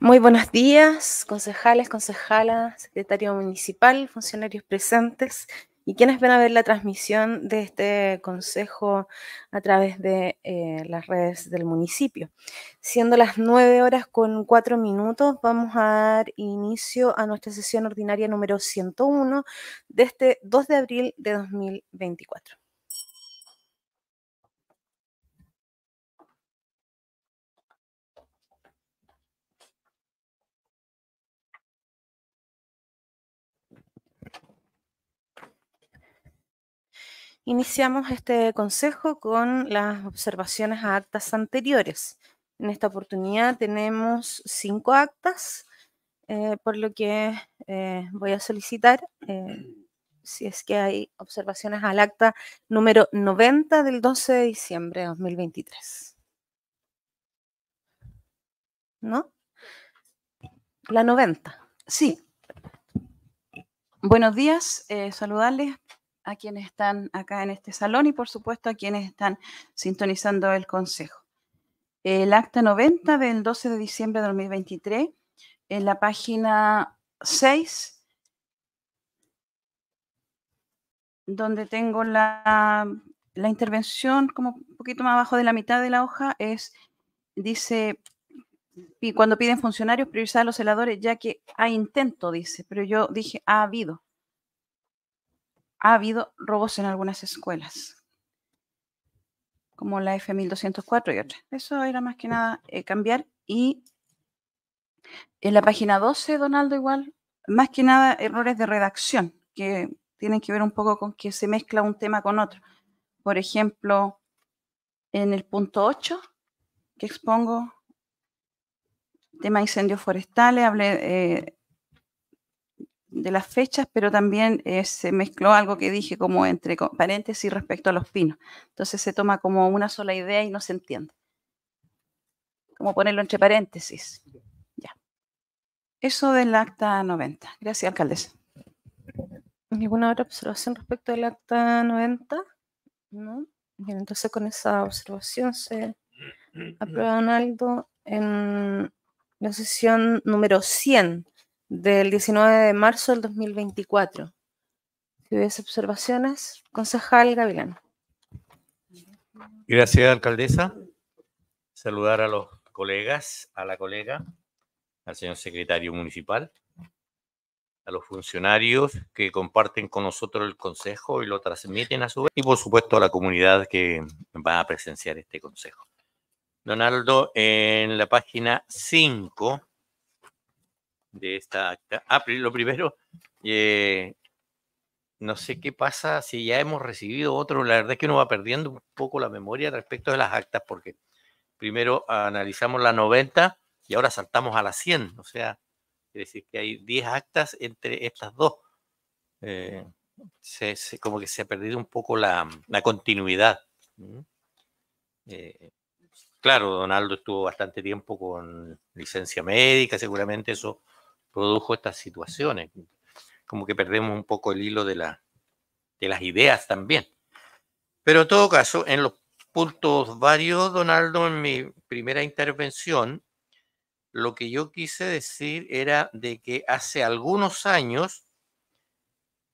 Muy buenos días, concejales, concejalas, secretario municipal, funcionarios presentes y quienes van a ver la transmisión de este consejo a través de eh, las redes del municipio. Siendo las 9 horas con 4 minutos, vamos a dar inicio a nuestra sesión ordinaria número 101 de este 2 de abril de 2024. Iniciamos este consejo con las observaciones a actas anteriores. En esta oportunidad tenemos cinco actas, eh, por lo que eh, voy a solicitar, eh, si es que hay observaciones al acta número 90 del 12 de diciembre de 2023. ¿No? La 90. Sí. Buenos días, saludarles a quienes están acá en este salón y por supuesto a quienes están sintonizando el Consejo. El acta 90 del 12 de diciembre de 2023, en la página 6, donde tengo la, intervención como un poquito más abajo de la mitad de la hoja, es, dice, y cuando piden funcionarios, priorizar a los celadores, ya que hay intento, dice, pero yo dije, ha habido ha habido robos en algunas escuelas, como la F1204 y otras. Eso era más que nada eh, cambiar. Y en la página 12, Donaldo, igual, más que nada errores de redacción, que tienen que ver un poco con que se mezcla un tema con otro. Por ejemplo, en el punto 8, que expongo tema incendios forestales, hablé eh, de las fechas, pero también eh, se mezcló algo que dije como entre paréntesis respecto a los pinos. Entonces se toma como una sola idea y no se entiende. Como ponerlo entre paréntesis. Ya. Eso del acta 90. Gracias, alcaldesa. ¿Ninguna otra observación respecto del acta 90? entonces con esa observación se aprueba, Donaldo, en la sesión número 100 del 19 de marzo del 2024. Si observaciones, concejal Gavilán. Gracias, alcaldesa. Saludar a los colegas, a la colega, al señor secretario municipal, a los funcionarios que comparten con nosotros el consejo y lo transmiten a su vez, y por supuesto a la comunidad que va a presenciar este consejo. Donaldo, en la página 5 de esta acta. Ah, lo primero, eh, no sé qué pasa si ya hemos recibido otro. La verdad es que uno va perdiendo un poco la memoria respecto de las actas, porque primero analizamos la 90 y ahora saltamos a la 100. O sea, quiere decir que hay 10 actas entre estas dos. Eh, como que se ha perdido un poco la, continuidad. ¿Mm? Eh, claro, Donaldo estuvo bastante tiempo con licencia médica, seguramente eso produjo estas situaciones. Como que perdemos un poco el hilo de, la, de las ideas también. Pero en todo caso, en los puntos varios, Donaldo, en mi primera intervención, lo que yo quise decir era de que hace algunos años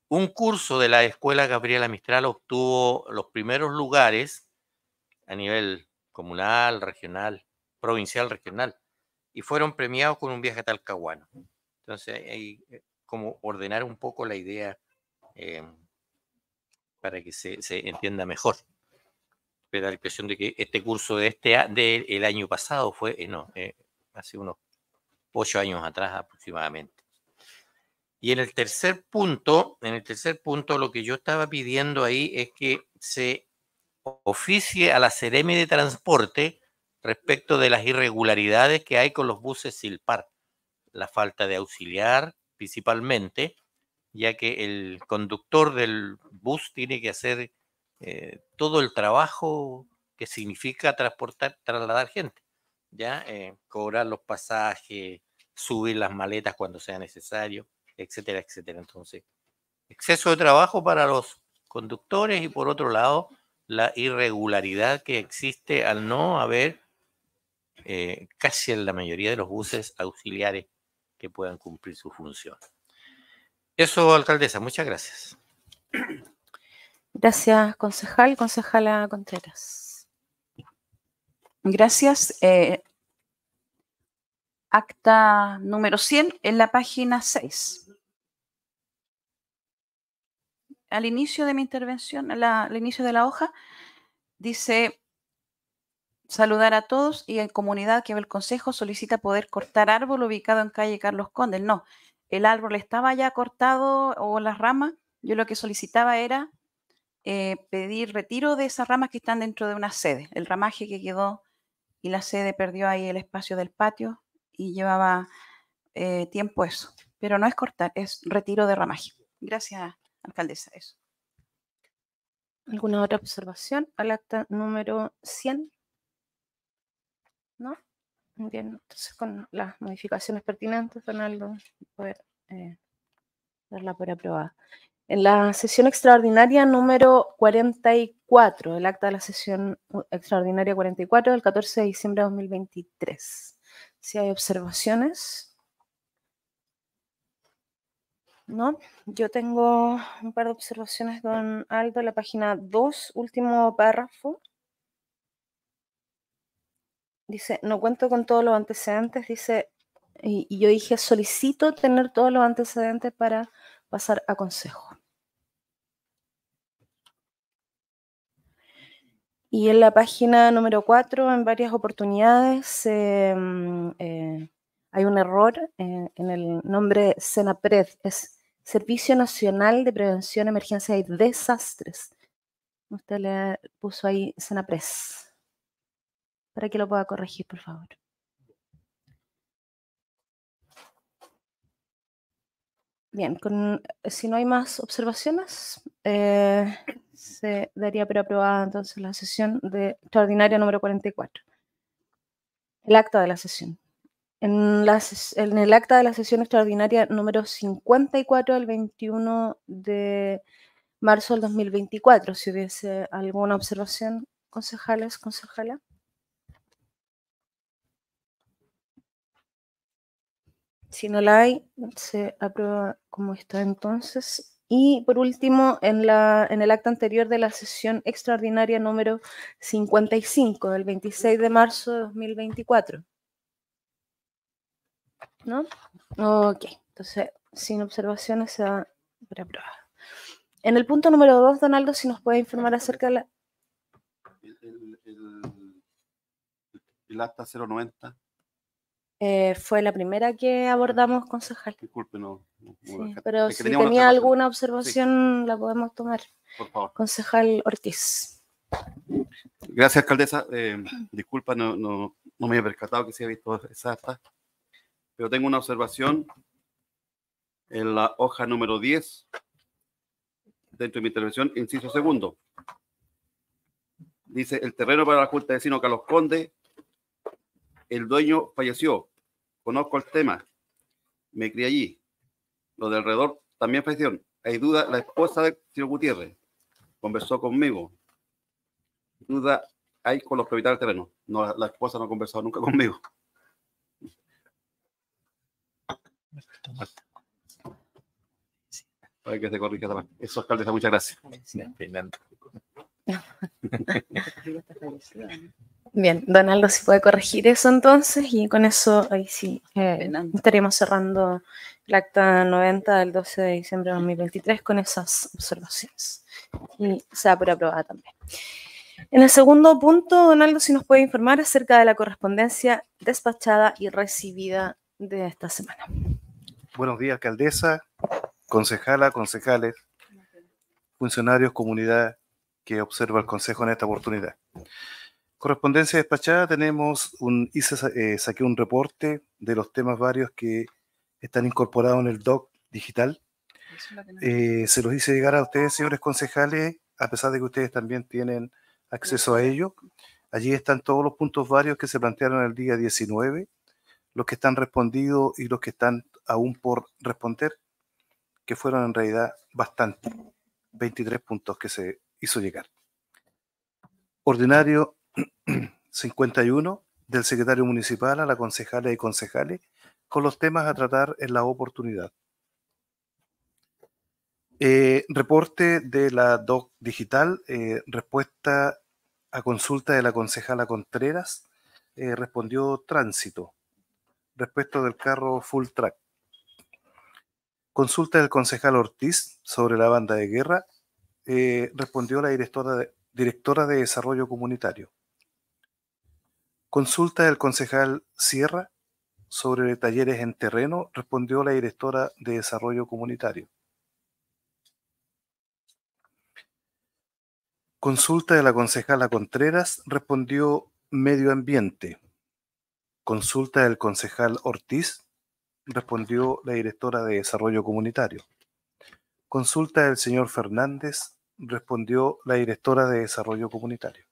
un curso de la Escuela Gabriela Mistral obtuvo los primeros lugares a nivel comunal, regional, provincial, regional, y fueron premiados con un viaje a Talcahuano. Entonces hay, eh, como ordenar un poco la idea em, para que se, entienda mejor. Pero da la impresión de que este curso de este del año pasado fue, eh, no, eh, hace unos ocho años atrás aproximadamente. Y en el tercer punto, en el tercer punto, lo que yo estaba pidiendo ahí es que se oficie a la Ceremi de Transporte respecto de las irregularidades que hay con los buses Silpar la falta de auxiliar principalmente, ya que el conductor del bus tiene que hacer eh, todo el trabajo que significa transportar, trasladar gente, ya eh, cobrar los pasajes, subir las maletas cuando sea necesario, etcétera, etcétera. Entonces, exceso de trabajo para los conductores y por otro lado, la irregularidad que existe al no haber eh, casi en la mayoría de los buses auxiliares puedan cumplir su función. Eso, alcaldesa, muchas gracias. Gracias, concejal, concejala Contreras. Gracias. Eh, acta número 100 en la página 6. Al inicio de mi intervención, al inicio de la hoja, dice saludar a todos y en comunidad que el consejo solicita poder cortar árbol ubicado en calle Carlos Condel. No, el árbol estaba ya cortado o las ramas. Yo lo que solicitaba era eh, pedir retiro de esas ramas que están dentro de una sede. El ramaje que quedó y la sede perdió ahí el espacio del patio y llevaba eh, tiempo eso. Pero no es cortar, es retiro de ramaje. Gracias, alcaldesa. Eso. ¿Alguna otra observación al acta número 100? ¿no? Bien, entonces con las modificaciones pertinentes, don Aldo, poder eh, darla por aprobada. En la sesión extraordinaria número 44, el acta de la sesión uh, extraordinaria 44 del 14 de diciembre de 2023. Si hay observaciones. ¿No? Yo tengo un par de observaciones, don Aldo, en la página 2, último párrafo. Dice, no cuento con todos los antecedentes, dice, y, yo dije, solicito tener todos los antecedentes para pasar a consejo. Y en la página número 4, en varias oportunidades, mm, eh, hay un error eh, en el nombre SENAPRED, es Servicio Nacional de Prevención, Emergencias y Desastres. Usted le puso ahí SENAPRES para que lo pueda corregir, por favor. Bien, con, eh, si no hay más observaciones, eh, se daría por aprobada entonces la sesión de extraordinaria número 44. El acta de la sesión. En, las, en, el acta de la sesión extraordinaria número 54 del 21 de marzo del 2024, si hubiese alguna observación, concejales, concejala. Si no la hay, se aprueba como está entonces. Y por último, en, la, en el acta anterior de la sesión extraordinaria número 55 del 26 de marzo de 2024. ¿No? Ok, entonces sin observaciones se va En el punto número 2, Donaldo, si nos puede informar ah, acerca de la... el acta 090 eh, fue la primera que abordamos, concejal. Disculpe, no. pero si tenía alguna observación, la podemos tomar. Por favor. Concejal Ortiz. Gracias, alcaldesa. Eh, disculpa, no, me había percatado que se había visto esa acta, pero tengo una observación en la hoja número 10, dentro de mi intervención, inciso segundo. Dice, el terreno para la Junta de Vecinos Carlos Conde el dueño falleció, conozco el tema, me crié allí. Los de alrededor también fallecieron. Hay duda, la esposa de señor Gutiérrez conversó conmigo. Duda hay con los propietarios del terreno. No, la, esposa no ha conversado nunca conmigo. Hay que se corrija también. Eso, alcaldesa, muchas gracias. Bien, Donaldo, si puede corregir eso entonces, y con eso ahí sí estaremos eh, eh, estaríamos cerrando el acta 90 del 12 de diciembre de 2023 con esas observaciones. Y sea por aprobada también. En el segundo punto, Donaldo, si nos puede informar acerca de la correspondencia despachada y recibida de esta semana. Buenos días, alcaldesa, concejala, concejales, funcionarios, comunidad que observa el Consejo en esta oportunidad. Correspondencia despachada, tenemos un, hice, eh, saqué un reporte de los temas varios que están incorporados en el doc digital. Eh, se los hice llegar a ustedes, señores concejales, a pesar de que ustedes también tienen acceso a ello. Allí están todos los puntos varios que se plantearon el día 19, los que están respondidos y los que están aún por responder, que fueron en realidad bastante, 23 puntos que se hizo llegar. Ordinario 51 del secretario municipal a la concejala y concejales con los temas a tratar en la oportunidad. Eh, reporte de la DOC digital, eh, respuesta a consulta de la concejala Contreras, eh, respondió tránsito respecto del carro full track. Consulta del concejal Ortiz sobre la banda de guerra, respondió la directora directora de Desarrollo Comunitario. Consulta del concejal Sierra sobre talleres en terreno, respondió la directora de Desarrollo Comunitario. Consulta de la concejala Contreras, respondió Medio Ambiente. Consulta del concejal Ortiz, respondió la directora de Desarrollo Comunitario. Consulta del señor Fernández, respondió la directora de Desarrollo Comunitario.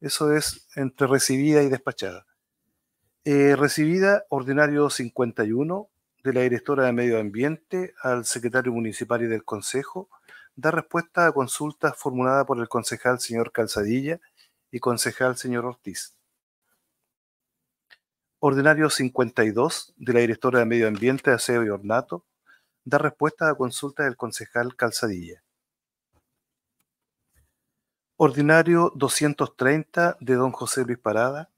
Eso es entre recibida y despachada. Eh, recibida, ordinario 51, de la directora de Medio Ambiente al secretario municipal y del Consejo, da respuesta a consultas formuladas por el concejal señor Calzadilla y concejal señor Ortiz. Ordinario 52, de la directora de Medio Ambiente, Aseo y Ornato, da respuesta a consultas del concejal Calzadilla. Ordinario 230 de don José Luis Parada,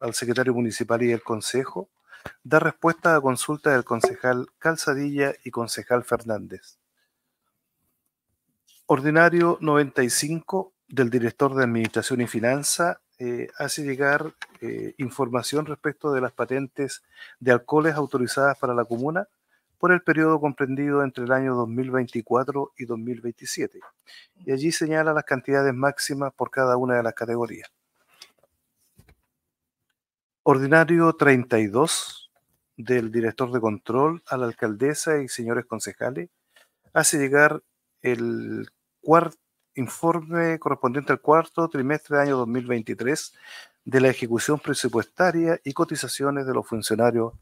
al secretario municipal y el consejo, da respuesta a consulta del concejal Calzadilla y concejal Fernández. Ordinario 95 del director de Administración y Finanza eh, hace llegar eh, información respecto de las patentes de alcoholes autorizadas para la comuna por el periodo comprendido entre el año 2024 y 2027. Y allí señala las cantidades máximas por cada una de las categorías. Ordinario 32 del director de control a la alcaldesa y señores concejales hace llegar el cuarto informe correspondiente al cuarto trimestre del año 2023 de la ejecución presupuestaria y cotizaciones de los funcionarios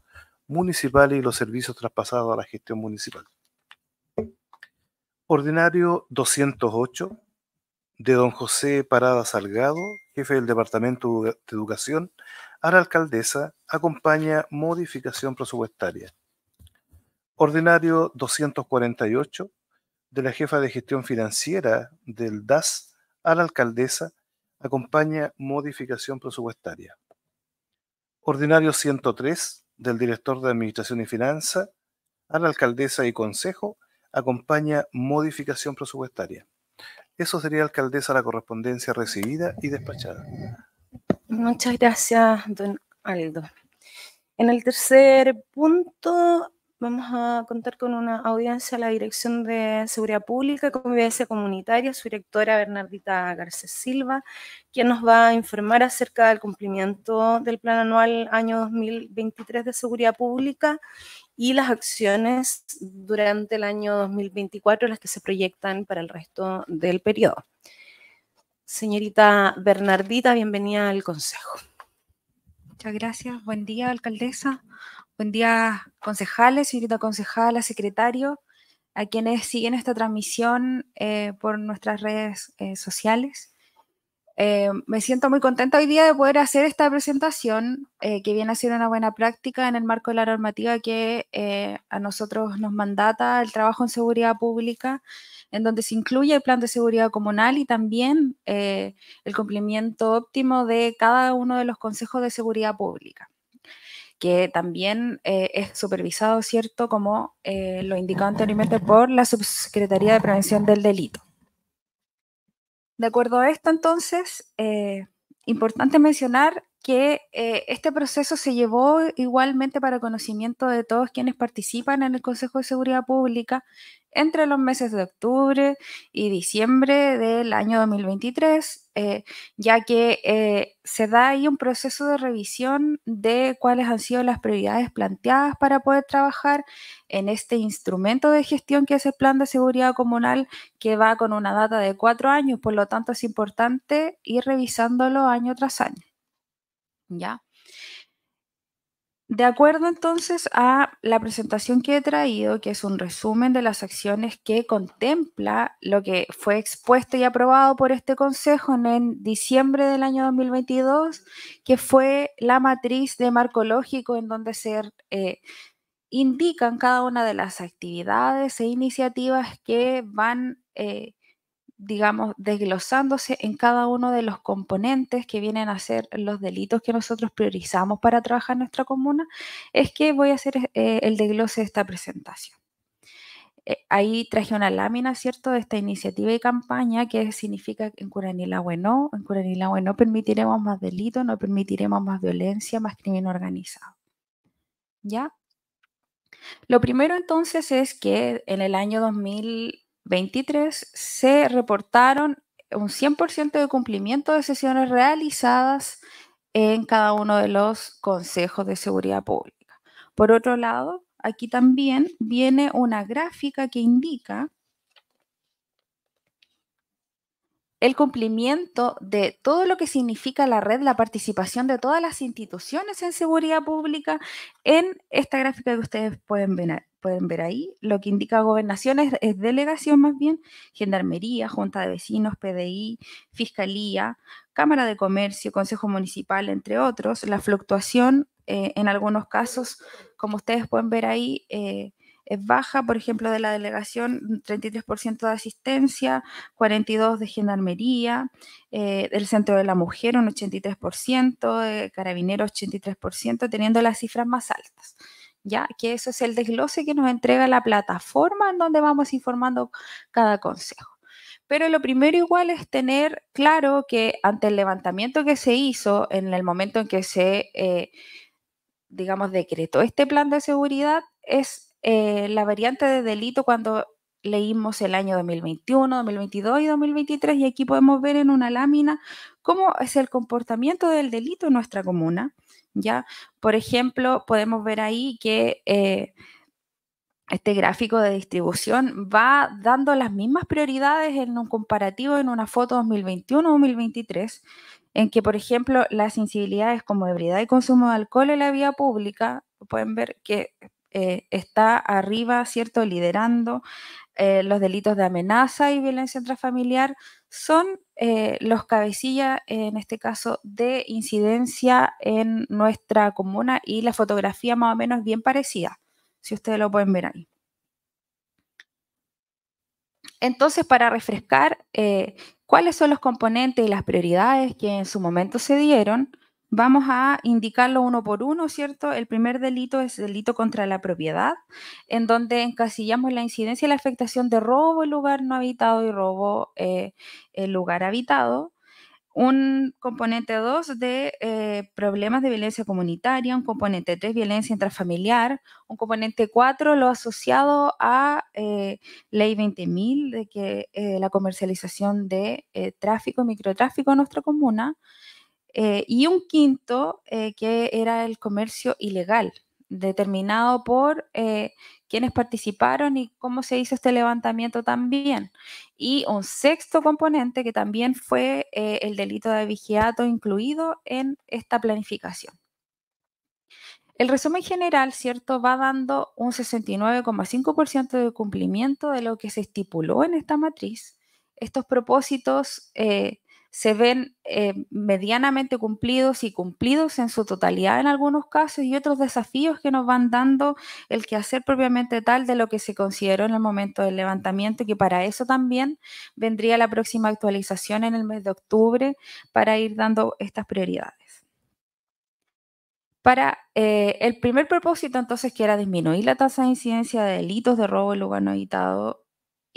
municipales y los servicios traspasados a la gestión municipal. Ordinario 208 de don José Parada Salgado, jefe del Departamento de Educación, a la alcaldesa, acompaña modificación presupuestaria. Ordinario 248 de la jefa de gestión financiera del DAS a la alcaldesa, acompaña modificación presupuestaria. Ordinario 103 del director de Administración y Finanza a la alcaldesa y consejo acompaña modificación presupuestaria. Eso sería, alcaldesa, la correspondencia recibida y despachada. Muchas gracias, don Aldo. En el tercer punto Vamos a contar con una audiencia de la Dirección de Seguridad Pública, y Convivencia Comunitaria, su directora Bernardita Garcés Silva, quien nos va a informar acerca del cumplimiento del Plan Anual Año 2023 de Seguridad Pública y las acciones durante el año 2024, las que se proyectan para el resto del periodo. Señorita Bernardita, bienvenida al Consejo. Muchas gracias. Buen día, alcaldesa. Buen día, concejales, señorita concejala, secretario, a quienes siguen esta transmisión eh, por nuestras redes eh, sociales. Eh, me siento muy contenta hoy día de poder hacer esta presentación, que viene a ser una buena práctica en el marco de la normativa que a nosotros nos mandata el trabajo en seguridad pública, en donde se incluye el plan de seguridad comunal y también el cumplimiento óptimo de cada uno de los consejos de seguridad pública que también eh, es supervisado, ¿cierto? Como eh, lo indicado anteriormente por la Subsecretaría de Prevención del Delito. De acuerdo a esto, entonces, eh, importante mencionar que este proceso se llevó igualmente para conocimiento de todos quienes participan en el Consejo de Seguridad Pública entre los meses de octubre y diciembre del año 2023 eh, ya que eh, se da ahí un proceso de revisión de cuáles han sido las prioridades planteadas para poder trabajar en este instrumento de gestión que es el Plan de Seguridad Comunal, que va con una data de cuatro años, por lo tanto es importante ir revisándolo año tras año. ¿Ya? De acuerdo entonces a la presentación que he traído, que es un resumen de las acciones que contempla lo que fue expuesto y aprobado por este Consejo en, diciembre del año 2022, que fue la matriz de marco lógico en donde se eh, indican cada una de las actividades e iniciativas que van eh, digamos, desglosándose en cada uno de los componentes que vienen a ser los delitos que nosotros priorizamos para trabajar en nuestra comuna, es que voy a hacer eh, eh, el desglose de esta presentación. Eh, ahí traje una lámina, ¿cierto?, de esta iniciativa y campaña que significa en Curanilahue no, en Curanilahue no permitiremos más delitos, no permitiremos más violencia, más crimen organizado. ¿Ya? Lo primero entonces es que en el año 2000... 23 se reportaron un 100% de cumplimiento de sesiones realizadas en cada uno de los consejos de seguridad pública. Por otro lado, aquí también viene una gráfica que indica el cumplimiento de todo lo que significa la red, la participación de todas las instituciones en seguridad pública en esta gráfica que ustedes pueden ver, pueden ver ahí. Lo que indica gobernación es, delegación más bien, gendarmería, junta de vecinos, PDI, fiscalía, cámara de comercio, consejo municipal, entre otros. La fluctuación eh, en algunos casos, como ustedes pueden ver ahí, eh, es baja, por ejemplo, de la delegación, 33% de asistencia, 42% de gendarmería, eh, del centro de la mujer un 83%, de carabineros 83%, teniendo las cifras más altas. ¿ya? Que eso es el desglose que nos entrega la plataforma en donde vamos informando cada consejo. Pero lo primero igual es tener claro que ante el levantamiento que se hizo en el momento en que se, eh, digamos, decretó este plan de seguridad, es eh, la variante de delito cuando leímos el año 2021, 2022 y 2023 y aquí podemos ver en una lámina cómo es el comportamiento del delito en nuestra comuna ¿ya? Por ejemplo, podemos ver ahí que eh, este gráfico de distribución va dando las mismas prioridades en un comparativo en una foto 2021-2023, en que, por ejemplo, las sensibilidades como ebriedad y consumo de alcohol en la vía pública, pueden ver que eh, está arriba, ¿cierto?, liderando eh, los delitos de amenaza y violencia intrafamiliar, son eh, los cabecillas, en este caso, de incidencia en nuestra comuna y la fotografía más o menos bien parecida, si ustedes lo pueden ver ahí. Entonces, para refrescar eh, cuáles son los componentes y las prioridades que en su momento se dieron, Vamos a indicarlo uno por uno, ¿cierto? El primer delito es delito contra la propiedad, en donde encasillamos la incidencia y la afectación de robo en lugar no habitado y robo eh, en lugar habitado. Un componente 2 de eh, problemas de violencia comunitaria, un componente 3 violencia intrafamiliar, un componente 4 lo asociado a eh, ley 20.000 de que la comercialización de tráfico microtráfico en nuestra comuna. Eh, y un quinto eh, que era el comercio ilegal, determinado por eh, quienes participaron y cómo se hizo este levantamiento también. Y un sexto componente que también fue el delito de vigiato incluido en esta planificación. El resumen general, ¿cierto?, va dando un 69,5% de cumplimiento de lo que se estipuló en esta matriz. Estos propósitos se ven eh, medianamente cumplidos y cumplidos en su totalidad en algunos casos y otros desafíos que nos van dando el quehacer propiamente tal de lo que se consideró en el momento del levantamiento, que para eso también vendría la próxima actualización en el mes de octubre para ir dando estas prioridades. Para eh, el primer propósito entonces que era disminuir la tasa de incidencia de delitos de robo en lugar no habitado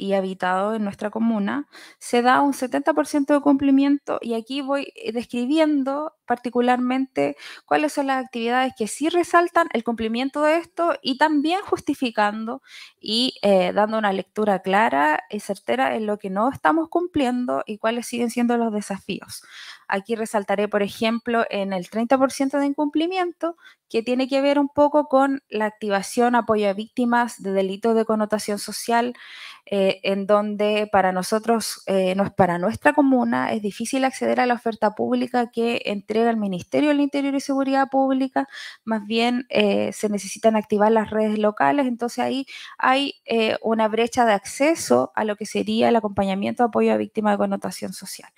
y habitado en nuestra comuna, se da un 70% de cumplimiento y aquí voy eh, describiendo particularmente cuáles son las actividades que sí resaltan el cumplimiento de esto y también justificando y eh, dando una lectura clara y certera en lo que no estamos cumpliendo y cuáles siguen siendo los desafíos. Aquí resaltaré, por ejemplo, en el 30% de incumplimiento, que tiene que ver un poco con la activación, apoyo a víctimas de delitos de connotación social, eh, en donde para nosotros, eh, no es para nuestra comuna, es difícil acceder a la oferta pública que entrega el Ministerio del Interior y Seguridad Pública, más bien eh, se necesitan activar las redes locales, entonces ahí hay una brecha de acceso a lo que sería el acompañamiento, apoyo a víctimas de connotación social.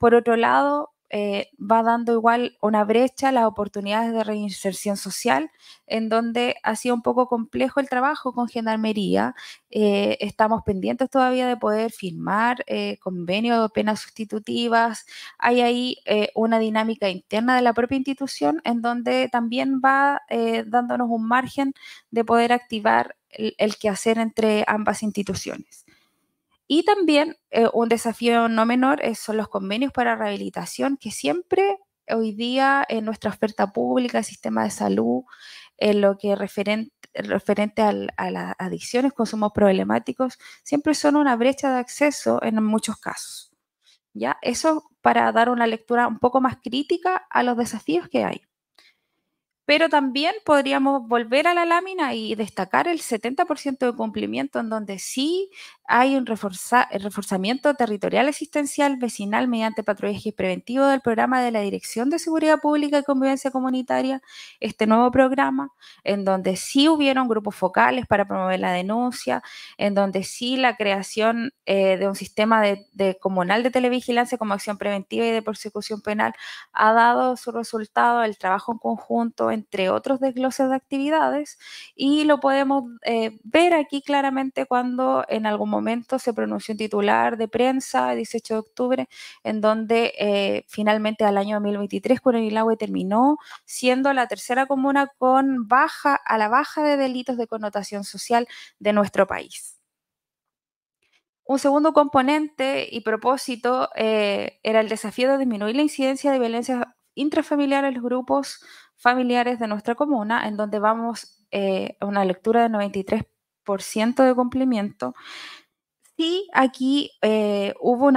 Por otro lado, eh, va dando igual una brecha a las oportunidades de reinserción social, en donde ha sido un poco complejo el trabajo con Gendarmería. Eh, estamos pendientes todavía de poder firmar eh, convenios de penas sustitutivas. Hay ahí una dinámica interna de la propia institución, en donde también va dándonos un margen de poder activar el quehacer entre ambas instituciones. Y también eh, un desafío no menor eh, son los convenios para rehabilitación, que siempre hoy día en nuestra oferta pública, el sistema de salud, en lo que referente, referente a las adicciones, consumos problemáticos, siempre son una brecha de acceso en muchos casos. ¿ya? Eso para dar una lectura un poco más crítica a los desafíos que hay pero también podríamos volver a la lámina y destacar el 70% de cumplimiento en donde sí hay un eh, reforzamiento territorial existencial vecinal mediante patrullaje preventivo del programa de la Dirección de Seguridad Pública y Convivencia Comunitaria, este nuevo programa, en donde sí hubieron grupos focales para promover la denuncia, en donde sí la creación eh, de un sistema comunal de televigilancia como acción preventiva y de persecución penal ha dado su resultado, el trabajo en conjunto, entre otros desgloses de actividades y lo podemos eh, ver aquí claramente cuando en algún momento se pronunció un titular de prensa el 18 de octubre en donde eh, finalmente al año 2023 Curanilahue terminó siendo la tercera comuna con baja a la baja de delitos de connotación social de nuestro país. Un segundo componente y propósito eh, era el desafío de disminuir la incidencia de violencia intrafamiliar en los grupos familiares de nuestra comuna, en donde vamos eh, a una lectura de 93% de cumplimiento y aquí eh, hubo eh,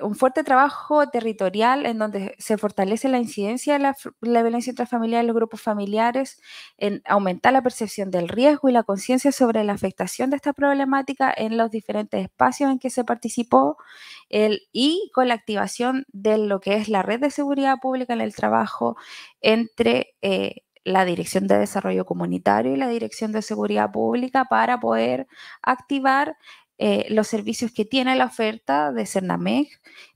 un fuerte trabajo territorial en donde se fortalece la incidencia de la, violencia intrafamiliar en los grupos familiares, en aumentar la percepción del riesgo y la conciencia sobre la afectación de esta problemática en los diferentes espacios en que se participó el, y con la activación de lo que es la red de seguridad pública en el trabajo entre... Eh, la Dirección de Desarrollo Comunitario y la Dirección de Seguridad Pública para poder activar eh, los servicios que tiene la oferta de Cernameg,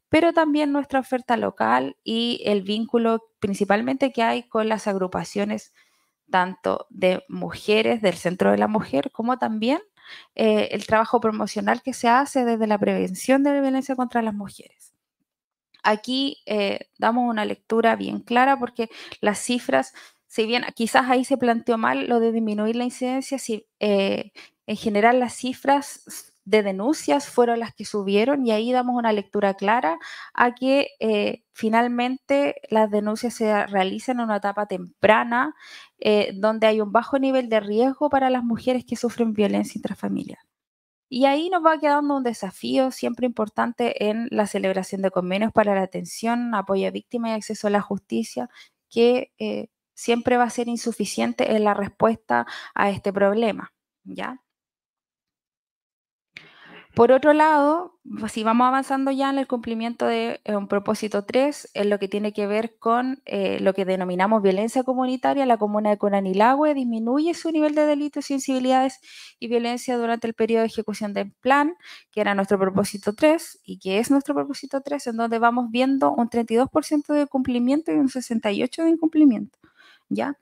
pero también nuestra oferta local y el vínculo principalmente que hay con las agrupaciones tanto de mujeres del Centro de la Mujer como también eh, el trabajo promocional que se hace desde la prevención de la violencia contra las mujeres aquí eh, damos una lectura bien clara porque las cifras si bien quizás ahí se planteó mal lo de disminuir la incidencia, si, eh, en general las cifras de denuncias fueron las que subieron y ahí damos una lectura clara a que eh, finalmente las denuncias se realizan en una etapa temprana eh, donde hay un bajo nivel de riesgo para las mujeres que sufren violencia intrafamiliar. Y ahí nos va quedando un desafío siempre importante en la celebración de convenios para la atención, apoyo a víctimas y acceso a la justicia, que siempre va a ser insuficiente en la respuesta a este problema, ¿ya? Por otro lado, si vamos avanzando ya en el cumplimiento de eh, un propósito 3, en lo que tiene que ver con eh, lo que denominamos violencia comunitaria, la comuna de Conanilagüe disminuye su nivel de delitos, sensibilidades y violencia durante el periodo de ejecución del plan, que era nuestro propósito 3 y que es nuestro propósito 3, en donde vamos viendo un 32% de cumplimiento y un 68% de incumplimiento. ¿ya?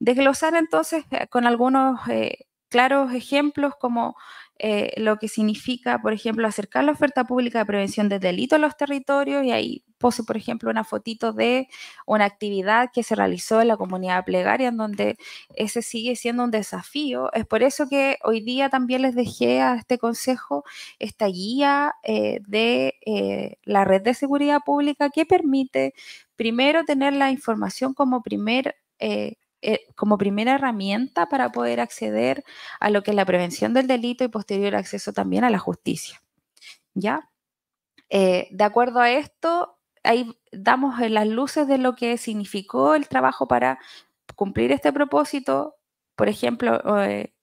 Desglosar entonces eh, con algunos eh, claros ejemplos como eh, lo que significa, por ejemplo, acercar la oferta pública de prevención de delitos a los territorios y ahí puse, por ejemplo, una fotito de una actividad que se realizó en la comunidad plegaria, en donde ese sigue siendo un desafío. Es por eso que hoy día también les dejé a este consejo esta guía de la red de seguridad pública que permite primero tener la información como primer eh, eh, como primera herramienta para poder acceder a lo que es la prevención del delito y posterior acceso también a la justicia. ¿Ya? Eh, de acuerdo a esto, ahí damos las luces de lo que significó el trabajo para cumplir este propósito. Por ejemplo, eh,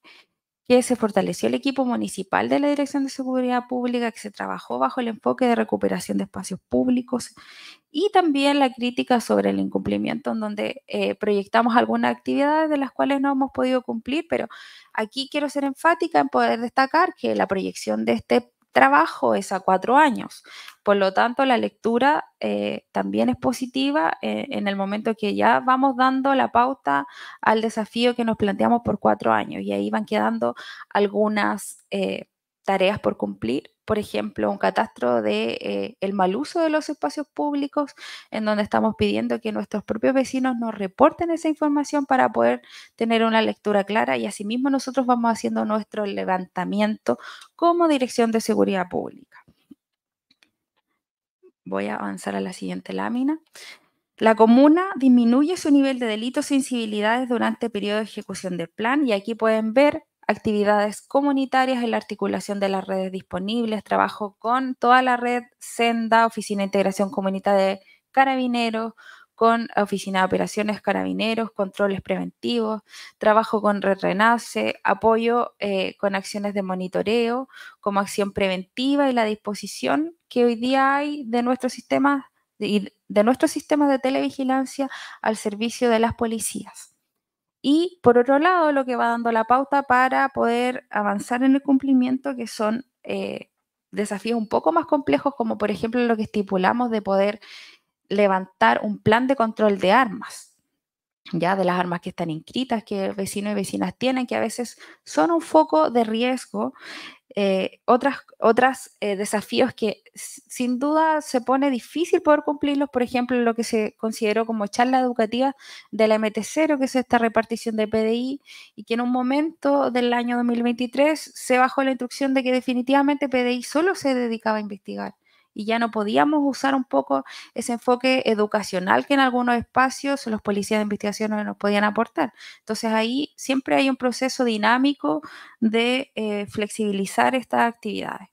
que se fortaleció el equipo municipal de la Dirección de Seguridad Pública, que se trabajó bajo el enfoque de recuperación de espacios públicos y también la crítica sobre el incumplimiento, en donde eh, proyectamos algunas actividades de las cuales no hemos podido cumplir, pero aquí quiero ser enfática en poder destacar que la proyección de este trabajo es a cuatro años. Por lo tanto, la lectura eh, también es positiva eh, en el momento que ya vamos dando la pauta al desafío que nos planteamos por cuatro años y ahí van quedando algunas eh, tareas por cumplir por ejemplo, un catastro de eh, el mal uso de los espacios públicos, en donde estamos pidiendo que nuestros propios vecinos nos reporten esa información para poder tener una lectura clara y asimismo nosotros vamos haciendo nuestro levantamiento como Dirección de Seguridad Pública. Voy a avanzar a la siguiente lámina. La comuna disminuye su nivel de delitos e incivilidades durante el periodo de ejecución del plan y aquí pueden ver actividades comunitarias en la articulación de las redes disponibles, trabajo con toda la red Senda, Oficina de Integración Comunitaria de Carabineros, con Oficina de Operaciones Carabineros, controles preventivos, trabajo con Red Renace, apoyo eh, con acciones de monitoreo como acción preventiva y la disposición que hoy día hay de nuestros sistemas de, de nuestros sistemas de televigilancia al servicio de las policías. Y por otro lado, lo que va dando la pauta para poder avanzar en el cumplimiento, que son eh, desafíos un poco más complejos, como por ejemplo lo que estipulamos de poder levantar un plan de control de armas ya de las armas que están inscritas, que vecinos y vecinas tienen, que a veces son un foco de riesgo. Eh, otras, otras eh, desafíos que sin duda se pone difícil poder cumplirlos, por ejemplo, lo que se consideró como charla educativa de la MT0, que es esta repartición de PDI, y que en un momento del año 2023 se bajó la instrucción de que definitivamente PDI solo se dedicaba a investigar y ya no podíamos usar un poco ese enfoque educacional que en algunos espacios los policías de investigación no nos podían aportar. Entonces ahí siempre hay un proceso dinámico de eh, flexibilizar estas actividades.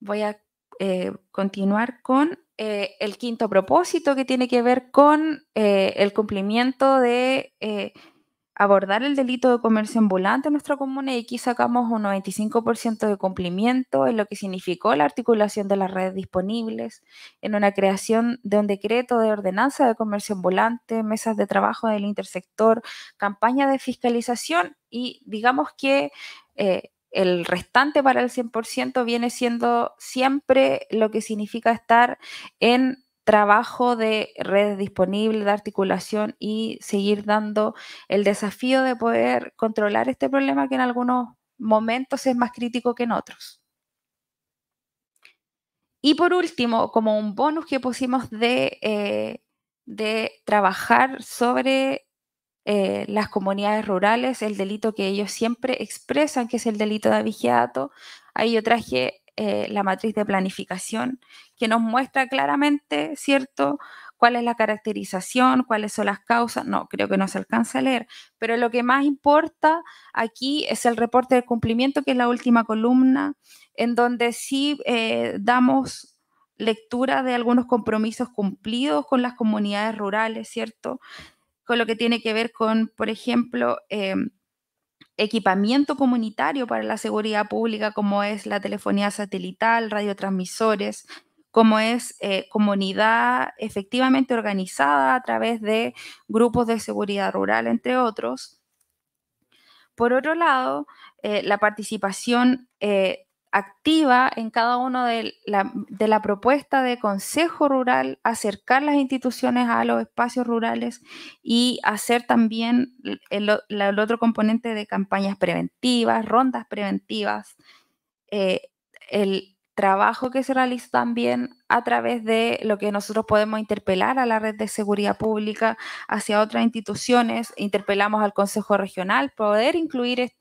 Voy a eh, continuar con eh, el quinto propósito que tiene que ver con el cumplimiento de abordar el delito de comercio ambulante en nuestra comuna y aquí sacamos un 95% de cumplimiento en lo que significó la articulación de las redes disponibles, en una creación de un decreto de ordenanza de comercio ambulante, mesas de trabajo del intersector, campaña de fiscalización y digamos que eh, el restante para el 100% viene siendo siempre lo que significa estar en trabajo de red disponible, de articulación y seguir dando el desafío de poder controlar este problema que en algunos momentos es más crítico que en otros. Y por último, como un bonus que pusimos de, eh, trabajar sobre eh, las comunidades rurales, el delito que ellos siempre expresan, que es el delito de vigiato, ahí yo traje eh, la matriz de planificación que nos muestra claramente, ¿cierto?, cuál es la caracterización, cuáles son las causas. No, creo que no se alcanza a leer, pero lo que más importa aquí es el reporte de cumplimiento, que es la última columna, en donde sí eh, damos lectura de algunos compromisos cumplidos con las comunidades rurales, ¿cierto? Con lo que tiene que ver con, por ejemplo, em, equipamiento comunitario para la seguridad pública, como es la telefonía satelital, radiotransmisores, como es eh, comunidad efectivamente organizada a través de grupos de seguridad rural, entre otros. Por otro lado, eh, la participación eh, activa en cada uno de la, propuesta de Consejo Rural, acercar las instituciones a los espacios rurales y hacer también el, el otro componente de campañas preventivas, rondas preventivas, el, trabajo que se realiza también a través de lo que nosotros podemos interpelar a la red de seguridad pública hacia otras instituciones, interpelamos al Consejo Regional, poder incluir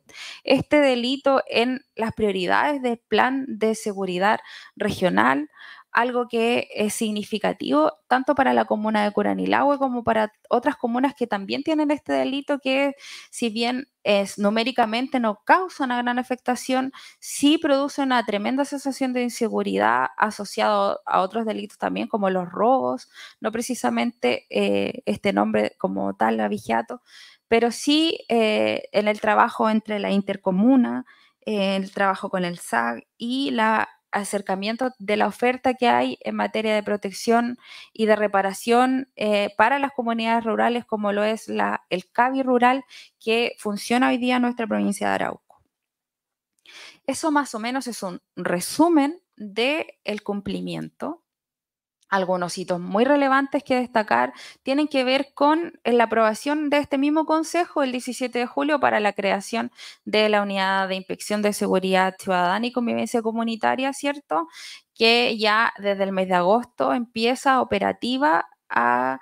este delito en las prioridades del plan de seguridad regional algo que es significativo tanto para la comuna de Curanilahue como para otras comunas que también tienen este delito que si bien es numéricamente no causa una gran afectación, sí produce una tremenda sensación de inseguridad asociado a otros delitos también como los robos, no precisamente eh, este nombre como tal, la vigiato, pero sí eh, en el trabajo entre la intercomuna, el trabajo con el SAG y la acercamiento de la oferta que hay en materia de protección y de reparación eh, para las comunidades rurales, como lo es el CABI rural que funciona hoy día en nuestra provincia de Arauco. Eso más o menos es un resumen del el cumplimiento algunos hitos muy relevantes que destacar tienen que ver con eh, la aprobación de este mismo Consejo el 17 de julio para la creación de la Unidad de Inspección de Seguridad Ciudadana y Convivencia Comunitaria, ¿cierto? Que ya desde el mes de agosto empieza operativa a...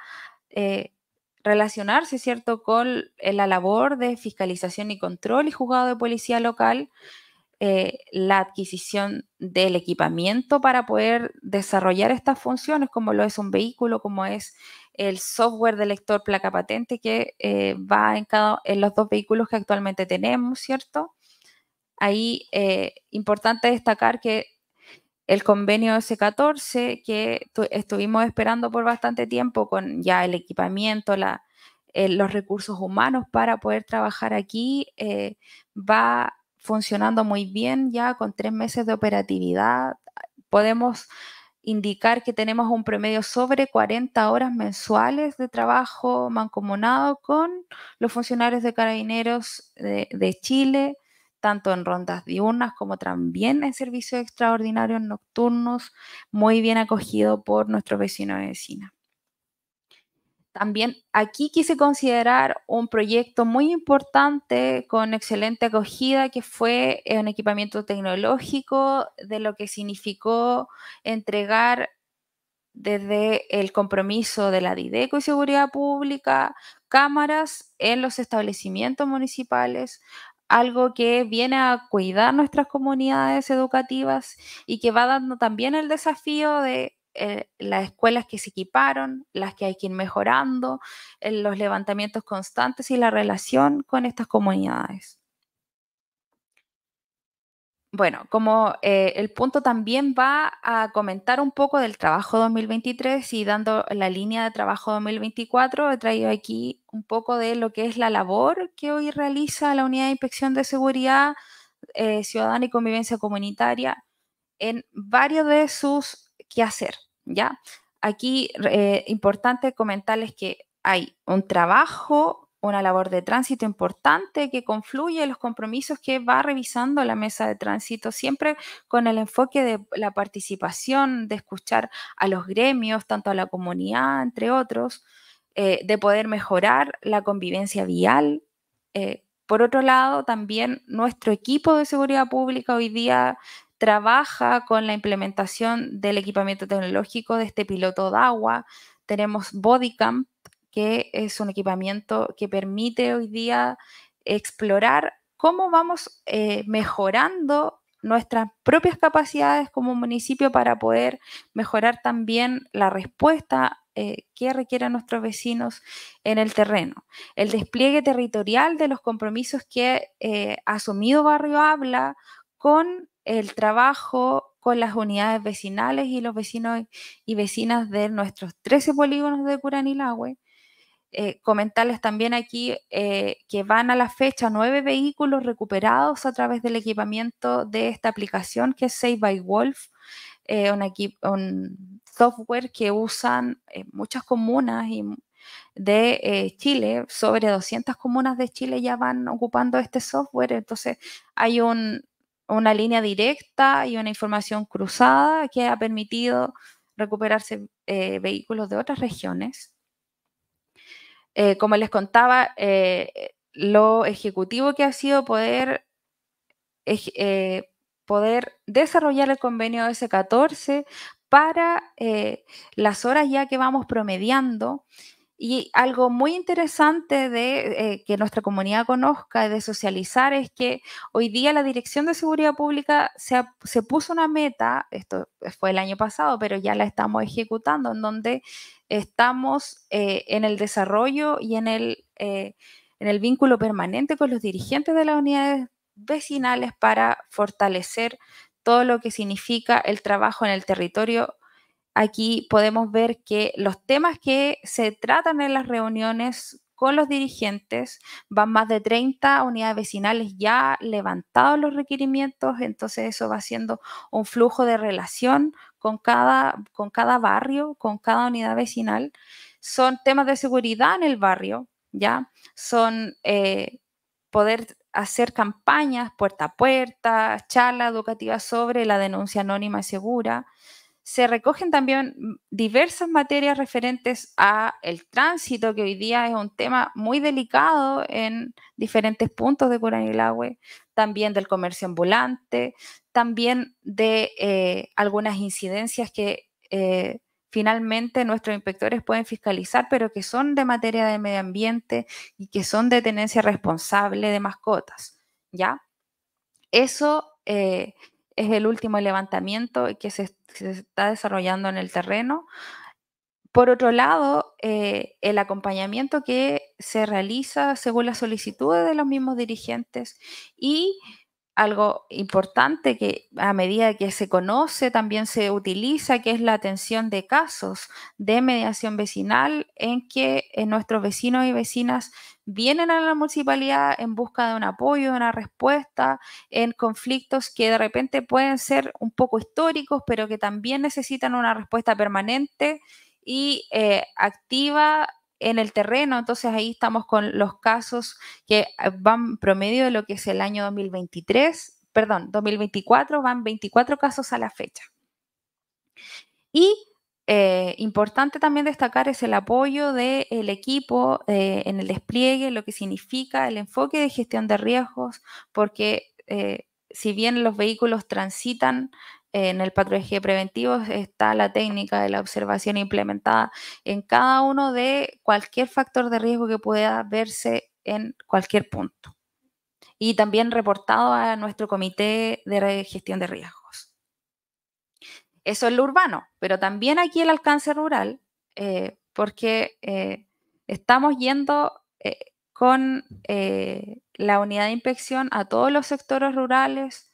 Eh, relacionarse, ¿cierto?, con eh, la labor de fiscalización y control y juzgado de policía local eh, la adquisición del equipamiento para poder desarrollar estas funciones, como lo es un vehículo, como es el software de lector placa patente que eh, va en, cada, en los dos vehículos que actualmente tenemos, ¿cierto? Ahí eh, importante destacar que el convenio S14 que estuvimos esperando por bastante tiempo con ya el equipamiento, la, eh, los recursos humanos para poder trabajar aquí, va funcionando muy bien ya con tres meses de operatividad. Podemos indicar que tenemos un promedio sobre 40 horas mensuales de trabajo mancomunado con los funcionarios de carabineros de, Chile, tanto en rondas diurnas como también en servicios extraordinarios nocturnos, muy bien acogido por nuestros vecinos y vecinas. También aquí quise considerar un proyecto muy importante con excelente acogida que fue eh, un equipamiento tecnológico de lo que significó entregar desde el compromiso de la Dideco y Seguridad Pública cámaras en los establecimientos municipales, algo que viene a cuidar nuestras comunidades educativas y que va dando también el desafío de eh, las escuelas que se equiparon, las que hay que ir mejorando, eh, los levantamientos constantes y la relación con estas comunidades. Bueno, como eh, el punto también va a comentar un poco del trabajo 2023 y dando la línea de trabajo 2024, he traído aquí un poco de lo que es la labor que hoy realiza la Unidad de Inspección de Seguridad Ciudadana y Convivencia Comunitaria en varios de sus qué hacer, ¿ya? Aquí eh, importante comentarles que hay un trabajo, una labor de tránsito importante que confluye los compromisos que va revisando la mesa de tránsito, siempre con el enfoque de la participación, de escuchar a los gremios, tanto a la comunidad, entre otros, eh, de poder mejorar la convivencia vial. Eh, por otro lado, también nuestro equipo de seguridad pública hoy día trabaja con la implementación del equipamiento tecnológico de este piloto de agua. Tenemos Bodycamp, que es un equipamiento que permite hoy día explorar cómo vamos eh, mejorando nuestras propias capacidades como municipio para poder mejorar también la respuesta eh, que requieren nuestros vecinos en el terreno. El despliegue territorial de los compromisos que eh, asumido Barrio Habla con el trabajo con las unidades vecinales y los vecinos y vecinas de nuestros 13 polígonos de Curanilagüe. Eh, comentarles también aquí eh, que van a la fecha nueve vehículos recuperados a través del equipamiento de esta aplicación que es Save by Wolf, eh, un, software que usan muchas comunas de Chile, sobre 200 comunas de Chile ya van ocupando este software, entonces hay un una línea directa y una información cruzada que ha permitido recuperarse eh, vehículos de otras regiones. Eh, como les contaba, eh, lo ejecutivo que ha sido poder, poder desarrollar el convenio S14 para las horas ya que vamos promediando y algo muy interesante de eh, que nuestra comunidad conozca y de socializar es que hoy día la Dirección de Seguridad Pública se, se, puso una meta, esto fue el año pasado, pero ya la estamos ejecutando, en donde estamos eh, en el desarrollo y en el, eh, en el vínculo permanente con los dirigentes de las unidades vecinales para fortalecer todo lo que significa el trabajo en el territorio aquí podemos ver que los temas que se tratan en las reuniones con los dirigentes, van más de 30 unidades vecinales ya levantados los requerimientos, entonces eso va siendo un flujo de relación con cada, barrio, con cada unidad vecinal. Son temas de seguridad en el barrio, ¿ya? Son eh, poder hacer campañas puerta a puerta, charlas educativas sobre la denuncia anónima y segura, se recogen también mm, diversas materias referentes a el tránsito, que hoy día es un tema muy delicado en diferentes puntos de Curanilahue, también del comercio ambulante, también de eh, algunas incidencias que eh, finalmente nuestros inspectores pueden fiscalizar, pero que son de materia de medio ambiente y que son de tenencia responsable de mascotas, ¿ya? Eso... Eh, es el último levantamiento que se, está desarrollando en el terreno. Por otro lado, eh, el acompañamiento que se realiza según las solicitudes de los mismos dirigentes y algo importante que a medida que se conoce también se utiliza, que es la atención de casos de mediación vecinal en que eh, nuestros vecinos y vecinas vienen a la municipalidad en busca de un apoyo, de una respuesta, en conflictos que de repente pueden ser un poco históricos, pero que también necesitan una respuesta permanente y eh, activa en el terreno. Entonces ahí estamos con los casos que ah, van promedio de lo que es el año 2023, perdón, 2024, van 24 casos a la fecha. Y eh, importante también destacar es el apoyo del equipo eh, en el despliegue, lo que significa el enfoque de gestión de riesgos, porque eh, si bien los vehículos transitan en el patrullaje preventivo está la técnica de la observación implementada en cada uno de cualquier factor de riesgo que pueda verse en cualquier punto. Y también reportado a nuestro comité de gestión de riesgos. Eso es lo urbano, pero también aquí el alcance rural, eh, porque eh, estamos yendo eh, con la unidad de inspección a todos los sectores rurales,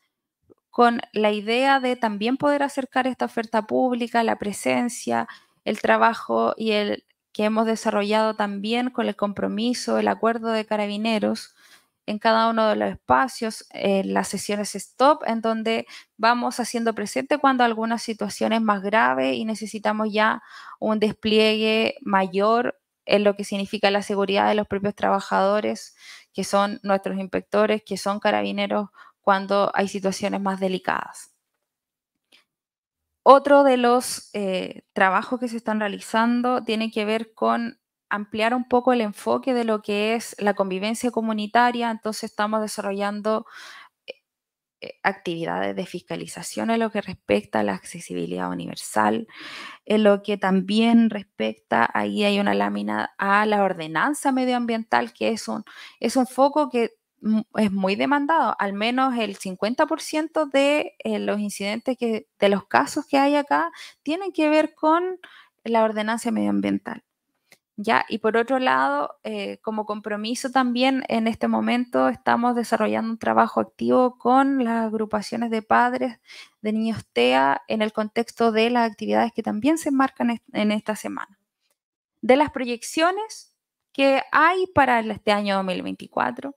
con la idea de también poder acercar esta oferta pública, la presencia, el trabajo y el que hemos desarrollado también con el compromiso, el acuerdo de carabineros en cada uno de los espacios, en eh, las sesiones stop, en donde vamos haciendo presente cuando alguna situación es más grave y necesitamos ya un despliegue mayor en lo que significa la seguridad de los propios trabajadores, que son nuestros inspectores, que son carabineros cuando hay situaciones más delicadas. Otro de los eh, trabajos que se están realizando tiene que ver con ampliar un poco el enfoque de lo que es la convivencia comunitaria. Entonces estamos desarrollando eh, actividades de fiscalización en lo que respecta a la accesibilidad universal, en lo que también respecta, ahí hay una lámina a la ordenanza medioambiental, que es un, es un foco que es muy demandado, al menos el 50% de eh, los incidentes, que, de los casos que hay acá, tienen que ver con la ordenancia medioambiental. ¿ya? Y por otro lado, eh, como compromiso también en este momento estamos desarrollando un trabajo activo con las agrupaciones de padres de niños TEA en el contexto de las actividades que también se enmarcan en esta semana. De las proyecciones que hay para este año 2024,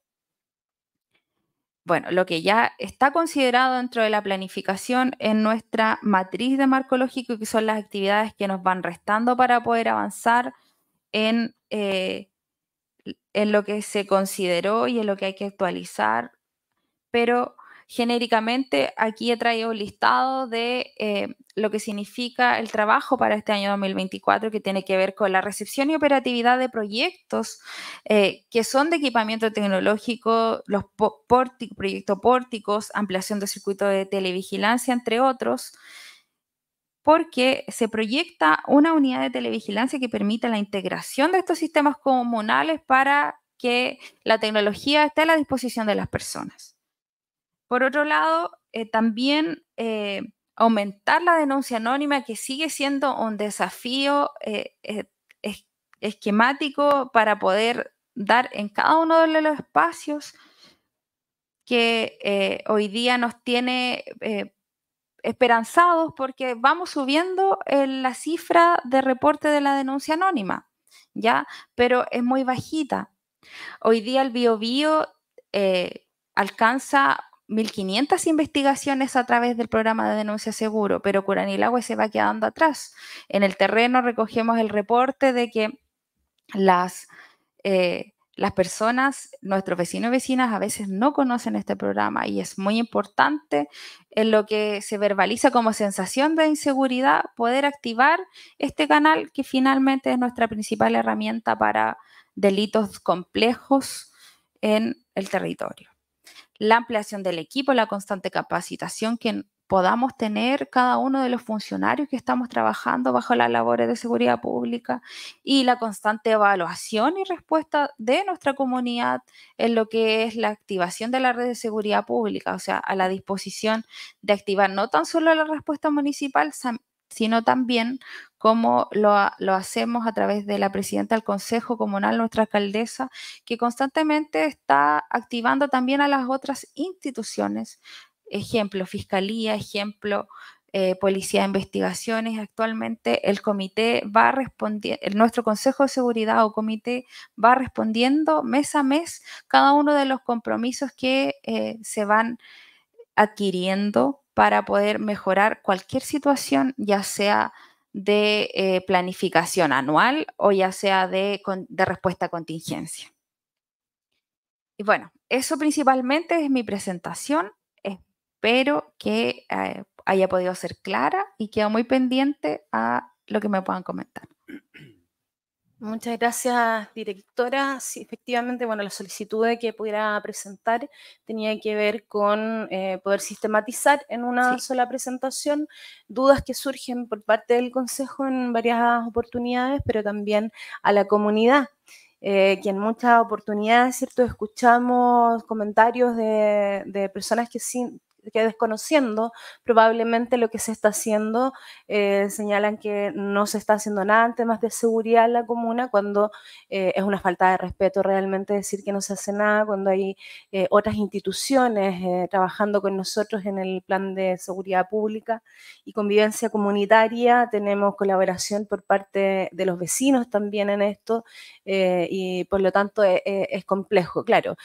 bueno, lo que ya está considerado dentro de la planificación en nuestra matriz de marco lógico, que son las actividades que nos van restando para poder avanzar en, eh, en lo que se consideró y en lo que hay que actualizar, pero genéricamente aquí he traído un listado de eh, lo que significa el trabajo para este año 2024 que tiene que ver con la recepción y operatividad de proyectos eh, que son de equipamiento tecnológico, los proyectos pórticos, ampliación de circuitos de televigilancia, entre otros porque se proyecta una unidad de televigilancia que permita la integración de estos sistemas comunales para que la tecnología esté a la disposición de las personas. Por otro lado, eh, también eh, aumentar la denuncia anónima, que sigue siendo un desafío eh, esquemático para poder dar en cada uno de los espacios que hoy día nos tiene esperanzados porque vamos subiendo la cifra de reporte de la denuncia anónima, ¿ya? Pero es muy bajita. Hoy día el biobío alcanza 1.500 investigaciones a través del programa de denuncia seguro, pero Curanilagüe se va quedando atrás. En el terreno recogemos el reporte de que las, eh, las personas, nuestros vecinos y vecinas, a veces no conocen este programa y es muy importante en lo que se verbaliza como sensación de inseguridad poder activar este canal que finalmente es nuestra principal herramienta para delitos complejos en el territorio la ampliación del equipo, la constante capacitación que podamos tener cada uno de los funcionarios que estamos trabajando bajo las labores de seguridad pública y la constante evaluación y respuesta de nuestra comunidad en lo que es la activación de la red de seguridad pública, o sea, a la disposición de activar no tan solo la respuesta municipal, sino también como lo, hacemos a través de la presidenta del Consejo Comunal, nuestra alcaldesa, que constantemente está activando también a las otras instituciones, ejemplo, fiscalía, ejemplo, eh, policía de investigaciones. Actualmente el comité va respondiendo, nuestro Consejo de Seguridad o comité va respondiendo mes a mes cada uno de los compromisos que eh, se van adquiriendo para poder mejorar cualquier situación, ya sea de eh, planificación anual o ya sea de, respuesta a contingencia. Y bueno, eso principalmente es mi presentación. Espero que eh, haya podido ser clara y quedo muy pendiente a lo que me puedan comentar. Muchas gracias, directora. Sí, efectivamente, bueno, la solicitud de que pudiera presentar tenía que ver con eh, poder sistematizar en una sola presentación dudas que surgen por parte del Consejo en varias oportunidades, pero también a la comunidad. Eh, que en muchas oportunidades, ¿cierto? Escuchamos comentarios de, personas que sí, que desconociendo probablemente lo que se está haciendo. Eh, señalan que no se está haciendo nada en temas de seguridad en la comuna cuando eh, es una falta de respeto realmente decir que no se hace nada cuando hay eh, otras instituciones trabajando con nosotros en el plan de seguridad pública y convivencia comunitaria. Tenemos colaboración por parte de los vecinos también en esto y por lo tanto es, es complejo. Claro,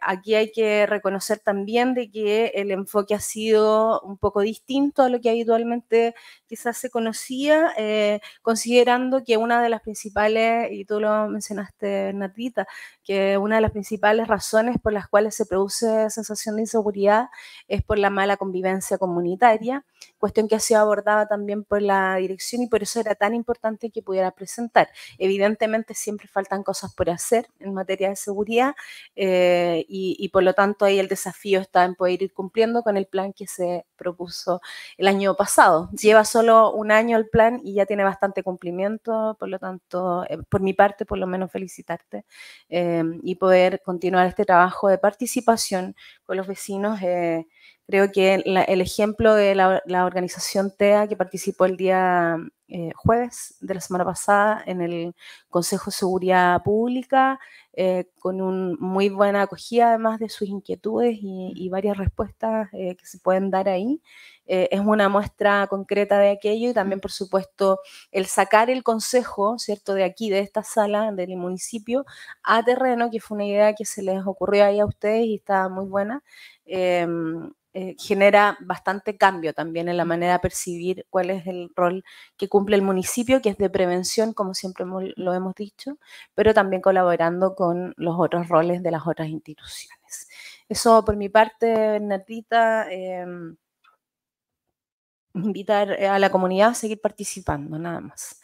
aquí hay que reconocer también de que el enfoque que ha sido un poco distinto a lo que habitualmente quizás se conocía, eh, considerando que una de las principales, y tú lo mencionaste, Natita, que una de las principales razones por las cuales se produce sensación de inseguridad es por la mala convivencia comunitaria, cuestión que ha sido abordada también por la dirección y por eso era tan importante que pudiera presentar. Evidentemente siempre faltan cosas por hacer en materia de seguridad eh, y, por lo tanto ahí el desafío está en poder ir cumpliendo con el plan que se propuso el año pasado. Lleva solo un año el plan y ya tiene bastante cumplimiento, por lo tanto, eh, por mi parte, por lo menos felicitarte. Eh, eh, y poder continuar este trabajo de participación con los vecinos eh, Creo que el ejemplo de la, organización TEA que participó el día eh, jueves de la semana pasada en el Consejo de Seguridad Pública, eh, con una muy buena acogida además de sus inquietudes y, varias respuestas eh, que se pueden dar ahí, es una muestra concreta de aquello y también, por supuesto, el sacar el Consejo, ¿cierto?, de aquí, de esta sala, del municipio, a terreno, que fue una idea que se les ocurrió ahí a ustedes y está muy buena. Em, eh, genera bastante cambio también en la manera de percibir cuál es el rol que cumple el municipio, que es de prevención, como siempre lo hemos dicho, pero también colaborando con los otros roles de las otras instituciones. Eso por mi parte, Natita, em, invitar a la comunidad a seguir participando, nada más.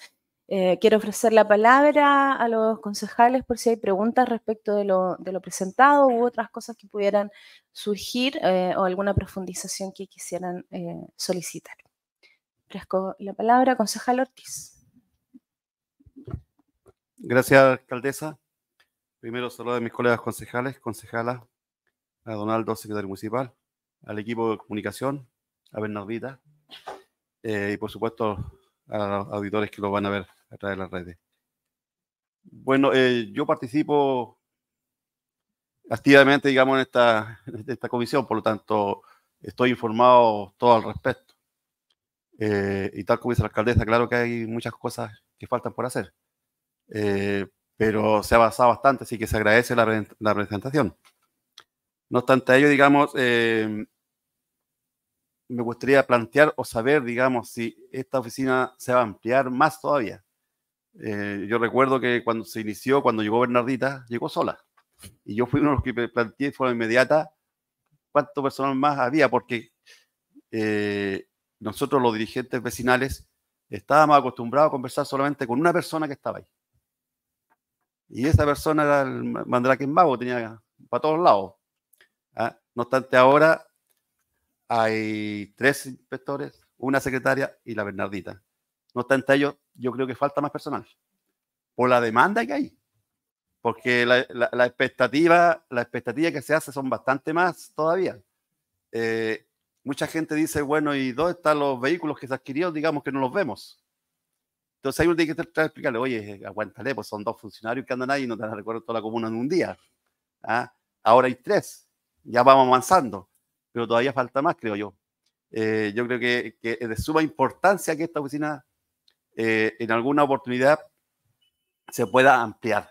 Eh, quiero ofrecer la palabra a los concejales por si hay preguntas respecto de lo, presentado u otras cosas que pudieran surgir eh, o alguna profundización que quisieran eh, solicitar. Ofrezco la palabra, concejal Ortiz. Gracias, alcaldesa. Primero saludo a mis colegas concejales, concejala, a Donaldo, secretario municipal, al equipo de comunicación, a Bernardita y por supuesto a los auditores que lo van a ver a través de las redes. Bueno, eh, yo participo activamente, digamos, en esta, comisión, por lo tanto, estoy informado todo al respecto. Eh, y tal como dice la alcaldesa, claro que hay muchas cosas que faltan por hacer, eh, pero se ha avanzado bastante, así que se agradece la, la presentación. No obstante ello, digamos, me gustaría plantear o saber, digamos, si esta oficina se va a ampliar más todavía. Eh, yo recuerdo que cuando se inició, cuando llegó Bernardita, llegó sola. Y yo fui uno de los que planteé de forma inmediata cuánto personal más había, porque eh, nosotros los dirigentes vecinales estábamos acostumbrados a conversar solamente con una persona que estaba ahí. Y esa persona era el Mandrake vago tenía para todos lados. ¿ah? No obstante, ahora hay tres inspectores, una secretaria y la Bernardita. No obstante, ellos yo creo que falta más personal. Por la demanda que hay. Porque la, la, expectativa, la expectativa que se hace son bastante más todavía. Eh, mucha gente dice, bueno, ¿y dónde están los vehículos que se adquirieron? Digamos que no los vemos. Entonces hay un tiene que explicarle, oye, aguántale, pues son dos funcionarios que andan ahí y no te la recuerdo toda la comuna en un día. ¿Ah? Ahora hay tres, ya vamos avanzando, pero todavía falta más, creo yo. Eh, yo creo que, que, es de suma importancia que esta oficina eh, en alguna oportunidad se pueda ampliar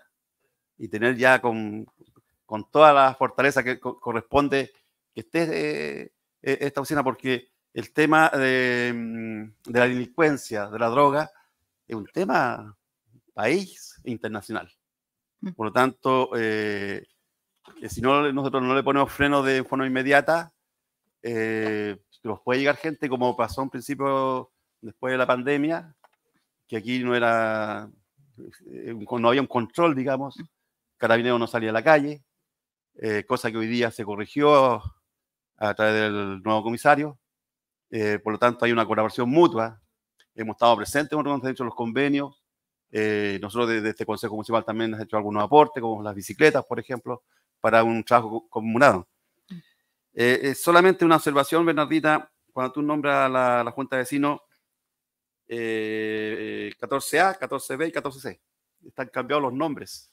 y tener ya con, con toda la fortaleza que corresponde que esté eh, e-, esta oficina, porque el tema mm, de, la delincuencia, de la droga, es un tema país e internacional. Mm. Por lo tanto, eh, si no, nosotros no le ponemos freno de forma inmediata, nos puede llegar gente como pasó en principio después de la pandemia, que aquí no era, eh, no había un control, digamos, carabinero no salía a la calle, eh, cosa que hoy día se corrigió a través del nuevo comisario, eh, por lo tanto hay una colaboración mutua, hemos estado presentes, hemos hecho los convenios, nosotros desde este Consejo Municipal también hemos hecho algunos aportes, como las bicicletas, por ejemplo, para un trabajo comunado. Mm. solamente una observación, Bernardita, cuando tú nombras a la, la Junta de Vecinos, 14A, eh, 14B y 14C. Están cambiados los nombres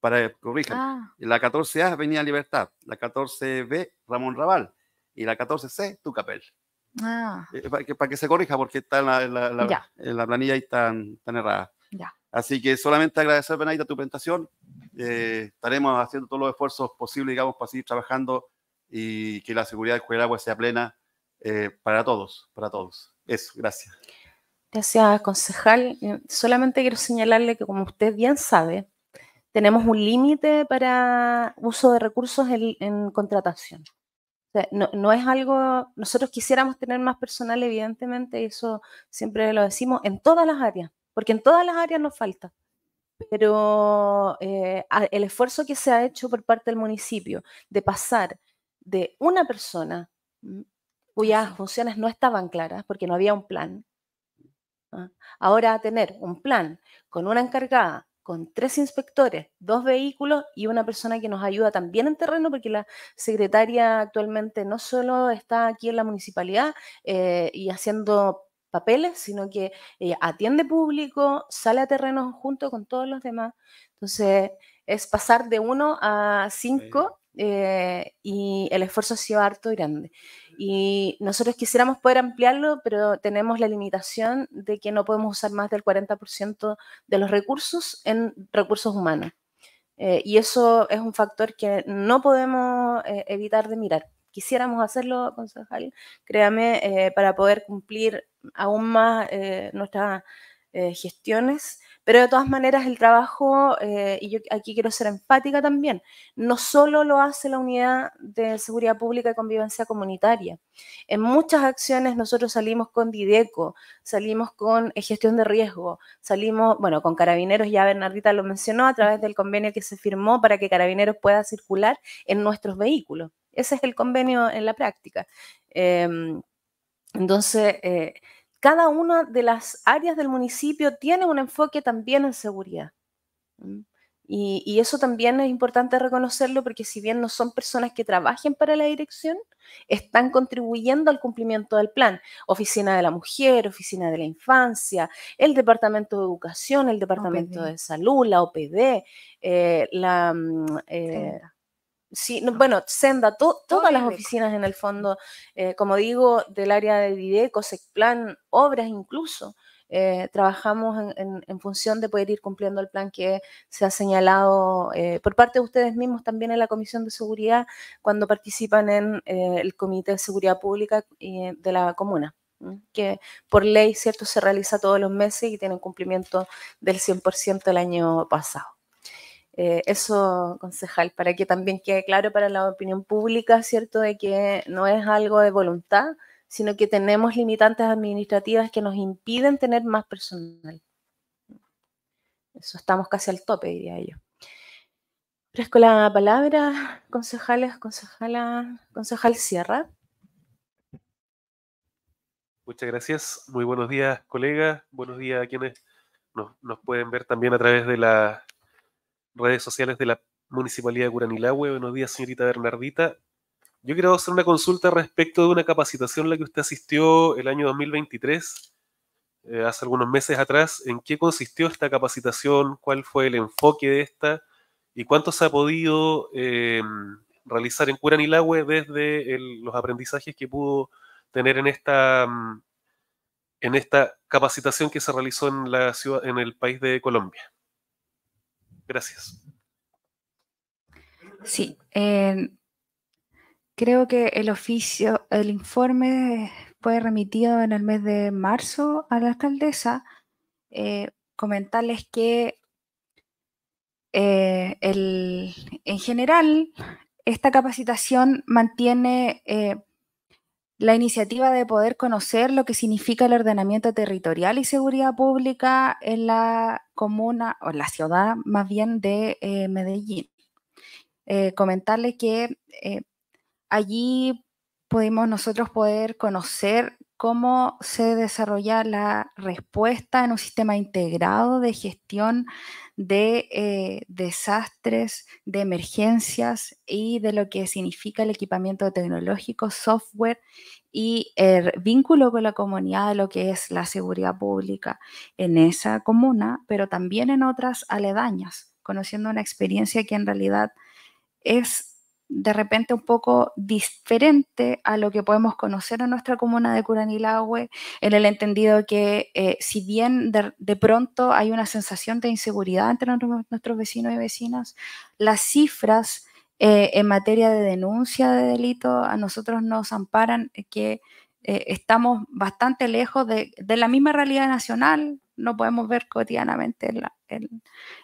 para que corrijan. Ah. La 14A venía Libertad, la 14B Ramón Raval y la 14C Tucapel. Ah. Eh, para, que, se corrija porque está en la, planilla y están tan errada. Ya. Así que solamente agradecer, Benaita, tu presentación. Eh, estaremos haciendo todos los esfuerzos posibles, digamos, para seguir trabajando y que la seguridad del agua sea plena para todos, para todos. Eso, gracias. Gracias, concejal. Eh, solamente quiero señalarle que, como usted bien sabe, tenemos un límite para uso de recursos en, contratación. no, es algo, nosotros quisiéramos tener más personal, evidentemente, y eso siempre lo decimos, en todas las áreas, porque en todas las áreas nos falta. Pero eh, el esfuerzo que se ha hecho por parte del municipio de pasar de una persona mm, cuyas funciones no estaban claras, porque no había un plan, ¿ah? Ahora tener un plan con una encargada, con tres inspectores, dos vehículos y una persona que nos ayuda también en terreno, porque la secretaria actualmente no solo está aquí en la municipalidad eh, y haciendo papeles, sino que eh, atiende público, sale a terreno junto con todos los demás. Entonces, es pasar de uno a cinco eh, y el esfuerzo ha sido harto y grande. Y nosotros quisiéramos poder ampliarlo, pero tenemos la limitación de que no podemos usar más del 40% de los recursos en recursos humanos. Eh, y eso es un factor que no podemos eh, evitar de mirar. Quisiéramos hacerlo, concejal, créame, eh, para poder cumplir aún más nuestras gestiones pero de todas maneras, el trabajo, eh, y yo aquí quiero ser empática también, no solo lo hace la unidad de seguridad pública y convivencia comunitaria. En muchas acciones nosotros salimos con Dideco, salimos con eh, gestión de riesgo, salimos, bueno, con carabineros, ya Bernardita lo mencionó, a través del convenio que se firmó para que carabineros pueda circular en nuestros vehículos. Ese es el convenio en la práctica. Em, entonces, eh, cada una de las áreas del municipio tiene un enfoque también en seguridad. Y, eso también es importante reconocerlo porque si bien no son personas que trabajen para la dirección, están contribuyendo al cumplimiento del plan. Oficina de la Mujer, Oficina de la Infancia, el Departamento de Educación, el Departamento de Salud, la OPD, eh, la... Mm, Sí, bueno, Senda, oh, todas las oficinas en el fondo, eh, como digo, del área de Videco, Secplan, obras incluso, eh, trabajamos en, función de poder ir cumpliendo el plan que se ha señalado eh, por parte de ustedes mismos también en la Comisión de Seguridad cuando participan en el Comité de Seguridad Pública de la Comuna que por ley, ¿cierto?, se realiza todos los meses y tiene cumplimiento del 100% el año pasado. Eh, eso, concejal, para que también quede claro para la opinión pública, ¿cierto?, de que no es algo de voluntad, sino que tenemos limitantes administrativas que nos impiden tener más personal. Eso estamos casi al tope, diría yo. Fresco la palabra, concejales, concejala, concejal Sierra. Muchas gracias. Muy buenos días, colegas. Buenos días a quienes nos pueden ver también a través de la redes sociales de la Municipalidad de Curanilagüe. Buenos días, señorita Bernardita. Yo quiero hacer una consulta respecto de una capacitación a la que usted asistió el año 2023, eh, hace algunos meses atrás. ¿En qué consistió esta capacitación? ¿Cuál fue el enfoque de esta? ¿Y cuánto se ha podido em, realizar en Curanilagüe desde los aprendizajes que pudo tener en esta, mm, en esta capacitación que se realizó en, la ciudad, en el país de Colombia? Gracias. Sí, eh, creo que el oficio, el informe fue remitido en el mes de marzo a la alcaldesa. Eh, comentarles que eh, en general esta capacitación mantiene la iniciativa de poder conocer lo que significa el ordenamiento territorial y seguridad pública en la comuna o en la ciudad más bien de eh, Medellín. Eh, comentarle que eh, allí pudimos nosotros poder conocer cómo se desarrolla la respuesta en un sistema integrado de gestión de eh, desastres, de emergencias y de lo que significa el equipamiento tecnológico, software y el vínculo con la comunidad de lo que es la seguridad pública en esa comuna, pero también en otras aledañas, conociendo una experiencia que en realidad es de repente un poco diferente a lo que podemos conocer en nuestra comuna de Curanilagüe, en el entendido que eh, si bien de, pronto hay una sensación de inseguridad entre nuestros, vecinos y vecinas, las cifras eh, en materia de denuncia de delito a nosotros nos amparan que eh, estamos bastante lejos de, de, la misma realidad nacional, no podemos ver cotidianamente en,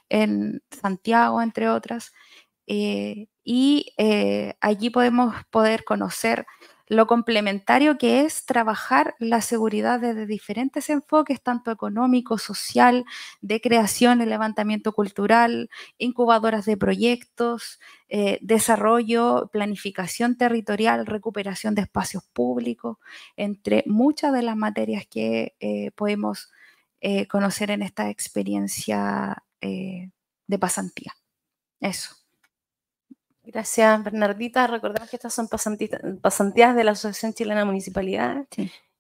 en, Santiago, entre otras. Eh, y eh, allí podemos poder conocer lo complementario que es trabajar la seguridad desde diferentes enfoques, tanto económico, social, de creación, el levantamiento cultural, incubadoras de proyectos, eh, desarrollo, planificación territorial, recuperación de espacios públicos, entre muchas de las materias que eh, podemos conocer en esta experiencia de pasantía. Eso. Gracias, Bernardita. Recordemos que estas son pasantías de la Asociación Chilena Municipalidad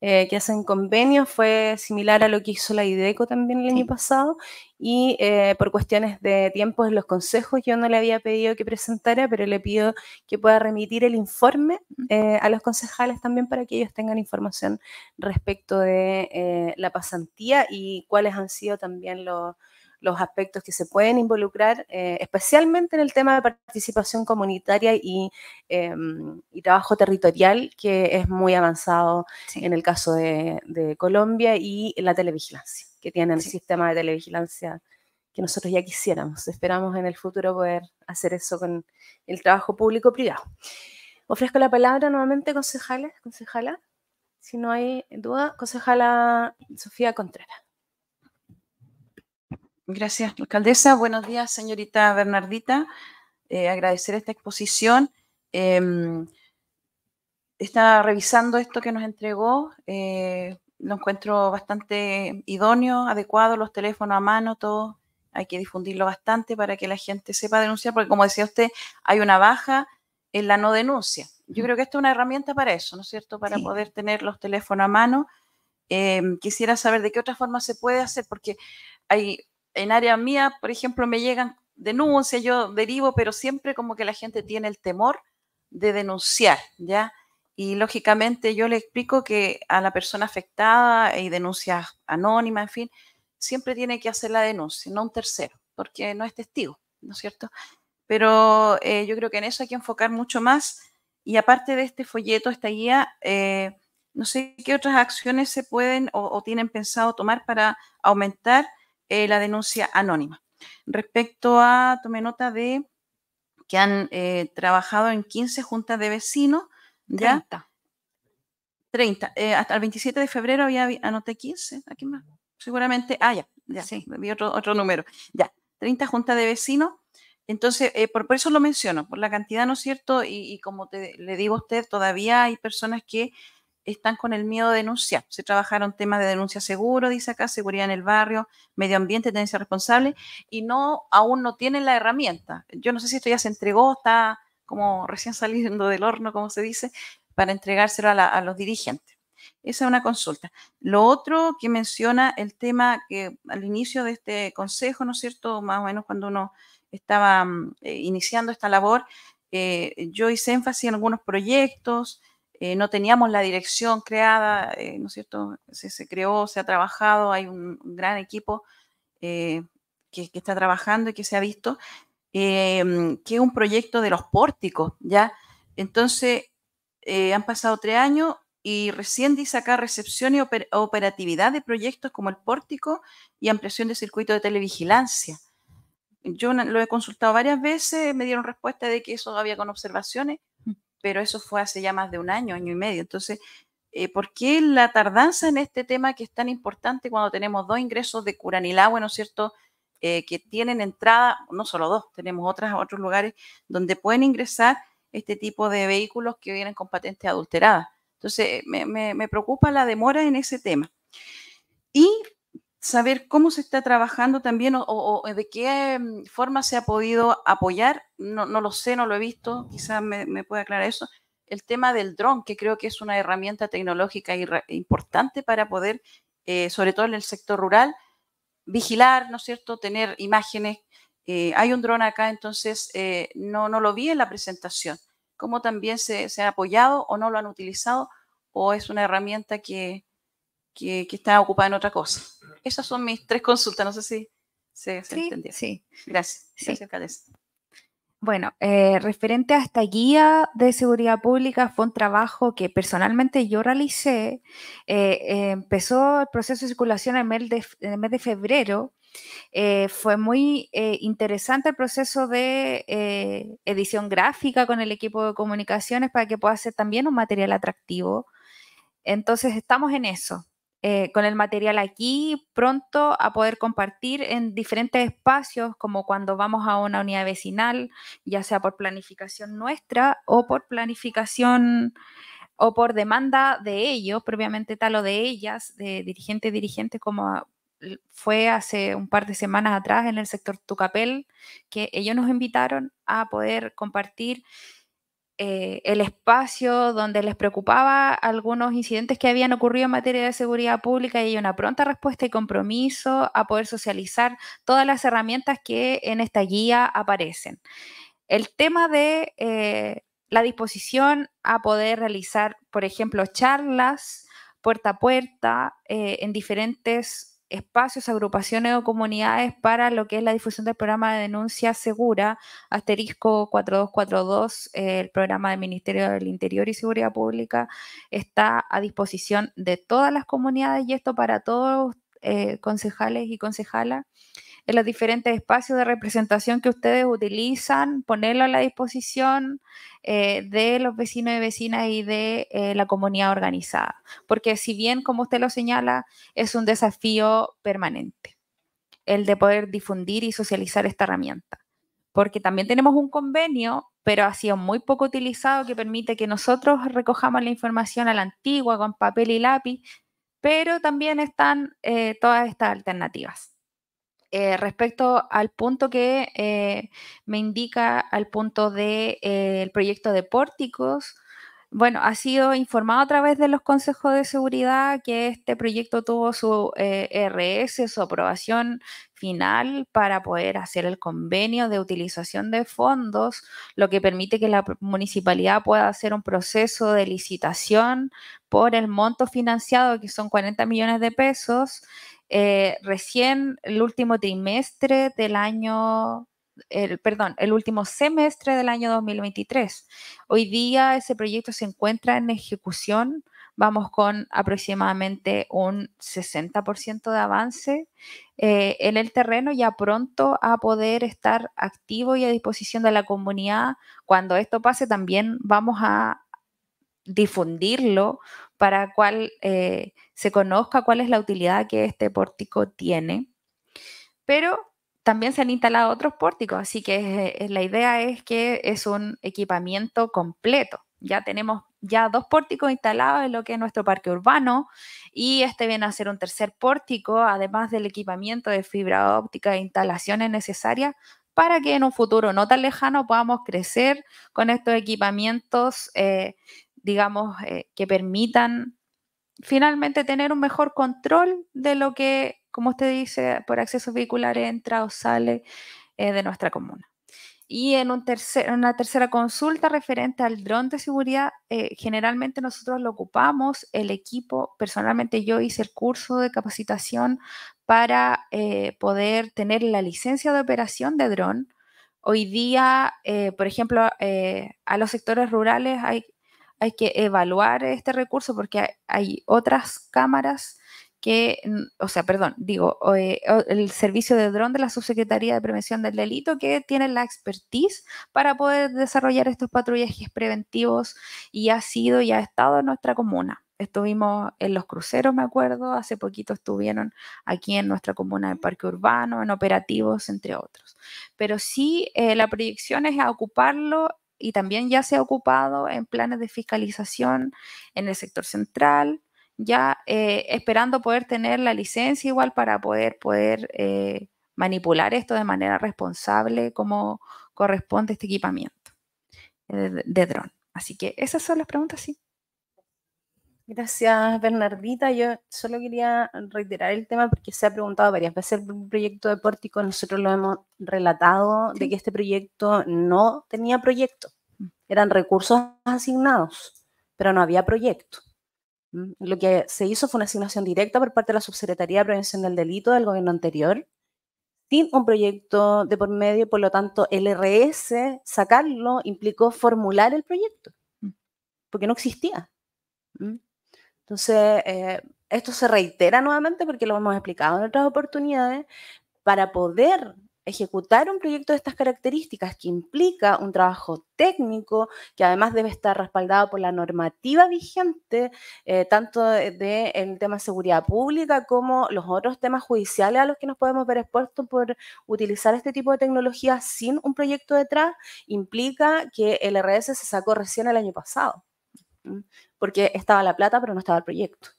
eh, que hacen convenios, fue similar a lo que hizo la IDECO también el año pasado, y eh, por cuestiones de tiempo en los consejos, yo no le había pedido que presentara, pero le pido que pueda remitir el informe eh, a los concejales también para que ellos tengan información respecto de la pasantía y cuáles han sido también los los aspectos que se pueden involucrar, eh, especialmente en el tema de participación comunitaria y, em, trabajo territorial, que es muy avanzado en el caso de, Colombia, y la televigilancia, que tienen un el sistema de televigilancia que nosotros ya quisiéramos. Esperamos en el futuro poder hacer eso con el trabajo público-privado. Ofrezco la palabra nuevamente, concejales, concejala. Si no hay duda, concejala Sofía Contreras. Gracias, alcaldesa. Buenos días, señorita Bernardita. Eh, agradecer esta exposición. Eh, em, está revisando esto que nos entregó. Eh, lo encuentro bastante idóneo, adecuado, los teléfonos a mano, todo. Hay que difundirlo bastante para que la gente sepa denunciar, porque como decía usted, hay una baja en la no denuncia. Yo mm. creo que esta es una herramienta para eso, ¿no es cierto? Para poder tener los teléfonos a mano. Em, quisiera saber de qué otra forma se puede hacer, porque hay en área mía, por ejemplo, me llegan denuncias, yo derivo, pero siempre como que la gente tiene el temor de denunciar, ¿ya? Y lógicamente yo le explico que a la persona afectada y denuncia anónima, en fin, siempre tiene que hacer la denuncia, no un tercero, porque no es testigo, ¿no es cierto? Pero eh, yo creo que en eso hay que enfocar mucho más. Y aparte de este folleto, esta guía, eh, no sé qué otras acciones se pueden o tienen pensado tomar para aumentar eh, la denuncia anónima. Respecto a, tomé nota de que han eh, trabajado en 15 juntas de vecinos, ¿ya? 30. 30. Eh, hasta el 27 de febrero había, anoté 15, aquí más. Seguramente, ah, ya, ya, sí. vi otro, número. Ya, 30 juntas de vecinos. Entonces, por, eso lo menciono, por la cantidad, ¿no es cierto? Y, como le digo a usted, todavía hay personas que están con el miedo de denunciar. Se trabajaron temas de denuncia seguro, dice acá, seguridad en el barrio, medio ambiente, tenencia responsable, y no, aún no tienen la herramienta. Yo no sé si esto ya se entregó, está como recién saliendo del horno, como se dice, para entregárselo a, los dirigentes. Esa es una consulta. Lo otro que menciona el tema que al inicio de este consejo, ¿no es cierto? Más o menos cuando uno estaba mm, eh, iniciando esta labor, eh, yo hice énfasis en algunos proyectos, eh, no teníamos la dirección creada, eh, ¿no es cierto? Se, creó, se ha trabajado, hay un, gran equipo eh, que, está trabajando y que se ha visto, em, que es un proyecto de los pórticos, ¿ya? Entonces, han pasado tres años y recién dice acá recepción y operatividad de proyectos como el pórtico y ampliación de circuito de televigilancia. Yo lo he consultado varias veces, me dieron respuesta de que eso había con observaciones pero eso fue hace ya más de un año, año y medio. Entonces, eh, ¿por qué la tardanza en este tema que es tan importante cuando tenemos dos ingresos de Curanilagüe, ¿no es cierto?, eh, que tienen entrada, no solo dos, tenemos otras, otros lugares donde pueden ingresar este tipo de vehículos que vienen con patentes adulteradas. Entonces, me, me preocupa la demora en ese tema. Y saber cómo se está trabajando también o, de qué mm, forma se ha podido apoyar, no, lo sé, no lo he visto, quizás me, puede pueda aclarar eso, el tema del dron, que creo que es una herramienta tecnológica importante para poder, eh, sobre todo en el sector rural, vigilar, ¿no es cierto?, tener imágenes. Eh, hay un dron acá, entonces eh, no, no lo vi en la presentación. ¿Cómo también se, ha apoyado o no lo han utilizado? ¿O es una herramienta que, que, está ocupada en otra cosa. Esas son mis tres consultas, no sé si se, entendió. Sí. Gracias. bueno, eh, referente a esta guía de seguridad pública, fue un trabajo que personalmente yo realicé. Eh, empezó el proceso de circulación en el en el mes de febrero. Eh, fue muy interesante el proceso de edición gráfica con el equipo de comunicaciones para que pueda ser también un material atractivo. Entonces, estamos en eso. Eh, con el material aquí pronto a poder compartir en diferentes espacios, como cuando vamos a una unidad vecinal, ya sea por planificación nuestra o por planificación o por demanda de ellos, propiamente tal o de ellas, de dirigentes, dirigentes, como fue hace un par de semanas atrás en el sector Tucapel, que ellos nos invitaron a poder compartir eh, el espacio donde les preocupaba algunos incidentes que habían ocurrido en materia de seguridad pública y una pronta respuesta y compromiso a poder socializar todas las herramientas que en esta guía aparecen. El tema de eh, la disposición a poder realizar, por ejemplo, charlas puerta a puerta eh, en diferentes espacios, agrupaciones o comunidades para lo que es la difusión del programa de denuncia segura, asterisco 4242, el programa del Ministerio del Interior y Seguridad Pública, está a disposición de todas las comunidades y esto para todos los eh, concejales y concejalas en los diferentes espacios de representación que ustedes utilizan, ponerlo a la disposición eh, de los vecinos y vecinas y de eh, la comunidad organizada. Porque si bien, como usted lo señala, es un desafío permanente el de poder difundir y socializar esta herramienta. Porque también tenemos un convenio, pero ha sido muy poco utilizado, que permite que nosotros recojamos la información a la antigua con papel y lápiz, pero también están eh, todas estas alternativas. Eh, respecto al punto que eh, me indica al punto del de, eh, el proyecto de pórticos, bueno, ha sido informado a través de los consejos de seguridad que este proyecto tuvo su e RS, su aprobación final para poder hacer el convenio de utilización de fondos, lo que permite que la municipalidad pueda hacer un proceso de licitación por el monto financiado, que son 40 millones de pesos, eh, recién el último trimestre del año, el, perdón, el último semestre del año 2023. Hoy día ese proyecto se encuentra en ejecución. Vamos con aproximadamente un 60% de avance eh, en el terreno, ya pronto a poder estar activo y a disposición de la comunidad. Cuando esto pase, también vamos a difundirlo para cual eh, se conozca cuál es la utilidad que este pórtico tiene. Pero también se han instalado otros pórticos, así que eh, eh, la idea es que es un equipamiento completo. Ya tenemos ya dos pórticos instalados en lo que es nuestro parque urbano y este viene a ser un tercer pórtico, además del equipamiento de fibra óptica e instalaciones necesarias para que en un futuro no tan lejano podamos crecer con estos equipamientos digamos, eh, que permitan finalmente tener un mejor control de lo que, como usted dice, por accesos vehiculares entra o sale eh, de nuestra comuna. Y en un tercer, una tercera consulta referente al dron de seguridad, eh, generalmente nosotros lo ocupamos, el equipo, personalmente yo hice el curso de capacitación para poder tener la licencia de operación de dron. Hoy día, por ejemplo, a los sectores rurales hay hay que evaluar este recurso porque hay otras cámaras que, o sea, perdón, digo, eh, el servicio de dron de la Subsecretaría de Prevención del Delito que tiene la expertise para poder desarrollar estos patrullajes preventivos y ha sido y ha estado en nuestra comuna. Estuvimos en los cruceros, me acuerdo, hace poquito estuvieron aquí en nuestra comuna, en Parque Urbano, en operativos, entre otros. Pero sí, eh, la proyección es ocuparlo y también ya se ha ocupado en planes de fiscalización en el sector central, ya eh, esperando poder tener la licencia igual para poder, poder eh, manipular esto de manera responsable como corresponde este equipamiento eh, de, de dron. Así que esas son las preguntas, sí. Gracias, Bernardita. Yo solo quería reiterar el tema porque se ha preguntado varias veces el proyecto de Nosotros lo hemos relatado de que este proyecto no tenía proyecto. Mm. Eran recursos asignados, pero no había proyecto. Mm. Lo que se hizo fue una asignación directa por parte de la Subsecretaría de Prevención del Delito del gobierno anterior, sin un proyecto de por medio, por lo tanto, el RS, sacarlo implicó formular el proyecto, mm. porque no existía. Entonces, eh, esto se reitera nuevamente porque lo hemos explicado en otras oportunidades, para poder ejecutar un proyecto de estas características que implica un trabajo técnico que además debe estar respaldado por la normativa vigente, eh, tanto del de, tema de seguridad pública como los otros temas judiciales a los que nos podemos ver expuestos por utilizar este tipo de tecnología sin un proyecto detrás, implica que el RS se sacó recién el año pasado porque estaba la plata, pero no estaba el proyecto.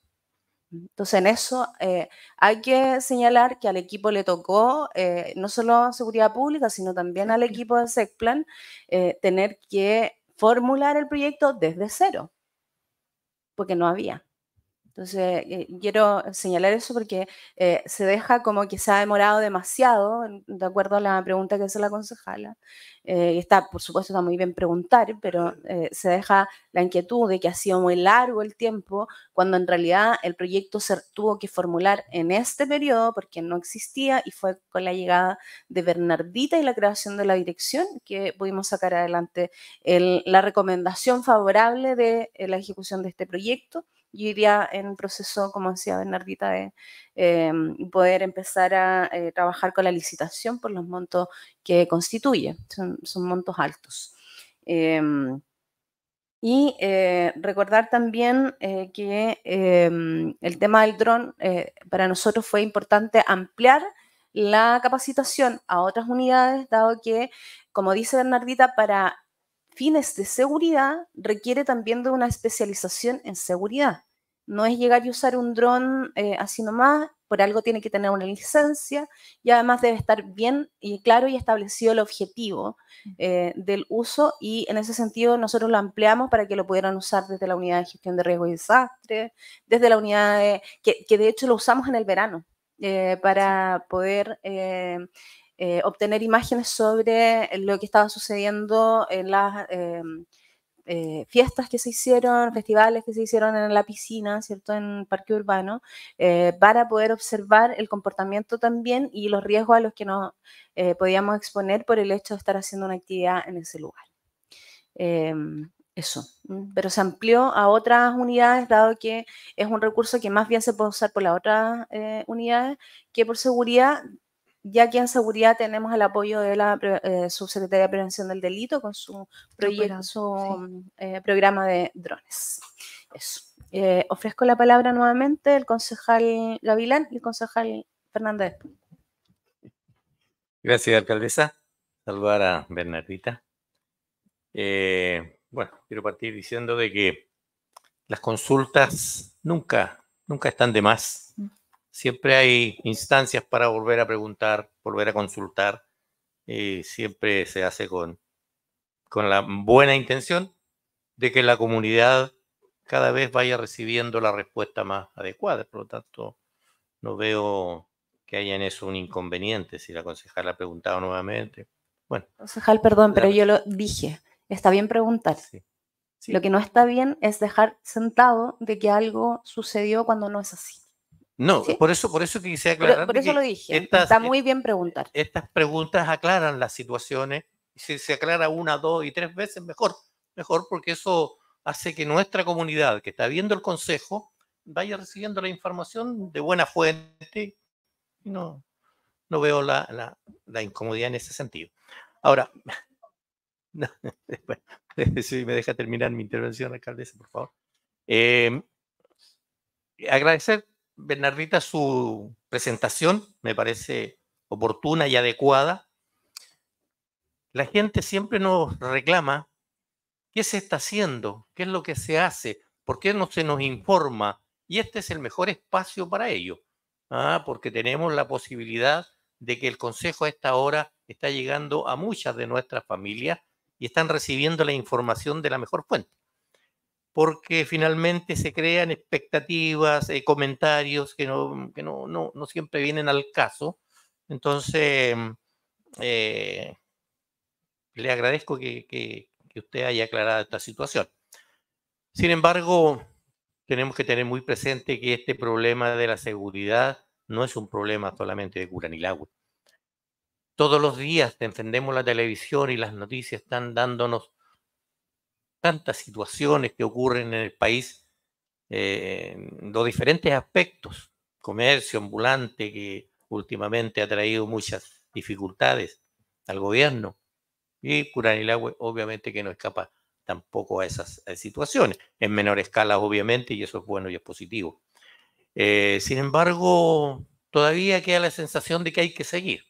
Entonces, en eso eh, hay que señalar que al equipo le tocó, eh, no solo seguridad pública, sino también al equipo de SECPLAN, eh, tener que formular el proyecto desde cero, porque no había. Entonces, eh, quiero señalar eso porque eh, se deja como que se ha demorado demasiado, de acuerdo a la pregunta que hace la concejala. Eh, está, por supuesto, está muy bien preguntar, pero se deja la inquietud de que ha sido muy largo el tiempo, cuando en realidad el proyecto se tuvo que formular en este periodo porque no existía y fue con la llegada de Bernardita y la creación de la dirección que pudimos sacar adelante la recomendación favorable de la ejecución de este proyecto yo iría en un proceso, como decía Bernardita, de em, poder empezar a eh, trabajar con la licitación por los montos que constituye. Son, montos altos. Em, y eh, recordar también eh, que em, el tema del dron para nosotros fue importante ampliar la capacitación a otras unidades, dado que, como dice Bernardita, para fines de seguridad requiere también de una especialización en seguridad. No es llegar y usar un dron eh, así nomás, por algo tiene que tener una licencia y además debe estar bien y claro y establecido el objetivo eh, del uso y en ese sentido nosotros lo ampliamos para que lo pudieran usar desde la unidad de gestión de riesgo y desastre, desde la unidad de, que, de hecho lo usamos en el verano eh, para poder eh, obtener imágenes sobre lo que estaba sucediendo en las eh, eh, fiestas que se hicieron, festivales que se hicieron en la piscina, ¿cierto? En parque urbano, para poder observar el comportamiento también y los riesgos a los que nos podíamos exponer por el hecho de estar haciendo una actividad en ese lugar. eso, pero se amplió a otras unidades, dado que es un recurso que más bien se puede usar por las otras unidades que por seguridad, ya que en seguridad tenemos el apoyo de la eh, Subsecretaría de Prevención del Delito con su proyecto, su, eh, programa de drones. Eh, ofrezco la palabra nuevamente el concejal Gavilán y al concejal Fernández. Gracias, alcaldesa. Saludar a Bernardita. bueno, quiero partir diciendo de que las consultas nunca, nunca están de más. Mm siempre hay instancias para volver a preguntar, volver a consultar. y eh, siempre se hace con, con la buena intención de que la comunidad cada vez vaya recibiendo la respuesta más adecuada. Por lo tanto, no veo que haya en eso un inconveniente si la concejal ha preguntado nuevamente. Bueno. Concejal, perdón, pero yo lo dije. Está bien preguntar. Lo que no está bien es dejar sentado de que algo sucedió cuando no es así. No, por eso, por eso quise aclarar. Por, eso lo dije. Está e muy bien preguntar. Estas preguntas aclaran las situaciones. Si se aclara una, dos y tres veces, mejor. Mejor porque eso hace que nuestra comunidad que está viendo el consejo vaya recibiendo la información de buena fuente no, no veo la, incomodidad en ese sentido. Ahora, si me deja terminar mi intervención, alcaldesa, por favor. Em, agradecer Bernardita, su presentación me parece oportuna y adecuada. La gente siempre nos reclama qué se está haciendo, qué es lo que se hace, por qué no se nos informa. Y este es el mejor espacio para ello, ¿ah? porque tenemos la posibilidad de que el Consejo a esta hora está llegando a muchas de nuestras familias y están recibiendo la información de la mejor fuente porque finalmente se crean expectativas, eh, comentarios que, no, siempre vienen al caso. Entonces, eh, le agradezco que, usted haya aclarado esta situación. Sin embargo, tenemos que tener muy presente que este problema de la seguridad no es un problema solamente de Curanilagua. Todos los días encendemos la televisión y las noticias están dándonos tantas situaciones que ocurren en el país, eh, en los diferentes aspectos, comercio ambulante que últimamente ha traído muchas dificultades al gobierno y Curanilagüe obviamente que no escapa tampoco a esas situaciones, en menor escala obviamente y eso es bueno y es positivo. Eh, sin embargo, todavía queda la sensación de que hay que seguir.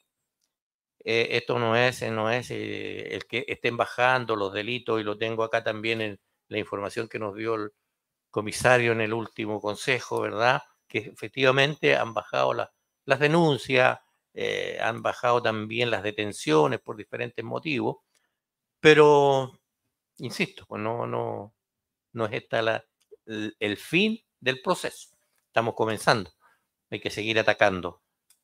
Eh, esto no es, eh, no es eh, el que estén bajando los delitos, y lo tengo acá también en la información que nos dio el comisario en el último consejo, ¿verdad? Que efectivamente han bajado las denuncias, han bajado también las detenciones por diferentes motivos, pero, insisto, pues no, no, no es el fin del proceso. Estamos comenzando. Hay que seguir atacando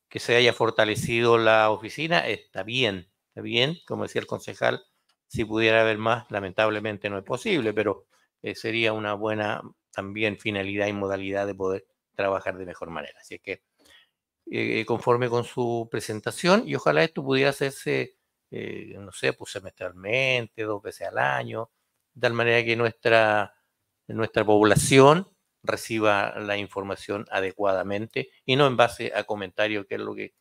que se haya fortalecido la oficina, está bien, está bien, como decía el concejal, si pudiera haber más, lamentablemente no es posible, pero eh, sería una buena también finalidad y modalidad de poder trabajar de mejor manera. Así que eh, conforme con su presentación y ojalá esto pudiera hacerse, eh, no sé, pues semestralmente, dos veces al año, de tal manera que nuestra, nuestra población reciba la información adecuadamente y no en base a comentarios, que es lo que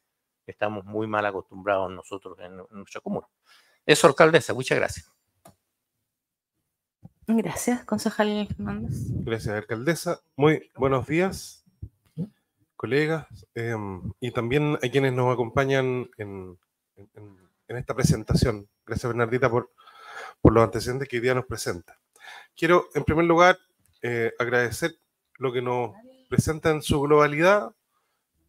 estamos muy mal acostumbrados nosotros en, nuestra comuna. Eso, alcaldesa, muchas gracias. Gracias, concejal Fernández. Gracias, alcaldesa. Muy buenos días, colegas, em, y también a quienes nos acompañan en, esta presentación. Gracias, Bernardita, por, los antecedentes que hoy día nos presenta. Quiero, en primer lugar, eh, agradecer lo que nos presenta en su globalidad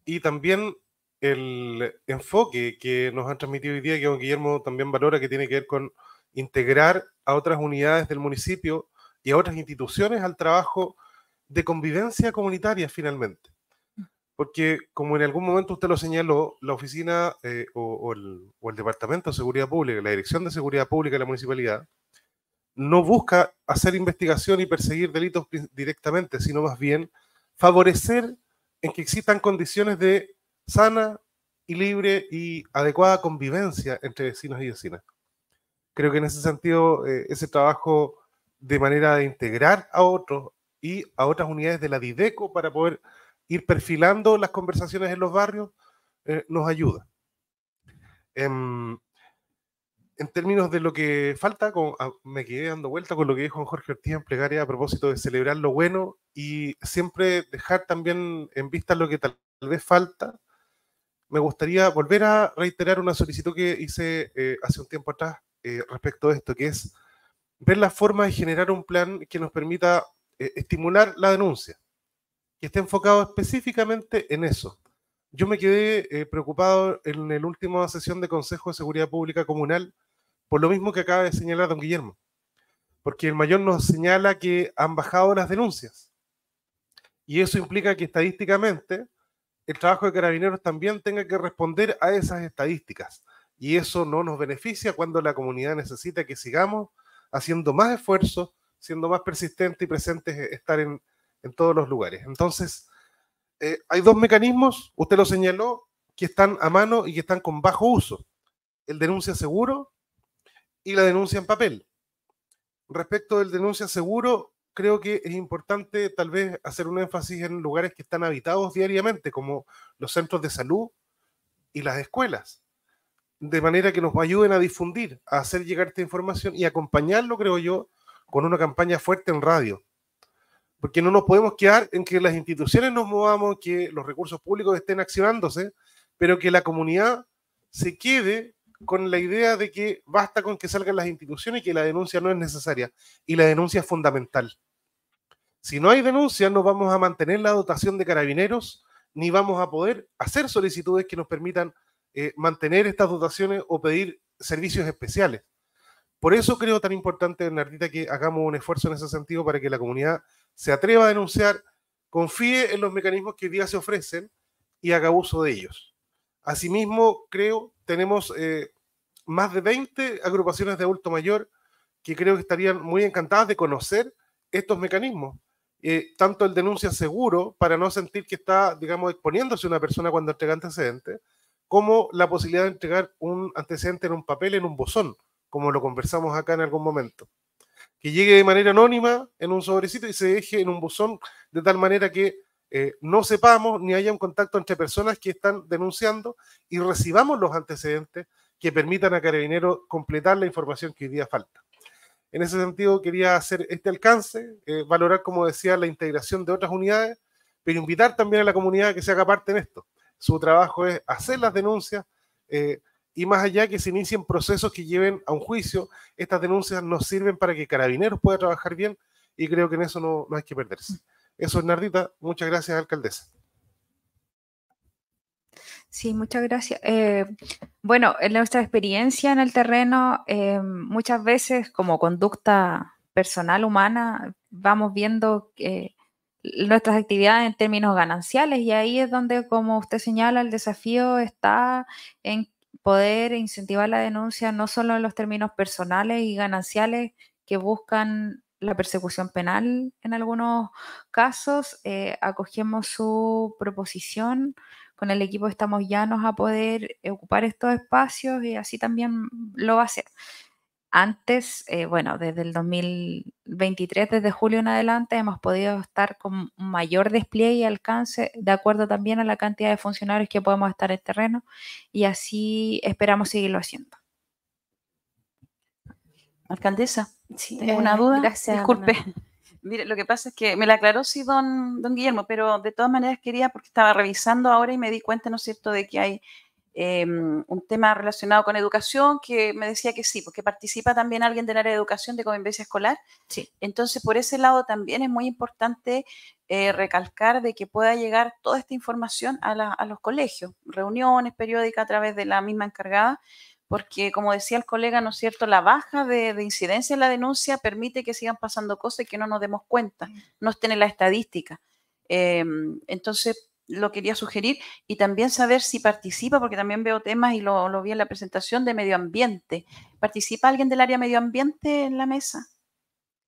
y también el enfoque que nos han transmitido hoy día, que don Guillermo también valora, que tiene que ver con integrar a otras unidades del municipio y a otras instituciones al trabajo de convivencia comunitaria finalmente. Porque como en algún momento usted lo señaló, la oficina eh, o, el, Departamento de Seguridad Pública, la Dirección de Seguridad Pública de la Municipalidad, no busca hacer investigación y perseguir delitos directamente, sino más bien favorecer en que existan condiciones de sana y libre y adecuada convivencia entre vecinos y vecinas. Creo que en ese sentido, eh, ese trabajo de manera de integrar a otros y a otras unidades de la Dideco para poder ir perfilando las conversaciones en los barrios, eh, nos ayuda. Em, en términos de lo que falta, ah, me quedé dando vuelta con lo que dijo Jorge Ortiz en plegaria a propósito de celebrar lo bueno y siempre dejar también en vista lo que tal, vez falta. Me gustaría volver a reiterar una solicitud que hice eh, hace un tiempo atrás eh, respecto a esto, que es ver la forma de generar un plan que nos permita eh, estimular la denuncia, que esté enfocado específicamente en eso. Yo me quedé preocupado en la última sesión de Consejo de Seguridad Pública Comunal, por lo mismo que acaba de señalar don Guillermo, porque el mayor nos señala que han bajado las denuncias. Y eso implica que estadísticamente el trabajo de carabineros también tenga que responder a esas estadísticas. Y eso no nos beneficia cuando la comunidad necesita que sigamos haciendo más esfuerzos, siendo más persistentes y presentes, eh, estar en, todos los lugares. Entonces, eh, hay dos mecanismos, usted lo señaló, que están a mano y que están con bajo uso. El denuncia seguro y la denuncia en papel. Respecto del denuncia seguro, creo que es importante tal vez hacer un énfasis en lugares que están habitados diariamente, como los centros de salud y las escuelas, de manera que nos ayuden a difundir, a hacer llegar esta información y acompañarlo, creo yo, con una campaña fuerte en radio. Porque no nos podemos quedar en que las instituciones nos movamos, que los recursos públicos estén accionándose, pero que la comunidad se quede con la idea de que basta con que salgan las instituciones y que la denuncia no es necesaria. Y la denuncia es fundamental. Si no hay denuncia, no vamos a mantener la dotación de carabineros, ni vamos a poder hacer solicitudes que nos permitan eh, mantener estas dotaciones o pedir servicios especiales. Por eso creo tan importante, Bernardita, que hagamos un esfuerzo en ese sentido para que la comunidad se atreva a denunciar, confíe en los mecanismos que hoy día se ofrecen y haga uso de ellos. Asimismo, creo, tenemos eh, más de 20 agrupaciones de adulto mayor que creo que estarían muy encantadas de conocer estos mecanismos. Eh, tanto el denuncia seguro para no sentir que está, digamos, exponiéndose una persona cuando entrega antecedentes, como la posibilidad de entregar un antecedente en un papel, en un bozón, como lo conversamos acá en algún momento. Que llegue de manera anónima en un sobrecito y se deje en un buzón de tal manera que eh, no sepamos ni haya un contacto entre personas que están denunciando y recibamos los antecedentes que permitan a Carabineros completar la información que hoy día falta. En ese sentido, quería hacer este alcance, eh, valorar, como decía, la integración de otras unidades, pero invitar también a la comunidad a que se haga parte en esto. Su trabajo es hacer las denuncias eh, y más allá que se inicien procesos que lleven a un juicio, estas denuncias nos sirven para que Carabineros pueda trabajar bien y creo que en eso no, no hay que perderse. Eso es Nardita. Muchas gracias, alcaldesa. Sí, muchas gracias. Eh, bueno, en nuestra experiencia en el terreno, eh, muchas veces como conducta personal humana, vamos viendo nuestras actividades en términos gananciales y ahí es donde, como usted señala, el desafío está en poder incentivar la denuncia no solo en los términos personales y gananciales que buscan la persecución penal en algunos casos. Eh, acogemos su proposición. Con el equipo estamos llanos a poder eh, ocupar estos espacios y así también lo va a ser Antes, eh, bueno, desde el 2023, desde julio en adelante, hemos podido estar con mayor despliegue y alcance, de acuerdo también a la cantidad de funcionarios que podemos estar en terreno, y así esperamos seguirlo haciendo. Alcaldesa una duda. Gracias. Disculpe. Mire, lo que pasa es que me la aclaró sí don, don Guillermo, pero de todas maneras quería, porque estaba revisando ahora y me di cuenta, ¿no es cierto?, de que hay em, un tema relacionado con educación que me decía que sí, porque participa también alguien del área de educación de convivencia escolar. Sí. Entonces, por ese lado también es muy importante eh, recalcar de que pueda llegar toda esta información a, a los colegios, reuniones periódicas a través de la misma encargada, porque como decía el colega, ¿no es cierto?, la baja de, incidencia en la denuncia permite que sigan pasando cosas que no nos demos cuenta, mm. no estén en la estadística. Em, entonces, lo quería sugerir y también saber si participa, porque también veo temas y lo, vi en la presentación de medio ambiente. ¿Participa alguien del área medio ambiente en la mesa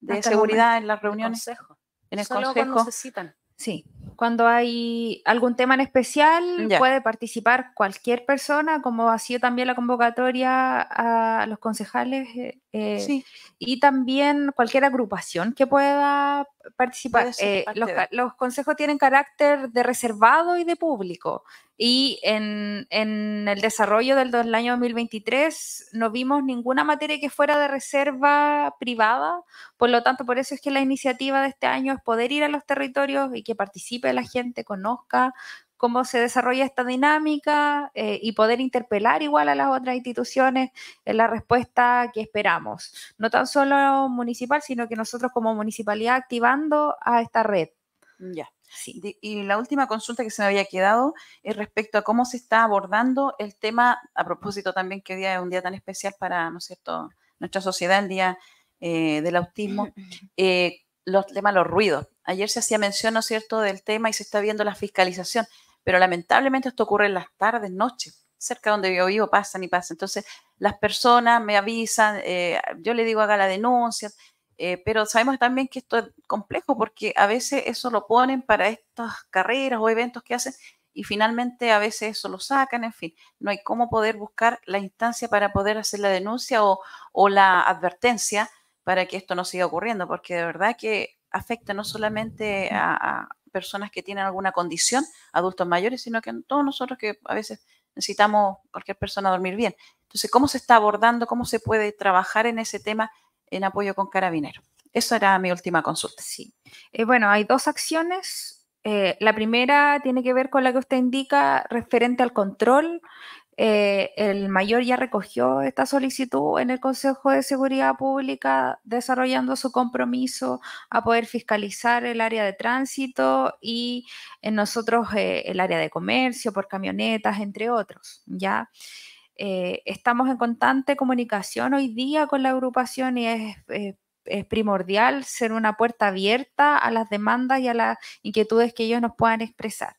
de seguridad, en las reuniones? En el consejo. En el consejo. Cuando se citan. Sí, cuando hay algún tema en especial, puede participar cualquier persona, como ha sido también la convocatoria a los concejales eh, eh, y también cualquier agrupación que pueda participar. Eh, los consejos tienen carácter de reservado y de público. Y en, el desarrollo del, año 2023 no vimos ninguna materia que fuera de reserva privada, por lo tanto, por eso es que la iniciativa de este año es poder ir a los territorios y que participe la gente, conozca cómo se desarrolla esta dinámica eh, y poder interpelar igual a las otras instituciones en la respuesta que esperamos, no tan solo municipal, sino que nosotros como municipalidad activando a esta red. Ya y la última consulta que se me había quedado es respecto a cómo se está abordando el tema, a propósito también que hoy día es un día tan especial para, ¿no nuestra sociedad, el Día eh, del Autismo, eh, los temas, los ruidos. Ayer se hacía mención, ¿no cierto?, del tema y se está viendo la fiscalización, pero lamentablemente esto ocurre en las tardes, noches, cerca donde yo vivo pasan y pasan. Entonces, las personas me avisan, eh, yo le digo haga la denuncia, eh, pero sabemos también que esto es complejo porque a veces eso lo ponen para estas carreras o eventos que hacen y finalmente a veces eso lo sacan, en fin, no hay cómo poder buscar la instancia para poder hacer la denuncia o, la advertencia para que esto no siga ocurriendo, porque de verdad que afecta no solamente a, personas que tienen alguna condición, adultos mayores, sino que todos nosotros que a veces necesitamos cualquier persona dormir bien. Entonces, ¿cómo se está abordando? ¿Cómo se puede trabajar en ese tema en apoyo con carabineros. Eso era mi última consulta. Sí. Eh, bueno, hay dos acciones. Eh, la primera tiene que ver con la que usted indica referente al control. Eh, el mayor ya recogió esta solicitud en el Consejo de Seguridad Pública, desarrollando su compromiso a poder fiscalizar el área de tránsito y en nosotros el área de comercio por camionetas, entre otros. ¿ya? Eh, estamos en constante comunicación hoy día con la agrupación y es, eh, es, primordial ser una puerta abierta a las demandas y a las inquietudes que ellos nos puedan expresar.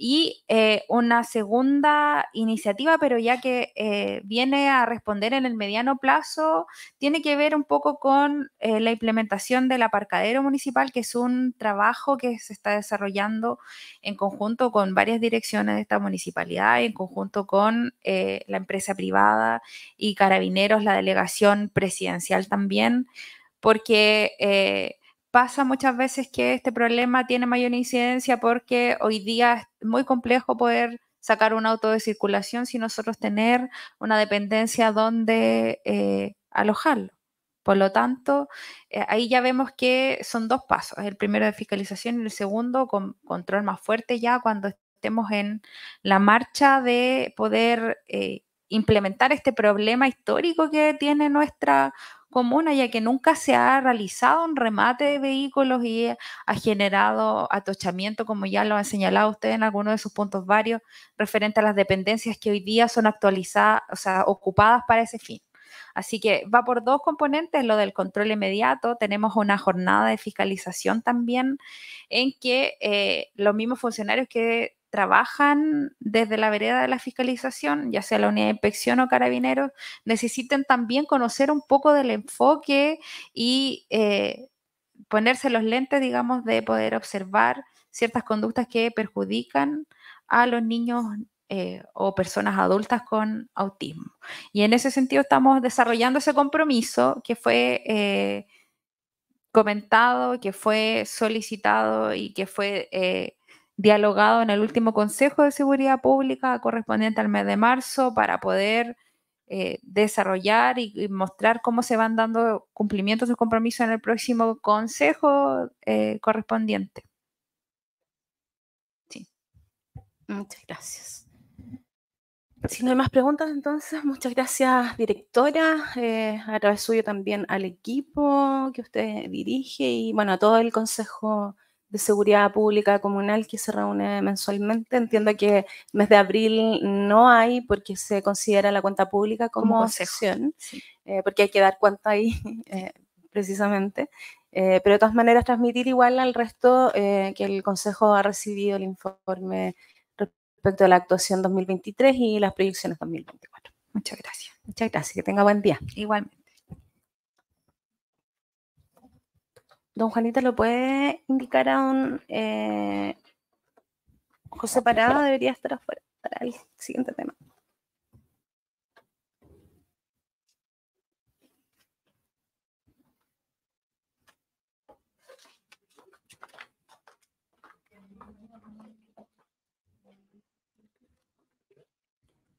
Y eh, una segunda iniciativa, pero ya que eh, viene a responder en el mediano plazo, tiene que ver un poco con eh, la implementación del aparcadero municipal, que es un trabajo que se está desarrollando en conjunto con varias direcciones de esta municipalidad, en conjunto con la empresa privada y carabineros, la delegación presidencial también, porque pasa muchas veces que este problema tiene mayor incidencia porque hoy día es muy complejo poder sacar un auto de circulación sin nosotros tener una dependencia donde eh, alojarlo. Por lo tanto, eh, ahí ya vemos que son dos pasos. El primero de fiscalización y el segundo con control más fuerte ya cuando estemos en la marcha de poder eh, implementar este problema histórico que tiene nuestra comuna, ya que nunca se ha realizado un remate de vehículos y ha generado atochamiento, como ya lo ha señalado ustedes en algunos de sus puntos varios, referente a las dependencias que hoy día son actualizadas, o sea, ocupadas para ese fin. Así que va por dos componentes, lo del control inmediato, tenemos una jornada de fiscalización también en que eh, los mismos funcionarios que trabajan desde la vereda de la fiscalización, ya sea la unidad de inspección o carabineros, necesiten también conocer un poco del enfoque y eh, ponerse los lentes, digamos, de poder observar ciertas conductas que perjudican a los niños eh, o personas adultas con autismo. Y en ese sentido estamos desarrollando ese compromiso que fue eh, comentado, que fue solicitado y que fue dialogado en el último Consejo de Seguridad Pública correspondiente al mes de marzo para poder eh, desarrollar y, mostrar cómo se van dando cumplimientos de sus compromisos en el próximo Consejo eh, correspondiente. Muchas gracias. Si no hay más preguntas, entonces, muchas gracias, directora. Eh, a través suyo también al equipo que usted dirige y, bueno, a todo el Consejo de Seguridad Pública Comunal que se reúne mensualmente. Entiendo que mes de abril no hay porque se considera la cuenta pública como, como eh, porque hay que dar cuenta ahí eh, precisamente. Eh, pero de todas maneras, transmitir igual al resto que el Consejo ha recibido el informe respecto a la actuación 2023 y las proyecciones 2024. Muchas gracias. Muchas gracias. Que tenga buen día. Igualmente. Don Juanita, ¿lo puede indicar a un eh, José Parada? Debería estar afuera para el siguiente tema.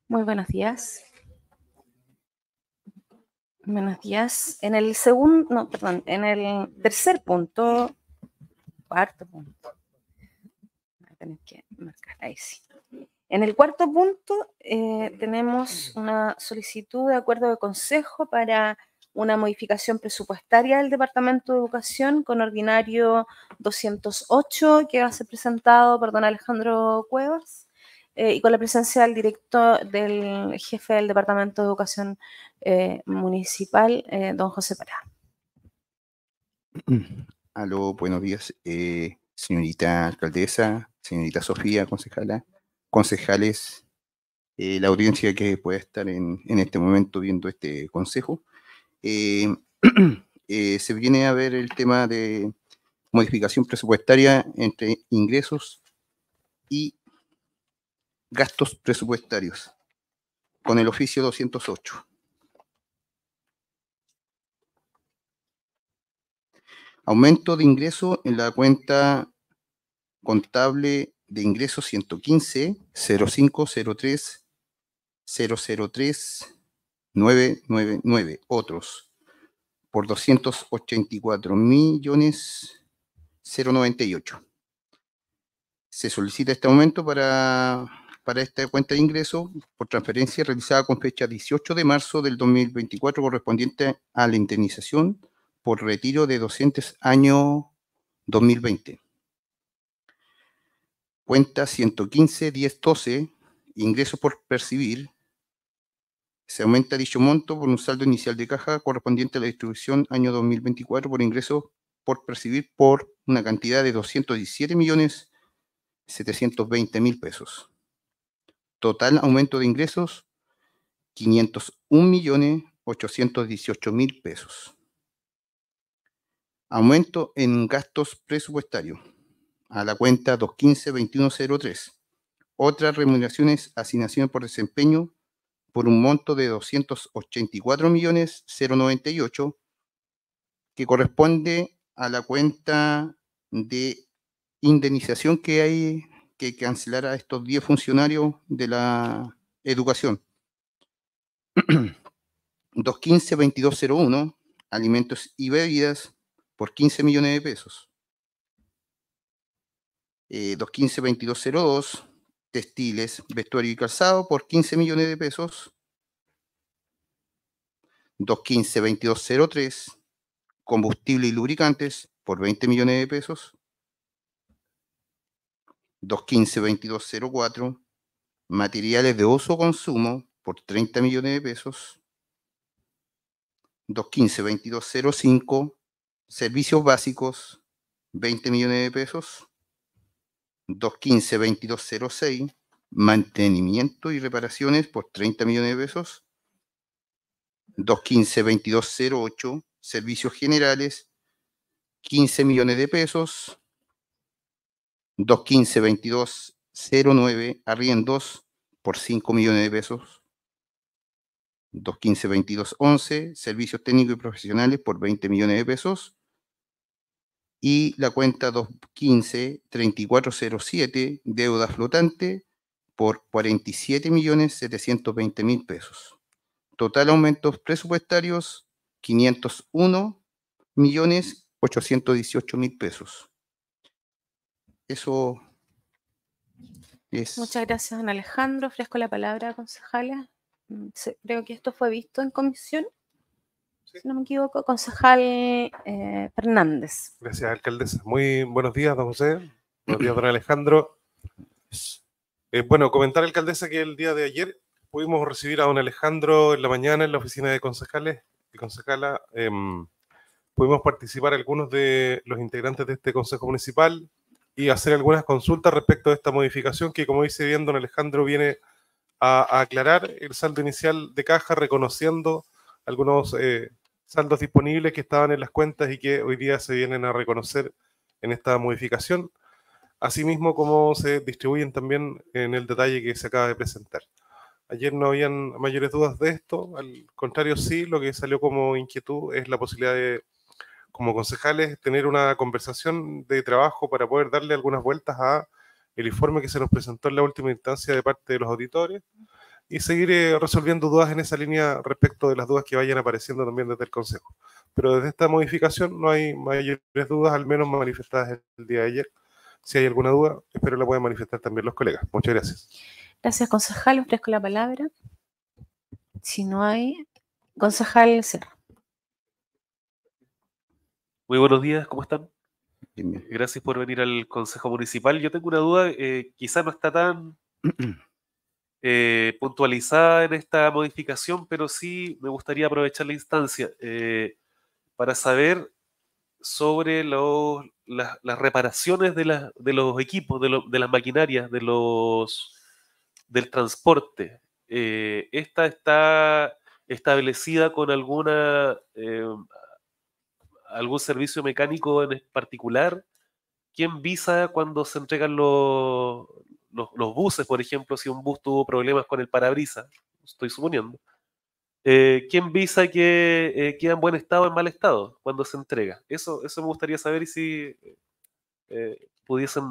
Muy buenos días. Buenos días. En el segundo, no, perdón, en el tercer punto, cuarto punto. En el cuarto punto eh, tenemos una solicitud de acuerdo de consejo para una modificación presupuestaria del Departamento de Educación con ordinario 208 que va a ser presentado, don Alejandro Cuevas. Eh, y con la presencia del director, del jefe del Departamento de Educación eh, Municipal, eh, don José Pará. Aló, buenos días, señorita alcaldesa, señorita Sofía, concejala, concejales, la audiencia que puede estar en, en este momento viendo este consejo. se viene a ver el tema de modificación presupuestaria entre ingresos y gastos presupuestarios, con el oficio 208. Aumento de ingreso en la cuenta contable de ingreso 115 0503 003 999 otros por 284 millones 098. Se solicita este aumento para para esta cuenta de ingreso por transferencia realizada con fecha 18 de marzo del 2024 correspondiente a la indemnización por retiro de docentes año 2020. Cuenta 115 10 12 ingresos por percibir. Se aumenta dicho monto por un saldo inicial de caja correspondiente a la distribución año 2024 por ingresos por percibir por una cantidad de 217 millones 720 mil pesos. Total aumento de ingresos, 501.818.000 pesos. Aumento en gastos presupuestarios a la cuenta 215.2103. Otras remuneraciones, asignaciones por desempeño por un monto de 284.098 que corresponde a la cuenta de indemnización que hay que cancelara a estos 10 funcionarios de la educación. 215-2201, alimentos y bebidas por 15 millones de pesos. 215-2202, eh, textiles, vestuario y calzado por 15 millones de pesos. 215-2203, combustible y lubricantes por 20 millones de pesos. 215-2204, materiales de uso o consumo por 30 millones de pesos, 215-2205, servicios básicos, 20 millones de pesos, 215-2206, mantenimiento y reparaciones por 30 millones de pesos, 215-2208, servicios generales, 15 millones de pesos, 215-2209, arriendos por 5 millones de pesos. 215-2211, servicios técnicos y profesionales por 20 millones de pesos. Y la cuenta 215-3407, deuda flotante por 47 millones 720 mil pesos. Total aumentos presupuestarios, 501 millones 818 mil pesos. Eso Muchas gracias, don Alejandro. Ofrezco la palabra, concejala, mm, Creo que esto fue visto en comisión. Si no me equivoco, concejal eh, Fernández. Gracias, alcaldesa. Muy buenos días, don José. Buenos días, don Alejandro. Eh, bueno, comentar, alcaldesa, que el día de ayer pudimos recibir a don Alejandro en la mañana en la oficina de concejales y concejala. Em, pudimos participar algunos de los integrantes de este Consejo Municipal, y hacer algunas consultas respecto a esta modificación que, como dice bien don Alejandro, viene a, aclarar el saldo inicial de caja reconociendo algunos eh, saldos disponibles que estaban en las cuentas y que hoy día se vienen a reconocer en esta modificación, asimismo como se distribuyen también en el detalle que se acaba de presentar. Ayer no habían mayores dudas de esto, al contrario sí, lo que salió como inquietud es la posibilidad de como concejales tener una conversación de trabajo para poder darle algunas vueltas a el informe que se nos presentó en la última instancia de parte de los auditores y seguir eh, resolviendo dudas en esa línea respecto de las dudas que vayan apareciendo también desde el Consejo. Pero desde esta modificación no hay mayores dudas, al menos manifestadas el día de ayer. Si hay alguna duda, espero la puedan manifestar también los colegas. Muchas gracias. Gracias, concejal. Ofrezco la palabra. Si no hay, concejal, muy buenos días, ¿cómo están? Gracias por venir al Consejo Municipal. Yo tengo una duda, eh, quizá no está tan eh, puntualizada en esta modificación, pero sí me gustaría aprovechar la instancia eh, para saber sobre las, reparaciones de, de, los equipos, de, de las maquinarias, de los, del transporte. esta está establecida con alguna algún servicio mecánico en particular? ¿Quién visa cuando se entregan los, los, buses, por ejemplo, si un bus tuvo problemas con el parabrisas? Estoy suponiendo. Eh, ¿Quién visa que eh, queda en buen estado o en mal estado cuando se entrega? Eso, eso me gustaría saber y si eh, pudiesen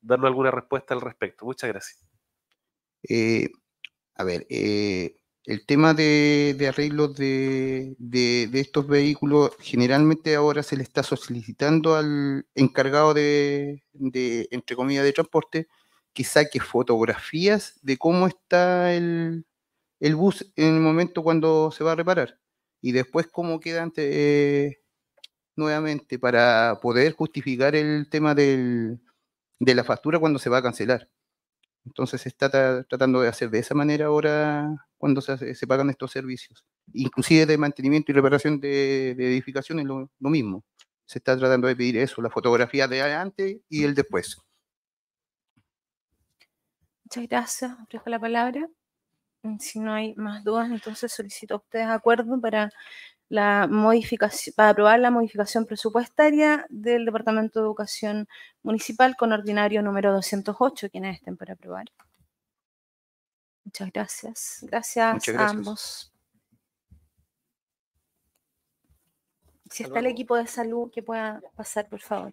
darnos alguna respuesta al respecto. Muchas gracias. a ver, el tema de, arreglos de, estos vehículos generalmente ahora se le está solicitando al encargado de, entre comillas, de transporte que saque fotografías de cómo está el, bus en el momento cuando se va a reparar y después cómo queda nuevamente para poder justificar el tema de la factura cuando se va a cancelar. Entonces se está tratando de hacer de esa manera ahora cuando se, pagan estos servicios. Inclusive de mantenimiento y reparación de, edificaciones, lo, mismo. Se está tratando de pedir eso, la fotografía de antes y el después. Muchas gracias. Ofrezco la palabra. Mm, si no hay más dudas, entonces solicito a ustedes acuerdo para modificación, para aprobar la modificación presupuestaria del Departamento de Educación Municipal con ordinario número 208, quienes estén para aprobar. Muchas gracias. Gracias, gracias. a ambos. Si está el equipo de salud que pueda pasar, por favor.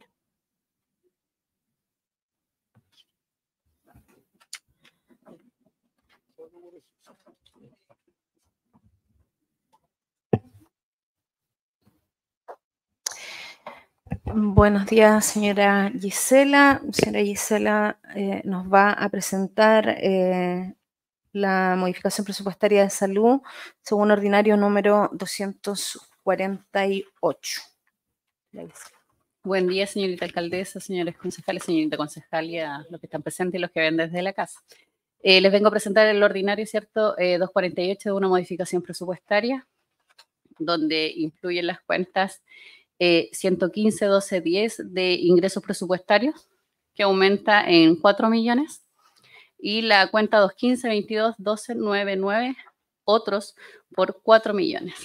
Buenos días, señora Gisela. Señora Gisela eh, nos va a presentar eh, la modificación presupuestaria de salud según ordinario número 248. Buen día, señorita alcaldesa, señores concejales, señorita concejalia, los que están presentes y los que ven desde la casa. Eh, les vengo a presentar el ordinario, ¿cierto? 248 de una modificación presupuestaria, donde incluyen las cuentas 115, 12, 10 de ingresos presupuestarios, que aumenta en 4 millones, y la cuenta 215 22 12 99 otros por 4 millones.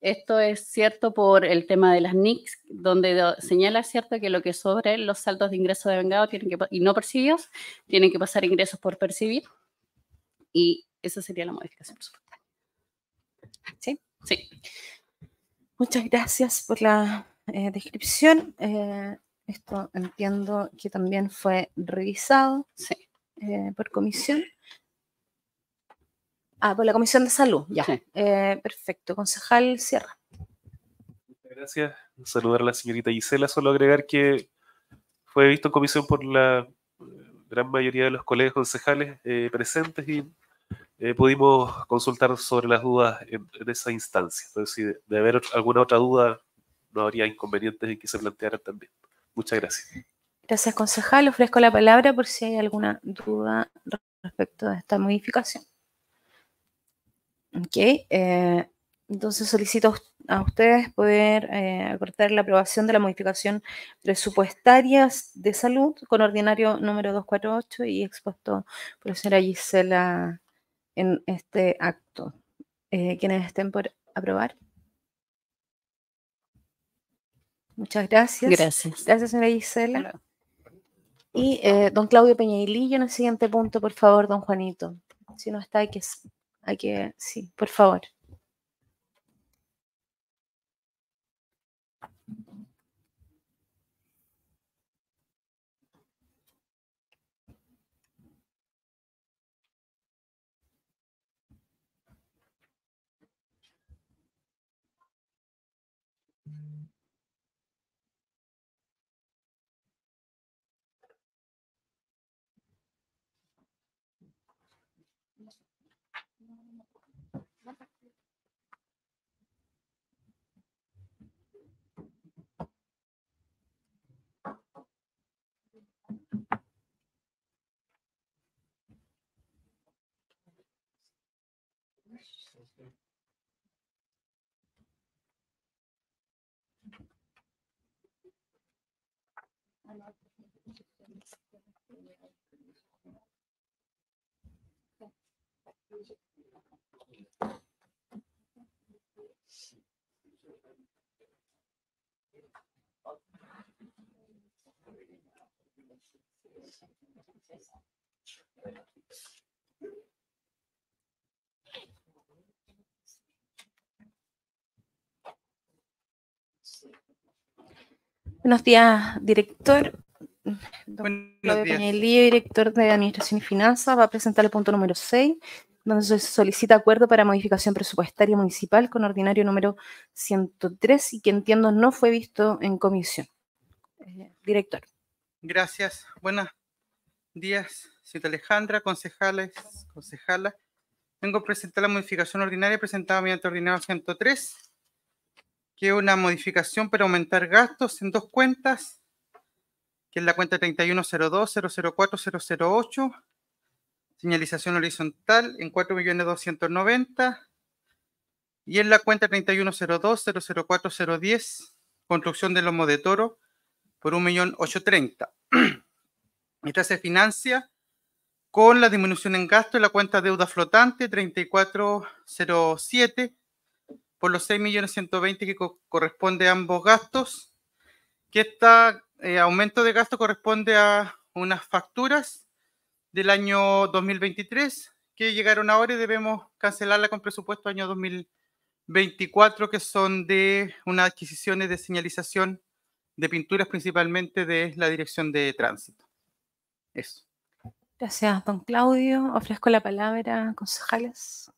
Esto es cierto por el tema de las NICs, donde señala cierto que lo que sobre los saldos de ingresos de vengado tienen que, y no percibidos tienen que pasar ingresos por percibir. Y esa sería la modificación presupuestaria. ¿Sí? Sí. Muchas gracias por la eh, descripción. Eh, esto entiendo que también fue revisado eh, por comisión. Ah, por la Comisión de Salud, ya. perfecto. Concejal, Sierra. Muchas gracias. Saludar a la señorita Gisela. Solo agregar que fue visto en comisión por la gran mayoría de los colegas concejales presentes y eh, pudimos consultar sobre las dudas en, esa instancia. Entonces, si de, haber alguna otra duda, no habría inconvenientes en que se plantearan también. Muchas gracias. Gracias, concejal. Ofrezco la palabra por si hay alguna duda respecto a esta modificación. Ok. Eh, entonces solicito a ustedes poder eh, acortar la aprobación de la modificación presupuestaria de salud con ordinario número 248 y expuesto por la señora Gisela en este acto. Eh, quienes estén por aprobar. Muchas gracias. Gracias. Gracias, señora Gisela. Y eh, don Claudio Peñailillo en el siguiente punto, por favor, don Juanito. Si no está, hay que, hay que sí, por favor. Buenos días, director. El director de Administración y Finanzas, va a presentar el punto número 6, donde se solicita acuerdo para modificación presupuestaria municipal con ordinario número 103 y que entiendo no fue visto en comisión. Eh, director. Gracias. Buenas Díaz, soy Alejandra, concejales, concejala. Vengo a presentar la modificación ordinaria presentada mediante ordinario 103, que es una modificación para aumentar gastos en dos cuentas, que es la cuenta 3102-004-008, señalización horizontal en millones noventa y en la cuenta 3102-004-010, construcción del lomo de toro por millón 1.830.000. Esta se financia con la disminución en gasto de la cuenta deuda flotante 3407 por los 6.120.000 que corresponde a ambos gastos, que este aumento de gasto corresponde a unas facturas del año 2023 que llegaron ahora y debemos cancelarla con presupuesto año 2024, que son de unas adquisiciones de señalización de pinturas principalmente de la Dirección de Tránsito. Eso. Gracias, don Claudio. Ofrezco la palabra, concejales.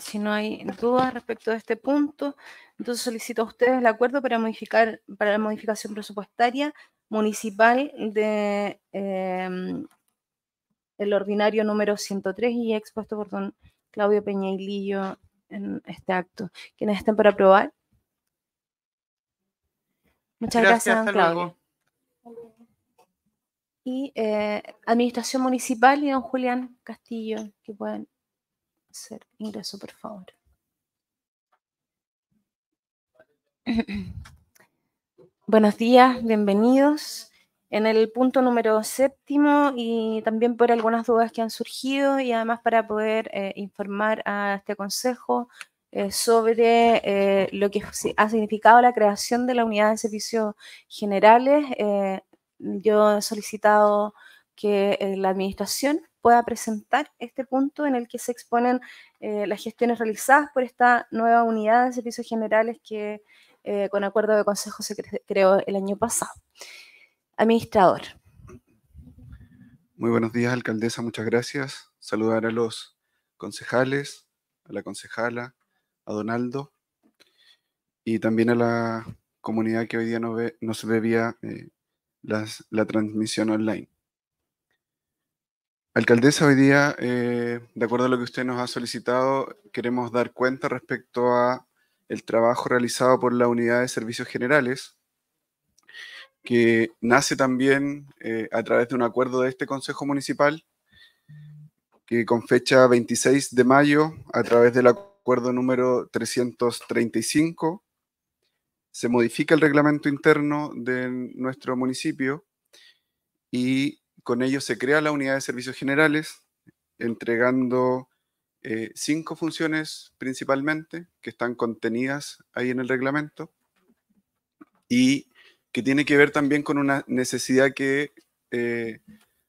Si no hay dudas respecto a este punto, entonces solicito a ustedes el acuerdo para modificar para la modificación presupuestaria municipal de em, el ordinario número 103 y expuesto por don Claudio Peña y Lillo en este acto. ¿Quienes estén para aprobar? Muchas gracias, gracias Claudio. Y eh, Administración Municipal y don Julián Castillo, que pueden hacer ingreso, por favor. Buenos días, bienvenidos. En el punto número séptimo y también por algunas dudas que han surgido y además para poder eh, informar a este consejo eh, sobre eh, lo que ha significado la creación de la unidad de servicios generales. Eh, yo he solicitado que la administración pueda presentar este punto en el que se exponen las gestiones realizadas por esta nueva unidad de servicios generales que con acuerdo de consejo se creó el año pasado. Administrador. Muy buenos días, alcaldesa, muchas gracias. Saludar a los concejales, a la concejala, a Donaldo y también a la comunidad que hoy día nos ve, vía eh, la transmisión online. Alcaldesa, hoy día, eh, de acuerdo a lo que usted nos ha solicitado, queremos dar cuenta respecto a el trabajo realizado por la Unidad de Servicios Generales, que nace también eh, a través de un acuerdo de este Consejo Municipal, que con fecha 26 de mayo, a través de la acuerdo número 335, se modifica el reglamento interno de nuestro municipio y con ello se crea la unidad de servicios generales, entregando eh, cinco funciones principalmente que están contenidas ahí en el reglamento y que tiene que ver también con una necesidad que eh,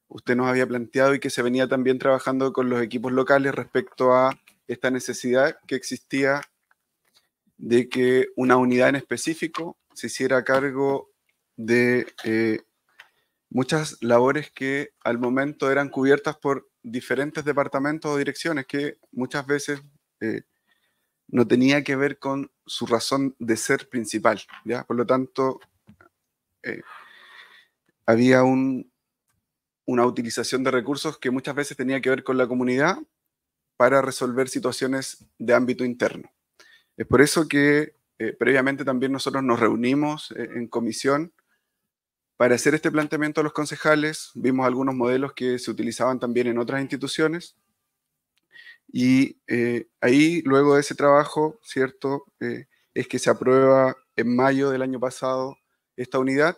usted nos había planteado y que se venía también trabajando con los equipos locales respecto a esta necesidad que existía de que una unidad en específico se hiciera cargo de eh, muchas labores que al momento eran cubiertas por diferentes departamentos o direcciones que muchas veces eh, no tenía que ver con su razón de ser principal. ¿ya? Por lo tanto, eh, había una utilización de recursos que muchas veces tenía que ver con la comunidad, para resolver situaciones de ámbito interno. Es por eso que eh, previamente también nosotros nos reunimos eh, en comisión para hacer este planteamiento a los concejales. Vimos algunos modelos que se utilizaban también en otras instituciones. Y eh, ahí, luego de ese trabajo, ¿cierto? es que se aprueba en mayo del año pasado esta unidad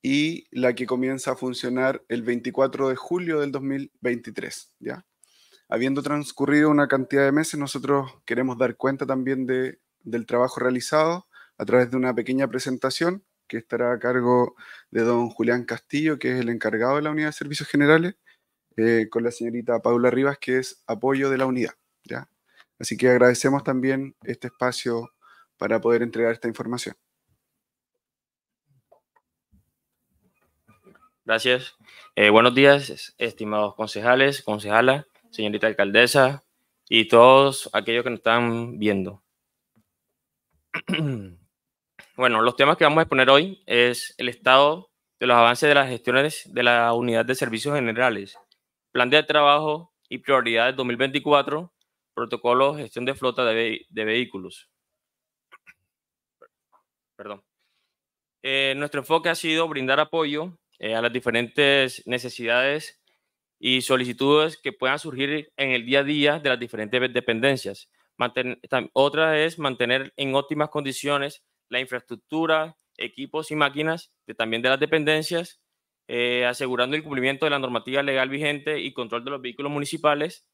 y la que comienza a funcionar el 24 de julio del 2023, ¿ya? habiendo transcurrido una cantidad de meses, nosotros queremos dar cuenta también de, del trabajo realizado a través de una pequeña presentación que estará a cargo de don Julián Castillo, que es el encargado de la unidad de servicios generales, eh, con la señorita Paula Rivas, que es apoyo de la unidad. ¿ya? Así que agradecemos también este espacio para poder entregar esta información. Gracias. Eh, buenos días, estimados concejales, concejala señorita alcaldesa y todos aquellos que nos están viendo. Bueno, los temas que vamos a exponer hoy es el estado de los avances de las gestiones de la unidad de servicios generales, plan de trabajo y prioridades 2024, protocolo gestión de flota de, vehículos. Perdón. Eh, nuestro enfoque ha sido brindar apoyo eh, a las diferentes necesidades y solicitudes que puedan surgir en el día a día de las diferentes dependencias. otra es mantener en óptimas condiciones la infraestructura, equipos y máquinas de, también de las dependencias, eh, asegurando el cumplimiento de la normativa legal vigente y control de los vehículos municipales,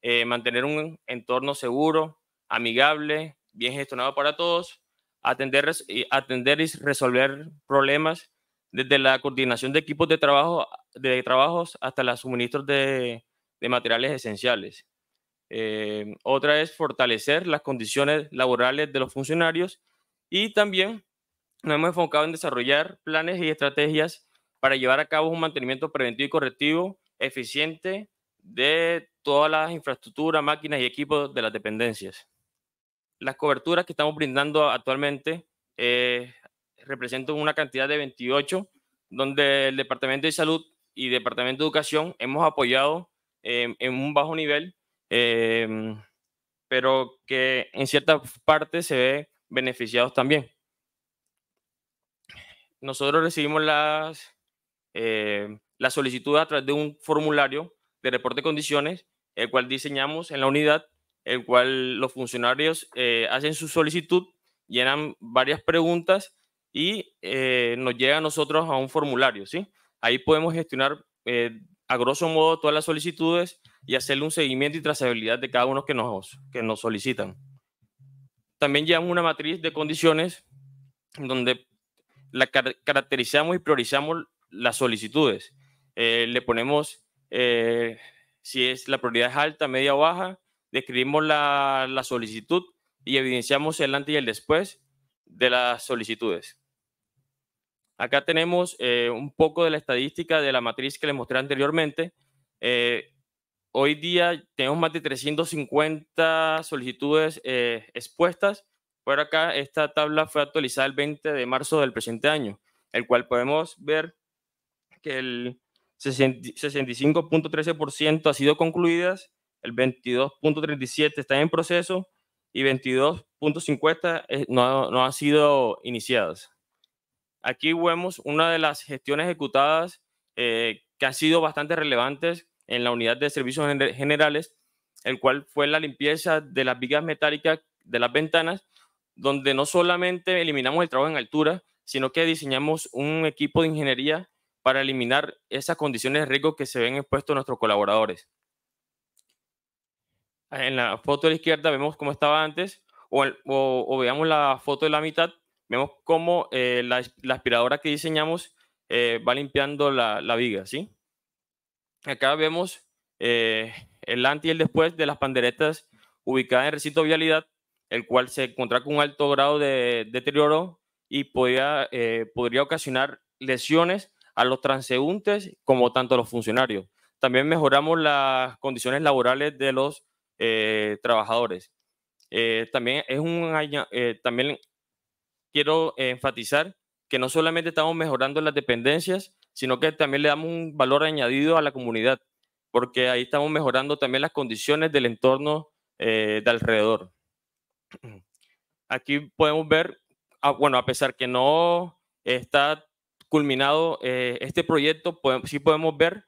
eh, mantener un entorno seguro, amigable, bien gestionado para todos, atender, atender y resolver problemas desde la coordinación de equipos de trabajo de trabajos hasta los suministros de, materiales esenciales. Eh, otra es fortalecer las condiciones laborales de los funcionarios y también nos hemos enfocado en desarrollar planes y estrategias para llevar a cabo un mantenimiento preventivo y correctivo eficiente de todas las infraestructuras, máquinas y equipos de las dependencias. Las coberturas que estamos brindando actualmente eh, representan una cantidad de 28, donde el Departamento de Salud y Departamento de Educación hemos apoyado em, en un bajo nivel, em, pero que en cierta parte se ve beneficiados también. Nosotros recibimos las, eh, a través de un formulario de reporte de condiciones, el cual diseñamos en la unidad, el cual los funcionarios eh, hacen su solicitud, llenan varias preguntas y eh, nos llega a nosotros a un formulario, ¿sí? Ahí podemos gestionar eh, a grosso modo todas las solicitudes y hacerle un seguimiento y trazabilidad de cada uno que nos, que nos solicitan. También llevamos una matriz de condiciones donde la caracterizamos y priorizamos las solicitudes. Eh, le ponemos eh, si es la prioridad es alta, media o baja, describimos la, la solicitud y evidenciamos el antes y el después de las solicitudes. Acá tenemos eh, un poco de la estadística de la matriz que les mostré anteriormente. Eh, hoy día tenemos más de 350 solicitudes eh, expuestas. pero acá, esta tabla fue actualizada el 20 de marzo del presente año, el cual podemos ver que el 65.13% ha sido concluidas, el 22.37% está en proceso y 22.50% no, no han sido iniciadas. Aquí vemos una de las gestiones ejecutadas eh, que han sido bastante relevantes en la unidad de servicios generales, el cual fue la limpieza de las vigas metálicas de las ventanas, donde no solamente eliminamos el trabajo en altura, sino que diseñamos un equipo de ingeniería para eliminar esas condiciones de riesgo que se ven expuestos nuestros colaboradores. En la foto de la izquierda vemos cómo estaba antes, o veamos la foto de la mitad, vemos cómo eh, la, aspiradora que diseñamos eh, va limpiando la, viga, ¿sí? Acá vemos eh, el antes y el después de las panderetas ubicadas en recinto de vialidad, el cual se encontraba con un alto grado de deterioro y podía, podría ocasionar lesiones a los transeúntes como tanto a los funcionarios. También mejoramos las condiciones laborales de los trabajadores. también, es un, eh, también quiero enfatizar que no solamente estamos mejorando las dependencias, sino que también le damos un valor añadido a la comunidad, porque ahí estamos mejorando también las condiciones del entorno eh, de alrededor. Aquí podemos ver, ah, bueno, a pesar que no está culminado eh, este proyecto, sí podemos ver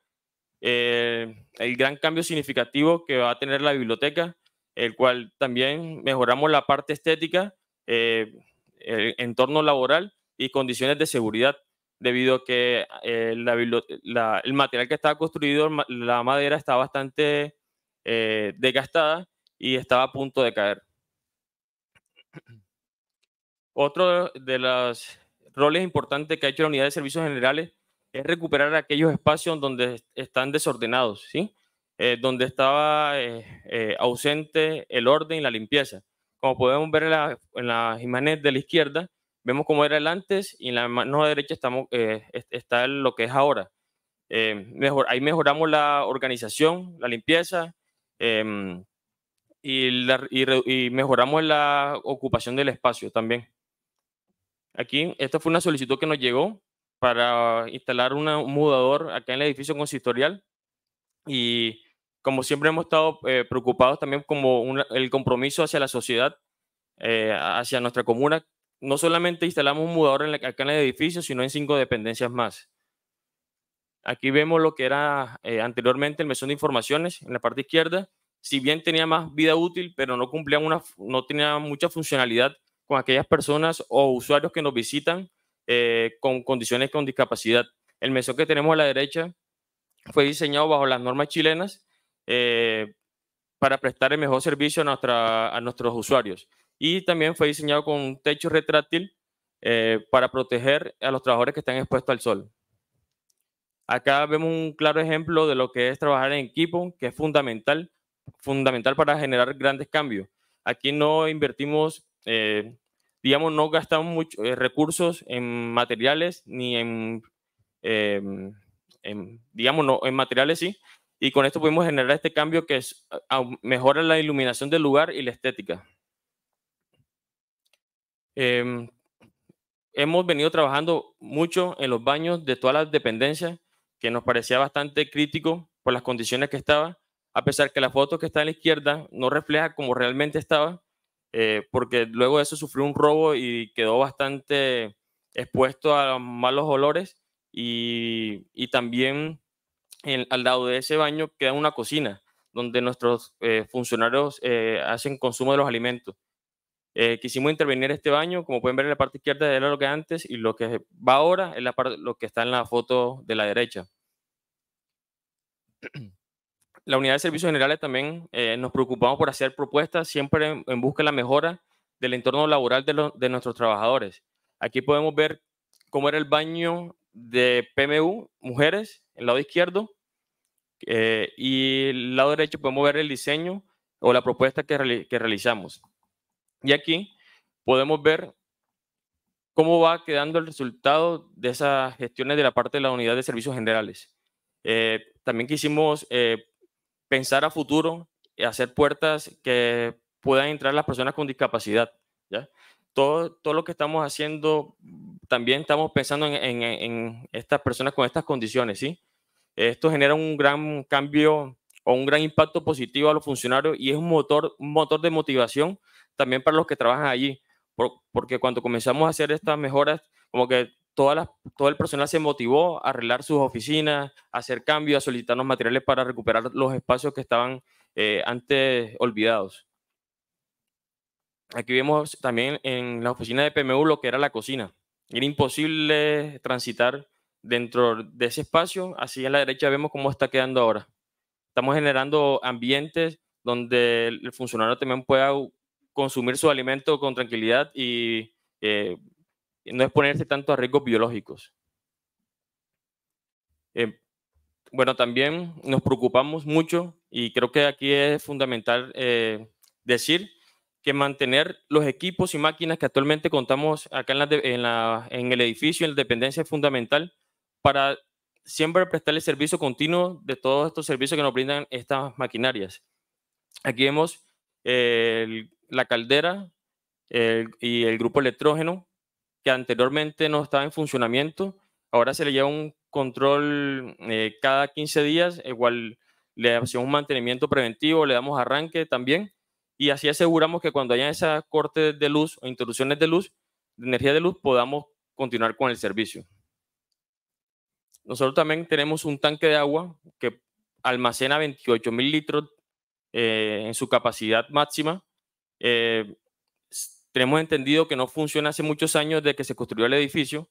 eh, el gran cambio significativo que va a tener la biblioteca, el cual también mejoramos la parte estética el entorno laboral y condiciones de seguridad, debido a que eh, el material que estaba construido, la madera, estaba bastante eh, desgastada y estaba a punto de caer. Otro de los roles importantes que ha hecho la Unidad de Servicios Generales es recuperar aquellos espacios donde están desordenados, ¿sí? Eh, donde estaba ausente el orden y la limpieza. Como podemos ver en, las imágenes de la izquierda, vemos cómo era el antes y en la mano derecha estamos, eh, está lo que es ahora. Eh, mejor, ahí mejoramos la organización, la limpieza em, y, mejoramos la ocupación del espacio también. Aquí, esta fue una solicitud que nos llegó para instalar un mudador acá en el edificio consistorial y como siempre hemos estado eh, preocupados también como el compromiso hacia la sociedad, eh, hacia nuestra comuna. No solamente instalamos un mudador en la, acá en el edificio, sino en cinco dependencias más. Aquí vemos lo que era eh, anteriormente el mesón de informaciones en la parte izquierda. Si bien tenía más vida útil, pero no cumplía una, no tenía mucha funcionalidad con aquellas personas o usuarios que nos visitan con condiciones con discapacidad. El mesón que tenemos a la derecha fue diseñado bajo las normas chilenas eh, para prestar el mejor servicio a, nuestros usuarios. Y también fue diseñado con un techo retráctil eh, para proteger a los trabajadores que están expuestos al sol. Acá vemos un claro ejemplo de lo que es trabajar en equipo, que es fundamental, fundamental para generar grandes cambios. Aquí no invertimos, eh, digamos, no gastamos muchos recursos en materiales ni em, en, digamos, no, en materiales sí, y con esto pudimos generar este cambio que es, mejora la iluminación del lugar y la estética. Em, hemos venido trabajando mucho en los baños de todas las dependencias, que nos parecía bastante crítico por las condiciones que estaba, a pesar que la foto que está a la izquierda no refleja como realmente estaba, eh, porque luego de eso sufrió un robo y quedó bastante expuesto a malos olores y, y también al lado de ese baño queda una cocina donde nuestros eh, funcionarios eh, hacen consumo de los alimentos. Eh, quisimos intervenir este baño, como pueden ver en la parte izquierda de lo que antes y lo que va ahora es la parte, lo que está en la foto de la derecha. La unidad de servicios generales también nos preocupamos por hacer propuestas siempre en, busca de la mejora del entorno laboral de, de nuestros trabajadores. Aquí podemos ver cómo era el baño de PMU, mujeres, el lado izquierdo, eh, y el lado derecho podemos ver el diseño o la propuesta que, realizamos. Y aquí podemos ver cómo va quedando el resultado de esas gestiones de la parte de la unidad de servicios generales. Eh, también quisimos eh, pensar a futuro, hacer puertas que puedan entrar las personas con discapacidad. ¿ya? Todo, todo lo que estamos haciendo, también estamos pensando en, en, en estas personas con estas condiciones, ¿sí? Esto genera un gran cambio o un gran impacto positivo a los funcionarios y es un motor, un motor de motivación también para los que trabajan allí, porque cuando comenzamos a hacer estas mejoras, como que toda la, todo el personal se motivó a arreglar sus oficinas, a hacer cambios, a solicitar materiales para recuperar los espacios que estaban eh, antes olvidados. Aquí vemos también en la oficina de PMU lo que era la cocina. Era imposible transitar dentro de ese espacio, así a la derecha vemos cómo está quedando ahora. Estamos generando ambientes donde el funcionario también pueda consumir su alimento con tranquilidad y eh, no exponerse tanto a riesgos biológicos. Eh, bueno, también nos preocupamos mucho y creo que aquí es fundamental eh, decir que mantener los equipos y máquinas que actualmente contamos acá en, en el edificio, en la dependencia es fundamental para siempre prestar el servicio continuo de todos estos servicios que nos brindan estas maquinarias. Aquí vemos la caldera y el grupo electrógeno, que anteriormente no estaba en funcionamiento. Ahora se le lleva un control eh, cada 15 días, igual le hacemos un mantenimiento preventivo, le damos arranque también, y así aseguramos que cuando haya esas cortes de luz o interrupciones de luz, de energía de luz, podamos continuar con el servicio. Nosotros también tenemos un tanque de agua que almacena 28 mil litros eh, en su capacidad máxima. Eh, tenemos entendido que no funciona hace muchos años desde que se construyó el edificio.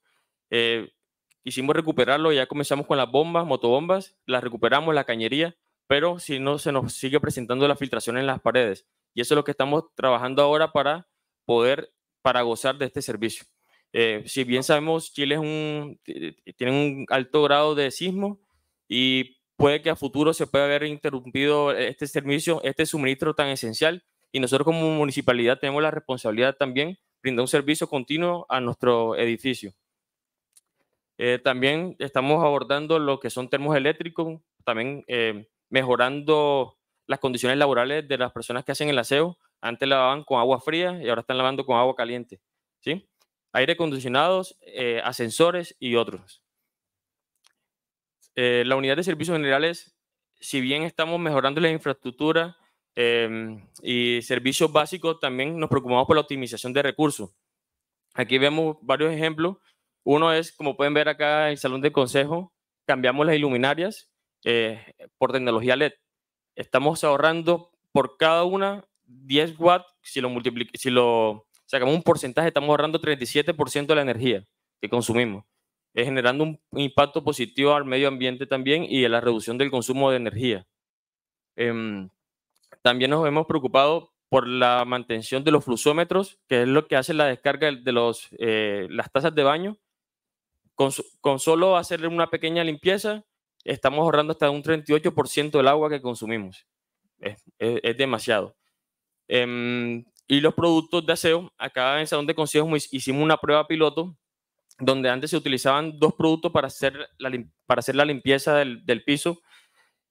hicimos eh, recuperarlo, ya comenzamos con las bombas, motobombas, las recuperamos, la cañería, pero si no, se nos sigue presentando la filtración en las paredes. Y eso es lo que estamos trabajando ahora para poder, para gozar de este servicio. Eh, si bien sabemos, Chile tiene un alto grado de sismo y puede que a futuro se pueda haber interrumpido este servicio, este suministro tan esencial. Y nosotros como municipalidad tenemos la responsabilidad también brindar un servicio continuo a nuestro edificio. Eh, también estamos abordando lo que son termos eléctricos, también eh, mejorando las condiciones laborales de las personas que hacen el aseo. Antes lavaban con agua fría y ahora están lavando con agua caliente. ¿sí? aire acondicionados, eh, ascensores y otros. Eh, la unidad de servicios generales, si bien estamos mejorando la infraestructura em, y servicios básicos, también nos preocupamos por la optimización de recursos. Aquí vemos varios ejemplos. Uno es, como pueden ver acá en el salón de consejo, cambiamos las iluminarias eh, por tecnología LED. Estamos ahorrando por cada una 10 watts si lo, si lo o sea, como un porcentaje, estamos ahorrando 37% de la energía que consumimos, es eh, generando un impacto positivo al medio ambiente también y a la reducción del consumo de energía. Em, también nos hemos preocupado por la mantención de los flusómetros, que es lo que hace la descarga de los, eh, las tazas de baño. Con, solo hacerle una pequeña limpieza, estamos ahorrando hasta un 38% del agua que consumimos. Es, demasiado. Em, y los productos de aseo. Acá en Salón de Consejos hicimos una prueba piloto donde antes se utilizaban dos productos para hacer la, para hacer la limpieza del, piso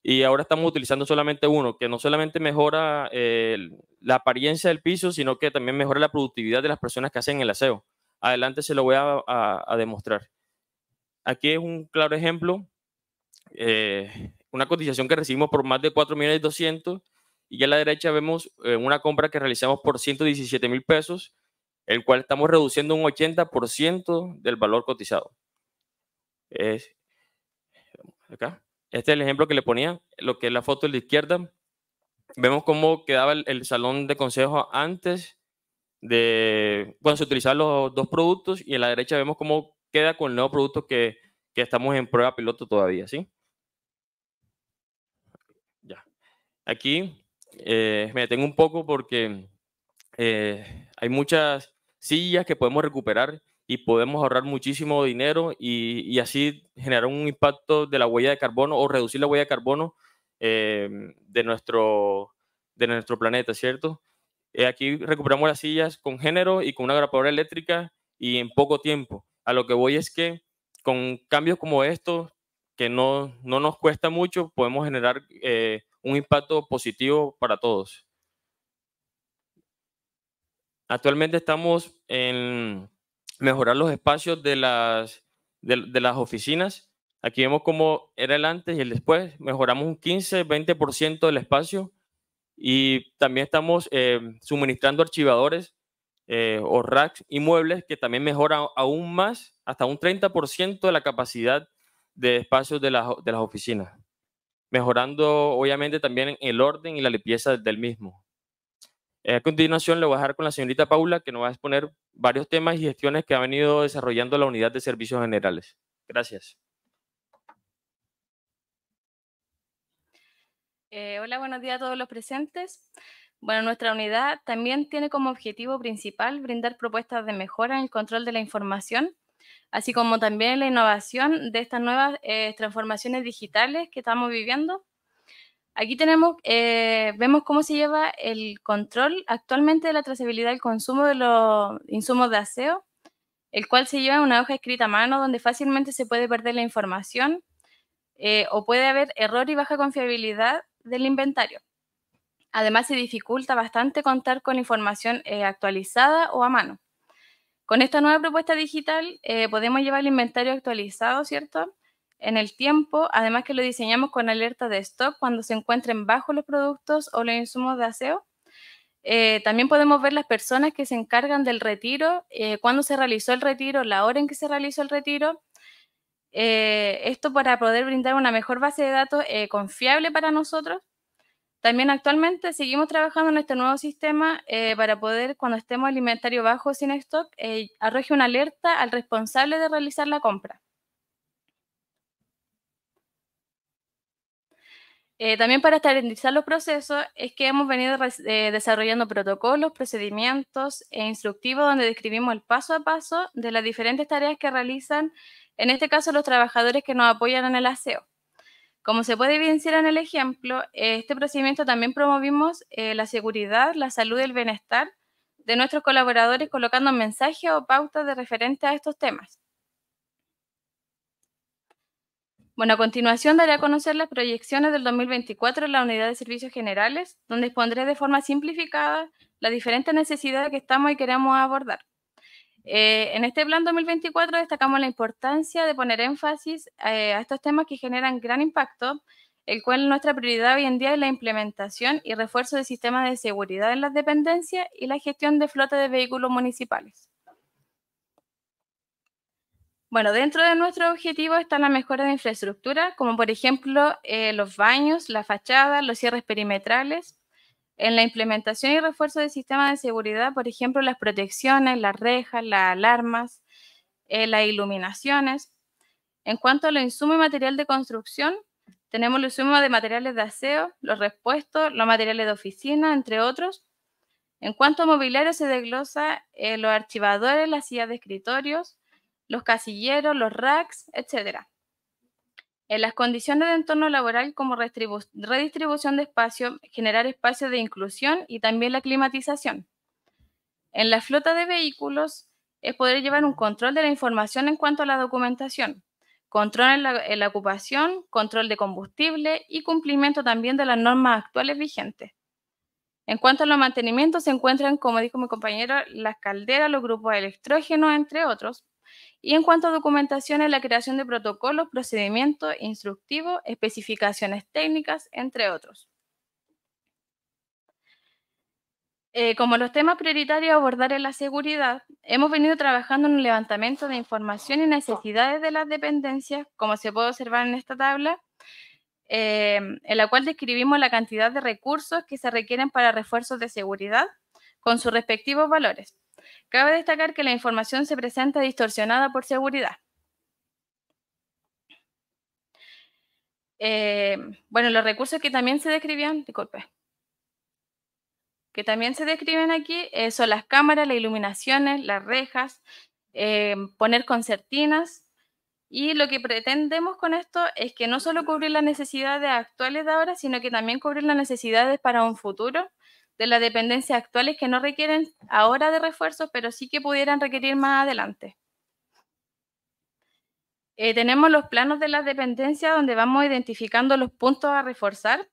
y ahora estamos utilizando solamente uno, que no solamente mejora eh, la apariencia del piso, sino que también mejora la productividad de las personas que hacen el aseo. Adelante se lo voy a, demostrar. Aquí es un claro ejemplo, eh, una cotización que recibimos por más de 4.200.000 y a la derecha vemos eh, una compra que realizamos por 117 mil pesos, el cual estamos reduciendo un 80% del valor cotizado. acá. Este es el ejemplo que le ponía, lo que es la foto de la izquierda. Vemos cómo quedaba el, salón de consejo antes de cuando se utilizaban los dos productos y en la derecha vemos cómo queda con el nuevo producto que, que estamos en prueba piloto todavía, ¿sí? Ya. Aquí eh, me detengo un poco porque eh, hay muchas sillas que podemos recuperar y podemos ahorrar muchísimo dinero y, así generar un impacto de la huella de carbono o reducir la huella de carbono eh, de, nuestro, de nuestro planeta, ¿cierto? aquí recuperamos las sillas con género y con una grapadora eléctrica y en poco tiempo. A lo que voy es que con cambios como estos, que no, nos cuesta mucho, podemos generar un impacto positivo para todos. Actualmente estamos en mejorar los espacios de las, de, las oficinas. Aquí vemos cómo era el antes y el después. Mejoramos un 15-20% del espacio y también estamos eh, suministrando archivadores eh, o racks y muebles que también mejoran aún más, hasta un 30% de la capacidad de espacios de las oficinas mejorando obviamente también el orden y la limpieza del mismo. Eh, a continuación le voy a dejar con la señorita Paula, que nos va a exponer varios temas y gestiones que ha venido desarrollando la unidad de servicios generales. Gracias. Eh, hola, buenos días a todos los presentes. Bueno, nuestra unidad también tiene como objetivo principal brindar propuestas de mejora en el control de la información así como también la innovación de estas nuevas eh, transformaciones digitales que estamos viviendo. Aquí eh, vemos cómo se lleva el control actualmente de la trazabilidad del consumo de los insumos de aseo, el cual se lleva en una hoja escrita a mano donde fácilmente se puede perder la información eh, o puede haber error y baja confiabilidad del inventario. Además, se dificulta bastante contar con información actualizada o a mano. Con esta nueva propuesta digital eh, podemos llevar el inventario actualizado, ¿cierto? En el tiempo, además que lo diseñamos con alerta de stock cuando se encuentren bajo los productos o los insumos de aseo. Eh, también podemos ver las personas que se encargan del retiro, eh, cuándo se realizó el retiro, la hora en que se realizó el retiro. Eh, esto para poder brindar una mejor base de datos confiable para nosotros también actualmente seguimos trabajando en este nuevo sistema eh, para poder, cuando estemos al inventario bajo sin stock, eh, arroje una alerta al responsable de realizar la compra. Eh, también para estabilizar los procesos es que hemos venido desarrollando protocolos, procedimientos e instructivos donde describimos el paso a paso de las diferentes tareas que realizan, en este caso los trabajadores que nos apoyan en el aseo. Como se puede evidenciar en el ejemplo, este procedimiento también promovimos eh, la seguridad, la salud y el bienestar de nuestros colaboradores colocando mensajes o pautas de referente a estos temas. Bueno, a continuación daré a conocer las proyecciones del 2024 en la Unidad de Servicios Generales, donde expondré de forma simplificada las diferentes necesidades que estamos y queremos abordar. Eh, en este plan 2024 destacamos la importancia de poner énfasis eh, a estos temas que generan gran impacto, el cual nuestra prioridad hoy en día es la implementación y refuerzo de sistemas de seguridad en las dependencias y la gestión de flota de vehículos municipales. Bueno, dentro de nuestro objetivo está la mejora de infraestructura, como por ejemplo eh, los baños, la fachada, los cierres perimetrales, en la implementación y refuerzo del sistema de seguridad, por ejemplo, las protecciones, las rejas, las alarmas, eh, las iluminaciones. En cuanto a los insumos y material de construcción, tenemos los insumos de materiales de aseo, los repuestos, los materiales de oficina, entre otros. En cuanto a mobiliario, se desglosa eh, los archivadores, las sillas de escritorios, los casilleros, los racks, etcétera en las condiciones de entorno laboral como redistribución de espacio, generar espacios de inclusión y también la climatización. En la flota de vehículos es poder llevar un control de la información en cuanto a la documentación, control en la, ocupación, control de combustible y cumplimiento también de las normas actuales vigentes. En cuanto a los mantenimientos, se encuentran, como dijo mi compañero, las calderas, los grupos de electrógeno, entre otros, y en cuanto a documentación, es la creación de protocolos, procedimientos instructivos, especificaciones técnicas, entre otros. Eh, como los temas prioritarios a abordar en la seguridad, hemos venido trabajando en un levantamiento de información y necesidades de las dependencias, como se puede observar en esta tabla, eh, en la cual describimos la cantidad de recursos que se requieren para refuerzos de seguridad con sus respectivos valores. Cabe destacar que la información se presenta distorsionada por seguridad. Eh, bueno, los recursos que también se describían, disculpe, que también se describen aquí eh, son las cámaras, las iluminaciones, las rejas, eh, poner concertinas. Y lo que pretendemos con esto es que no solo cubrir las necesidades actuales de ahora, sino que también cubrir las necesidades para un futuro de las dependencias actuales que no requieren ahora de refuerzos, pero sí que pudieran requerir más adelante. Eh, tenemos los planos de las dependencias donde vamos identificando los puntos a reforzar.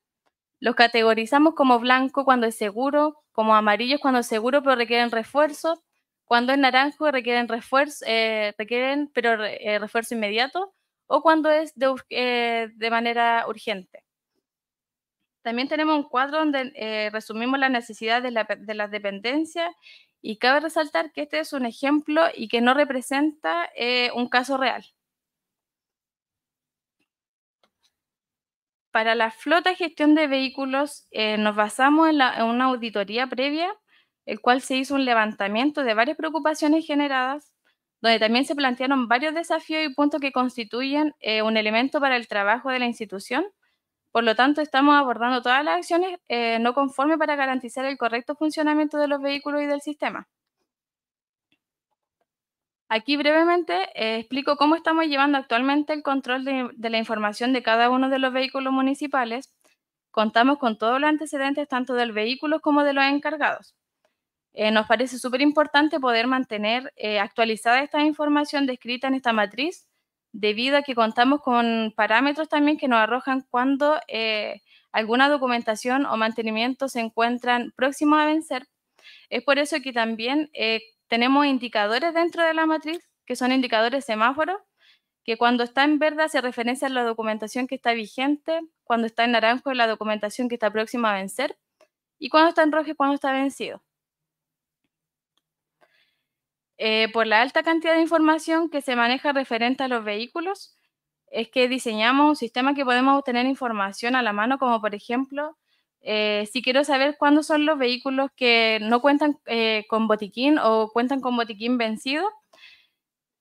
Los categorizamos como blanco cuando es seguro, como amarillo cuando es seguro pero requieren refuerzo, cuando es naranjo requieren refuerzo, eh, requieren pero eh, refuerzo inmediato o cuando es de manera urgente. También tenemos un cuadro donde eh, resumimos las necesidades de, las dependencias y cabe resaltar que este es un ejemplo y que no representa eh, un caso real. Para la flota gestión de vehículos eh, nos basamos en, una auditoría previa, el cual se hizo un levantamiento de varias preocupaciones generadas, donde también se plantearon varios desafíos y puntos que constituyen un elemento para el trabajo de la institución por lo tanto, estamos abordando todas las acciones eh, no conformes para garantizar el correcto funcionamiento de los vehículos y del sistema. Aquí brevemente eh, explico cómo estamos llevando actualmente el control de, la información de cada uno de los vehículos municipales. Contamos con todos los antecedentes tanto del vehículo como de los encargados. Eh, nos parece súper importante poder mantener actualizada esta información descrita en esta matriz debido a que contamos con parámetros también que nos arrojan cuando eh, alguna documentación o mantenimiento se encuentran próximos a vencer. Es por eso que también eh, tenemos indicadores dentro de la matriz, que son indicadores semáforos, que cuando está en verde se referencia a la documentación que está vigente, cuando está en naranjo la documentación que está próxima a vencer, y cuando está en rojo es cuando está vencido. Eh, por la alta cantidad de información que se maneja referente a los vehículos, es que diseñamos un sistema que podemos obtener información a la mano, como por ejemplo, eh, si quiero saber cuándo son los vehículos que no cuentan eh, con botiquín o cuentan con botiquín vencido,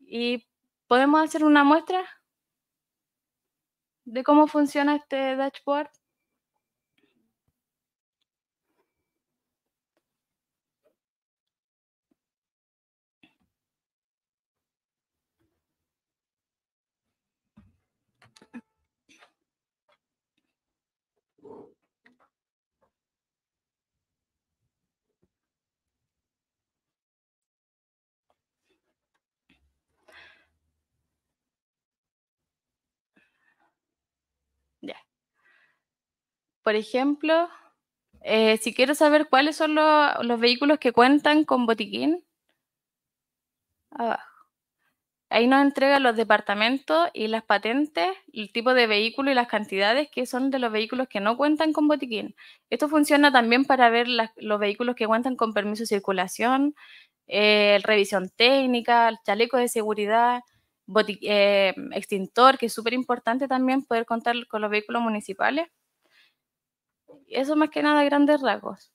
y podemos hacer una muestra de cómo funciona este dashboard. por ejemplo, eh, si quiero saber cuáles son los vehículos que cuentan con botiquín, abajo. Ahí nos entrega los departamentos y las patentes, el tipo de vehículo y las cantidades que son de los vehículos que no cuentan con botiquín. Esto funciona también para ver los vehículos que cuentan con permiso de circulación, eh, revisión técnica, el chaleco de seguridad, eh, extintor, que es súper importante también poder contar con los vehículos municipales. Eso más que nada grandes rasgos.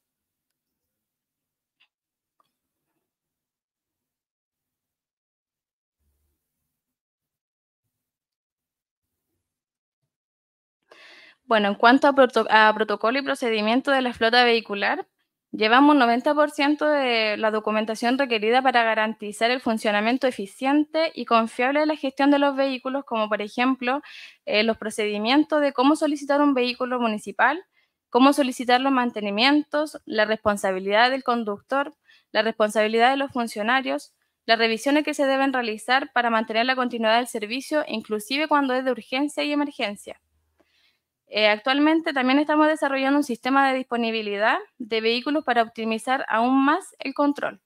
Bueno, en cuanto a, protocolo y procedimiento de la flota vehicular, llevamos 90% de la documentación requerida para garantizar el funcionamiento eficiente y confiable de la gestión de los vehículos, como por ejemplo eh, los procedimientos de cómo solicitar un vehículo municipal, cómo solicitar los mantenimientos, la responsabilidad del conductor, la responsabilidad de los funcionarios, las revisiones que se deben realizar para mantener la continuidad del servicio, inclusive cuando es de urgencia y emergencia. Eh, actualmente también estamos desarrollando un sistema de disponibilidad de vehículos para optimizar aún más el control.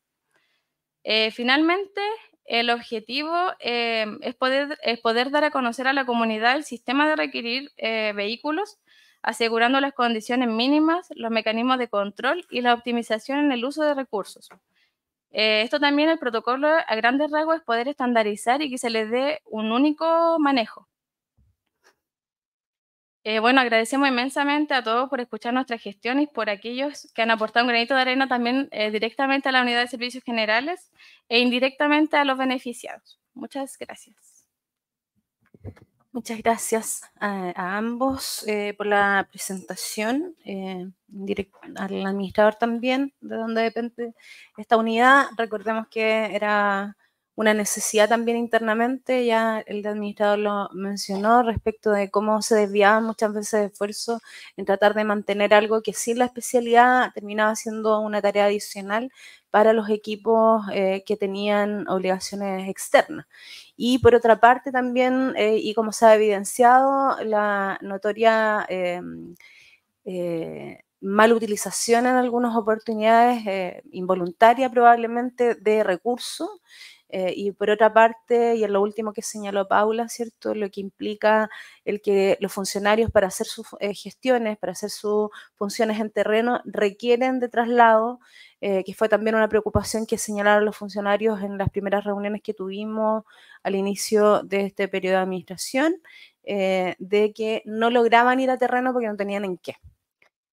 Eh, finalmente, el objetivo eh, es, poder, dar a conocer a la comunidad el sistema de requerir vehículos asegurando las condiciones mínimas, los mecanismos de control y la optimización en el uso de recursos. Eh, esto también el protocolo a grandes rasgos es poder estandarizar y que se les dé un único manejo. Eh, bueno, agradecemos inmensamente a todos por escuchar nuestras gestiones y por aquellos que han aportado un granito de arena también eh, directamente a la unidad de servicios generales e indirectamente a los beneficiados. Muchas gracias. Muchas gracias a, ambos eh, por la presentación, eh, al administrador también, de donde depende esta unidad. Recordemos que era una necesidad también internamente, ya el administrador lo mencionó respecto de cómo se desviaban muchas veces de esfuerzo en tratar de mantener algo que sin la especialidad terminaba siendo una tarea adicional para los equipos eh, que tenían obligaciones externas. Y por otra parte también, eh, y como se ha evidenciado, la notoria eh, eh, mal utilización en algunas oportunidades, involuntaria probablemente, de recursos. y por otra parte, y en lo último que señaló Paula, ¿cierto? Lo que implica el que los funcionarios para hacer sus gestiones, para hacer sus funciones en terreno, requieren de traslado eh, que fue también una preocupación que señalaron los funcionarios en las primeras reuniones que tuvimos al inicio de este periodo de administración, eh, de que no lograban ir a terreno porque no tenían en qué.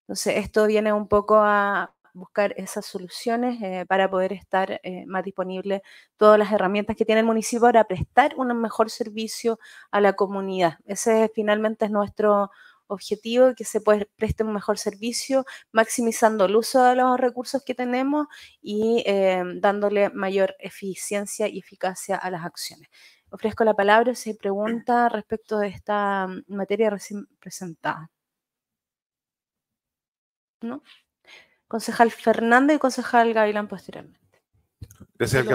Entonces, esto viene un poco a buscar esas soluciones eh, para poder estar más disponible todas las herramientas que tiene el municipio para prestar un mejor servicio a la comunidad. Ese finalmente es nuestro objetivo, que se preste un mejor servicio, maximizando el uso de los recursos que tenemos y eh, dándole mayor eficiencia y eficacia a las acciones. Ofrezco la palabra si hay pregunta respecto de esta mm, materia recién presentada. ¿No? Concejal Fernández y concejal Gavilán posteriormente. Gracias,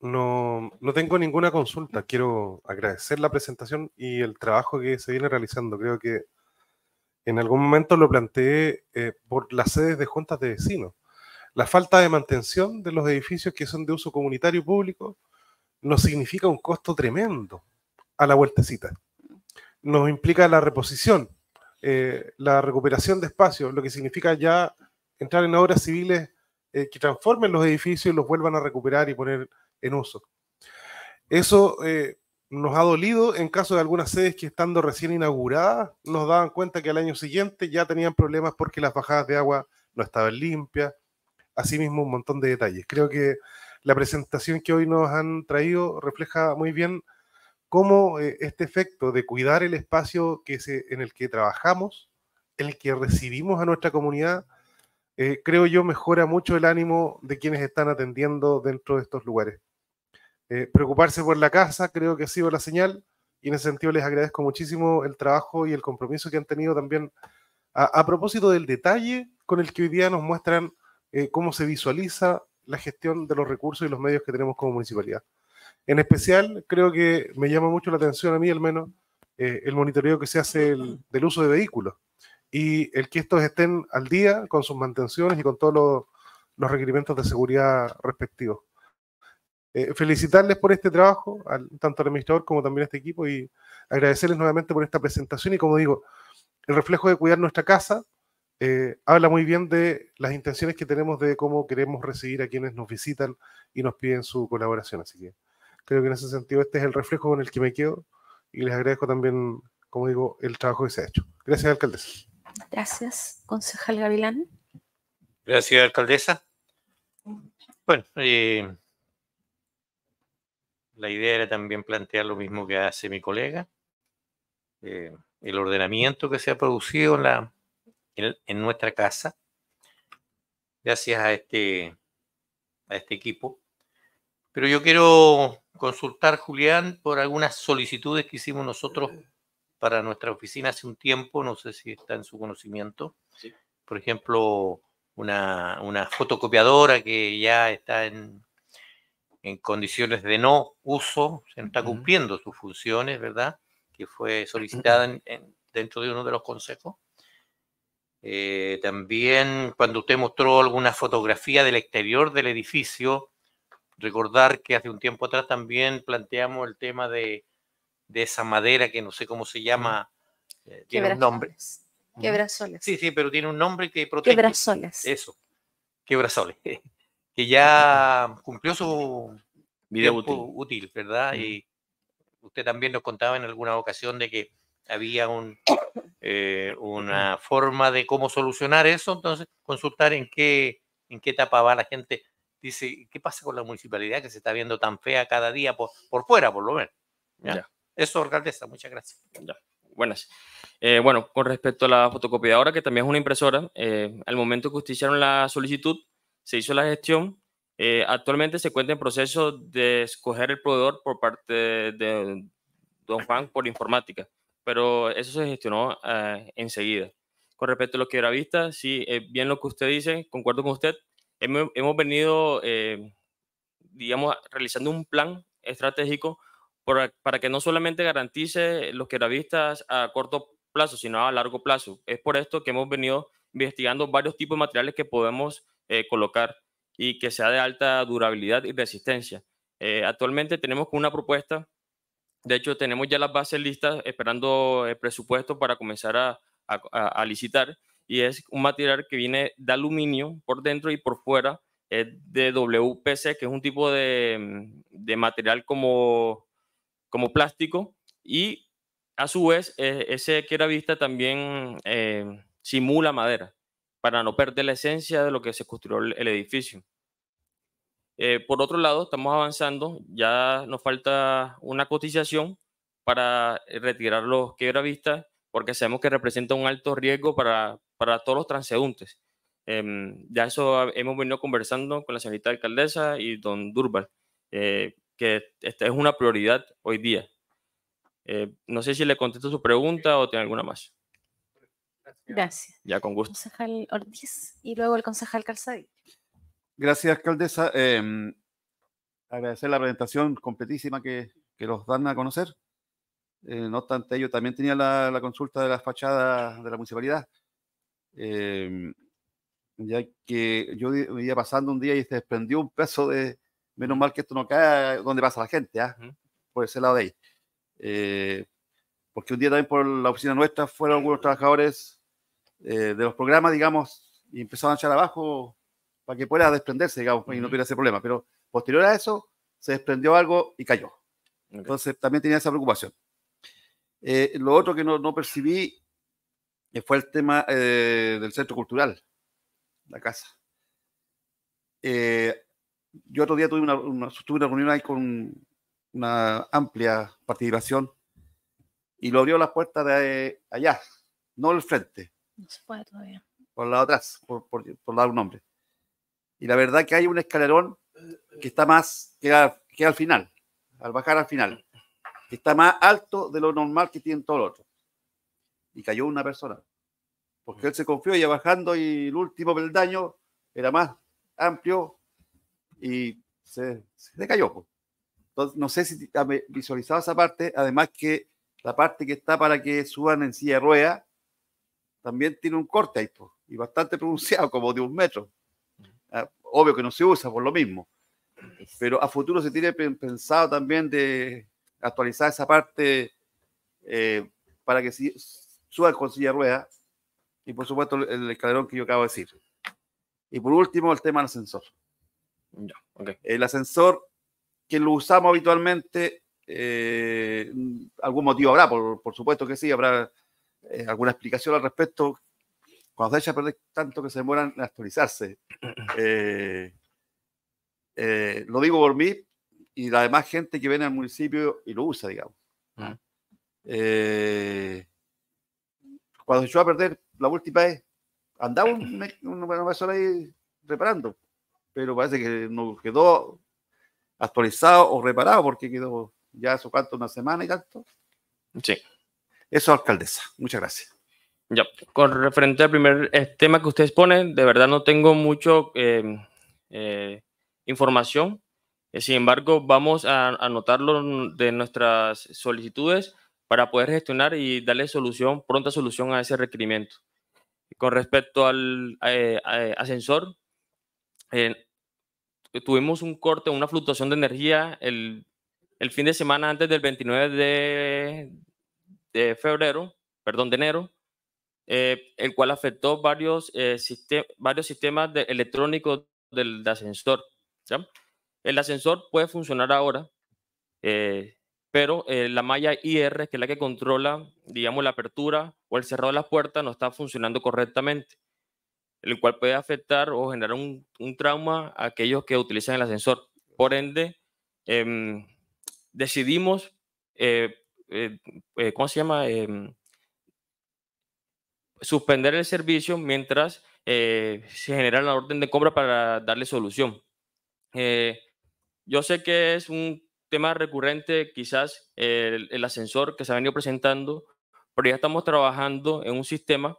no, tengo ninguna consulta. Quiero agradecer la presentación y el trabajo que se viene realizando. Creo que en algún momento lo planteé eh, por las sedes de juntas de vecinos. La falta de mantención de los edificios que son de uso comunitario público nos significa un costo tremendo a la vueltecita. Nos implica la reposición, eh, la recuperación de espacios, lo que significa ya entrar en obras civiles eh, que transformen los edificios y los vuelvan a recuperar y poner en uso. Eso eh, nos ha dolido en caso de algunas sedes que estando recién inauguradas nos daban cuenta que al año siguiente ya tenían problemas porque las bajadas de agua no estaban limpias. Asimismo, un montón de detalles. Creo que la presentación que hoy nos han traído refleja muy bien cómo eh, este efecto de cuidar el espacio que en el que trabajamos, en el que recibimos a nuestra comunidad, eh, creo yo mejora mucho el ánimo de quienes están atendiendo dentro de estos lugares. Eh, preocuparse por la casa, creo que ha sido la señal. Y en ese sentido les agradezco muchísimo el trabajo y el compromiso que han tenido también a, propósito del detalle con el que hoy día nos muestran eh, cómo se visualiza la gestión de los recursos y los medios que tenemos como municipalidad. En especial, creo que me llama mucho la atención a mí al menos eh, el monitoreo que se hace del uso de vehículos y el que estos estén al día con sus mantenciones y con todos los requerimientos de seguridad respectivos. Eh, felicitarles por este trabajo, tanto al administrador como también a este equipo, y agradecerles nuevamente por esta presentación. Y como digo, el reflejo de cuidar nuestra casa eh, habla muy bien de las intenciones que tenemos de cómo queremos recibir a quienes nos visitan y nos piden su colaboración. Así que creo que en ese sentido este es el reflejo con el que me quedo y les agradezco también, como digo, el trabajo que se ha hecho. Gracias, alcaldesa. Gracias, concejal Gavilán. Gracias, alcaldesa. Bueno, eh, la idea era también plantear lo mismo que hace mi colega, eh, el ordenamiento que se ha producido en, nuestra casa, gracias a este, a este equipo. Pero yo quiero consultar, Julián, por algunas solicitudes que hicimos nosotros para nuestra oficina hace un tiempo, no sé si está en su conocimiento. Por ejemplo, una, una, fotocopiadora que ya está en, en condiciones de no uso, se está cumpliendo sus funciones, ¿verdad? Que fue solicitada en, dentro de uno de los consejos. Eh, también cuando usted mostró alguna fotografía del exterior del edificio, recordar que hace un tiempo atrás también planteamos el tema de, esa madera que no sé cómo se llama, eh, tiene un nombre. Quebrasoles. Sí, sí, pero tiene un nombre que protege. Quebrasoles. Eso, quebrasoles. que ya cumplió su video útil. útil. ¿verdad? Y usted también nos contaba en alguna ocasión de que había un, eh, una forma de cómo solucionar eso, entonces consultar en qué, en qué etapa va la gente. Dice, ¿qué pasa con la municipalidad que se está viendo tan fea cada día por, fuera, por lo menos? ¿Ya? Eso, alcaldesa, muchas gracias. Ya. Buenas. Eh, bueno, con respecto a la fotocopiadora, que también es una impresora, eh, al momento que usted la solicitud, se hizo la gestión. Eh, actualmente se cuenta en proceso de escoger el proveedor por parte de Don Juan por informática, pero eso se gestionó eh, enseguida. Con respecto a los quebravistas, sí, es eh, bien lo que usted dice, concuerdo con usted. Hemos, hemos venido, digamos, realizando un plan estratégico para, para que no solamente garantice los quebravistas a corto plazo, sino a largo plazo. Es por esto que hemos venido investigando varios tipos de materiales que podemos eh, colocar y que sea de alta durabilidad y resistencia. Eh, actualmente tenemos una propuesta, de hecho tenemos ya las bases listas esperando el presupuesto para comenzar a, licitar y es un material que viene de aluminio por dentro y por fuera, es de WPC, que es un tipo de, material como, como plástico y a su vez eh, ese que era vista también simula madera para no perder la esencia de lo que se construyó el, edificio. Eh, por otro lado, estamos avanzando, ya nos falta una cotización para eh, retirar los quebravistas, porque sabemos que representa un alto riesgo para, todos los transeúntes. Em, ya eso hemos venido conversando con la señorita alcaldesa y don Durval, eh, que esta es una prioridad hoy día. no sé si le contesto su pregunta o tiene alguna más. Gracias. Ya, con gusto. Concejal Ortiz y luego el concejal Calzadillo. Gracias, alcaldesa. Em, agradecer la presentación completísima que, que los dan a conocer. Eh, no obstante yo también tenía la, la, consulta de las fachadas de la municipalidad. Em, ya que yo iba pasando un día y se desprendió un peso de, menos mal que esto no cae donde pasa la gente, ¿ah? por ese lado de ahí. Eh, porque un día también por la oficina nuestra fueron algunos trabajadores eh, de los programas, digamos, y empezó a echar abajo para que pueda desprenderse, digamos, y no tuviera ese problema. Pero posterior a eso, se desprendió algo y cayó. Entonces, también tenía esa preocupación. Eh, lo otro que no, no, percibí eh, fue el tema del centro cultural, la casa. yo otro día tuve una, una, tuve una reunión ahí con una amplia participación y lo abrió las puertas de allá, no el frente, no se puede todavía. Por la atrás, por, por, por dar un nombre. Y la verdad que hay un escalerón que está más, que, que al final, al bajar al final, que está más alto de lo normal que tienen todos los otros. Y cayó una persona. Porque él se confió y bajando y el último peldaño era más amplio y se, se cayó. Entonces, no sé si visualizado esa parte, además que la parte que está para que suban en silla de rueda también tiene un corte ahí, y bastante pronunciado, como de un metro. Ah, obvio que no se usa por lo mismo, pero a futuro se tiene pensado también de actualizar esa parte eh, para que si, suba con silla rueda y por supuesto el escalerón que yo acabo de decir. Y por último, el tema del ascensor. El ascensor que lo usamos habitualmente, eh, algún motivo habrá, por, por supuesto que sí, habrá eh, alguna explicación al respecto. Cuando se echa a perder tanto que se demoran en actualizarse. Eh, eh, lo digo por mí y la demás gente que viene al municipio y lo usa, digamos. Mm. cuando se echó a perder la última vez, andaba un, un, una persona ahí reparando, pero parece que no quedó actualizado o reparado porque quedó ya eso cuánto, una semana y tanto. Sí. Eso, alcaldesa. Muchas gracias. Ya, con referente al primer eh, tema que ustedes ponen, de verdad no tengo mucho eh, eh, información. Sin embargo, vamos a anotarlo de nuestras solicitudes para poder gestionar y darle solución, pronta solución a ese requerimiento. Con respecto al ascensor, tuvimos un corte, una fluctuación de energía el, el fin de semana antes del 29 de, de febrero, perdón, de enero, eh, el cual afectó varios, eh, varios sistemas de electrónicos del ascensor. El ascensor puede funcionar ahora, eh, pero la malla IR, que es la que controla, digamos, la apertura o el cerrado de las puertas, no está funcionando correctamente, el cual puede afectar o generar un, un trauma a aquellos que utilizan el ascensor. Por ende, em, decidimos eh, eh, ¿cómo se llama? Em, suspender el servicio mientras eh, se genera la orden de compra para darle solución. yo sé que es un tema recurrente, quizás el, ascensor que se ha venido presentando, pero ya estamos trabajando en un sistema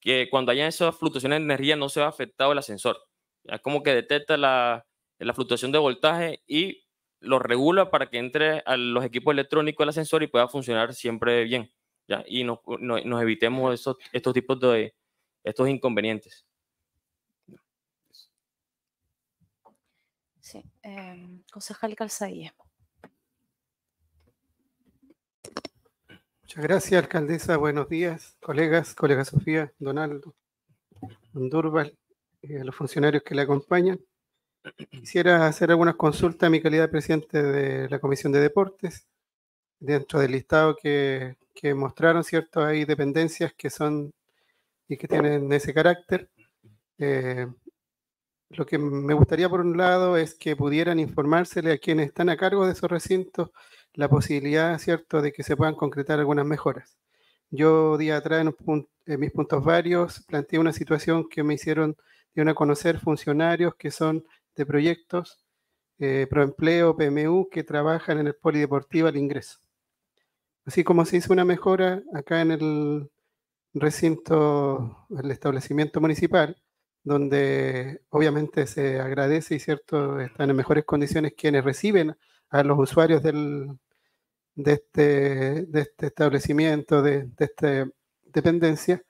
que cuando haya esas fluctuaciones de energía no se va afectado el ascensor. Ya como que detecta la, la fluctuación de voltaje y lo regula para que entre a los equipos electrónicos el ascensor y pueda funcionar siempre bien. ¿ya? Y nos evitemos esos, estos tipos de estos inconvenientes. Sí, eh, concejal Calzadilla. Muchas gracias, alcaldesa. Buenos días, colegas, colega Sofía, Donaldo, Don Durval, eh, a los funcionarios que le acompañan. Quisiera hacer algunas consultas a mi calidad de presidente de la Comisión de Deportes. Dentro del listado que, mostraron, ¿cierto? Hay dependencias que son y que tienen ese carácter. Eh, lo que me gustaría, por un lado, es que pudieran informársele a quienes están a cargo de esos recintos la posibilidad, ¿cierto?, de que se puedan concretar algunas mejoras. Yo día atrás, en, mis puntos varios, planteé una situación que me hicieron, de una conocer funcionarios que son de proyectos eh, Proempleo, PMU, que trabajan en el Polideportivo al ingreso. Así como se hizo una mejora acá en el recinto, el establecimiento municipal, donde obviamente se agradece y cierto están en mejores condiciones quienes reciben a los usuarios del, de, este, de este establecimiento, de, de esta dependencia,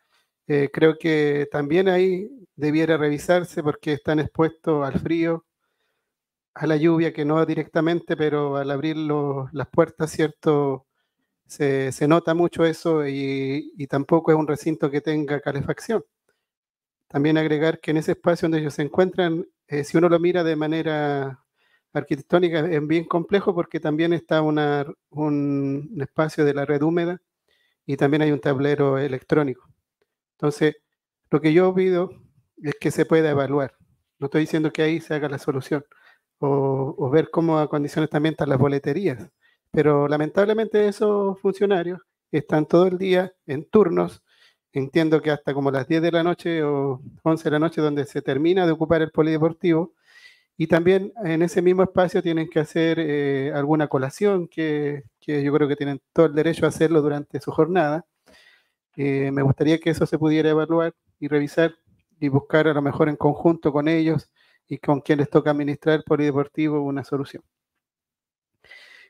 eh, creo que también ahí debiera revisarse porque están expuestos al frío, a la lluvia, que no directamente, pero al abrir las puertas, ¿cierto? Se, nota mucho eso y, tampoco es un recinto que tenga calefacción. También agregar que en ese espacio donde ellos se encuentran eh, si uno lo mira de manera arquitectónica, es bien complejo porque también está un, espacio de la red húmeda y también hay un tablero electrónico. Entonces, lo que yo pido es que se pueda evaluar. No estoy diciendo que ahí se haga la solución o, ver cómo a condiciones también están las boleterías. Pero lamentablemente esos funcionarios están todo el día en turnos, entiendo que hasta como las 10 de la noche o 11 de la noche donde se termina de ocupar el polideportivo. Y también en ese mismo espacio tienen que hacer eh, alguna colación, que, yo creo que tienen todo el derecho a hacerlo durante su jornada. Eh, me gustaría que eso se pudiera evaluar y revisar y buscar a lo mejor en conjunto con ellos y con quien les toca administrar el polideportivo una solución.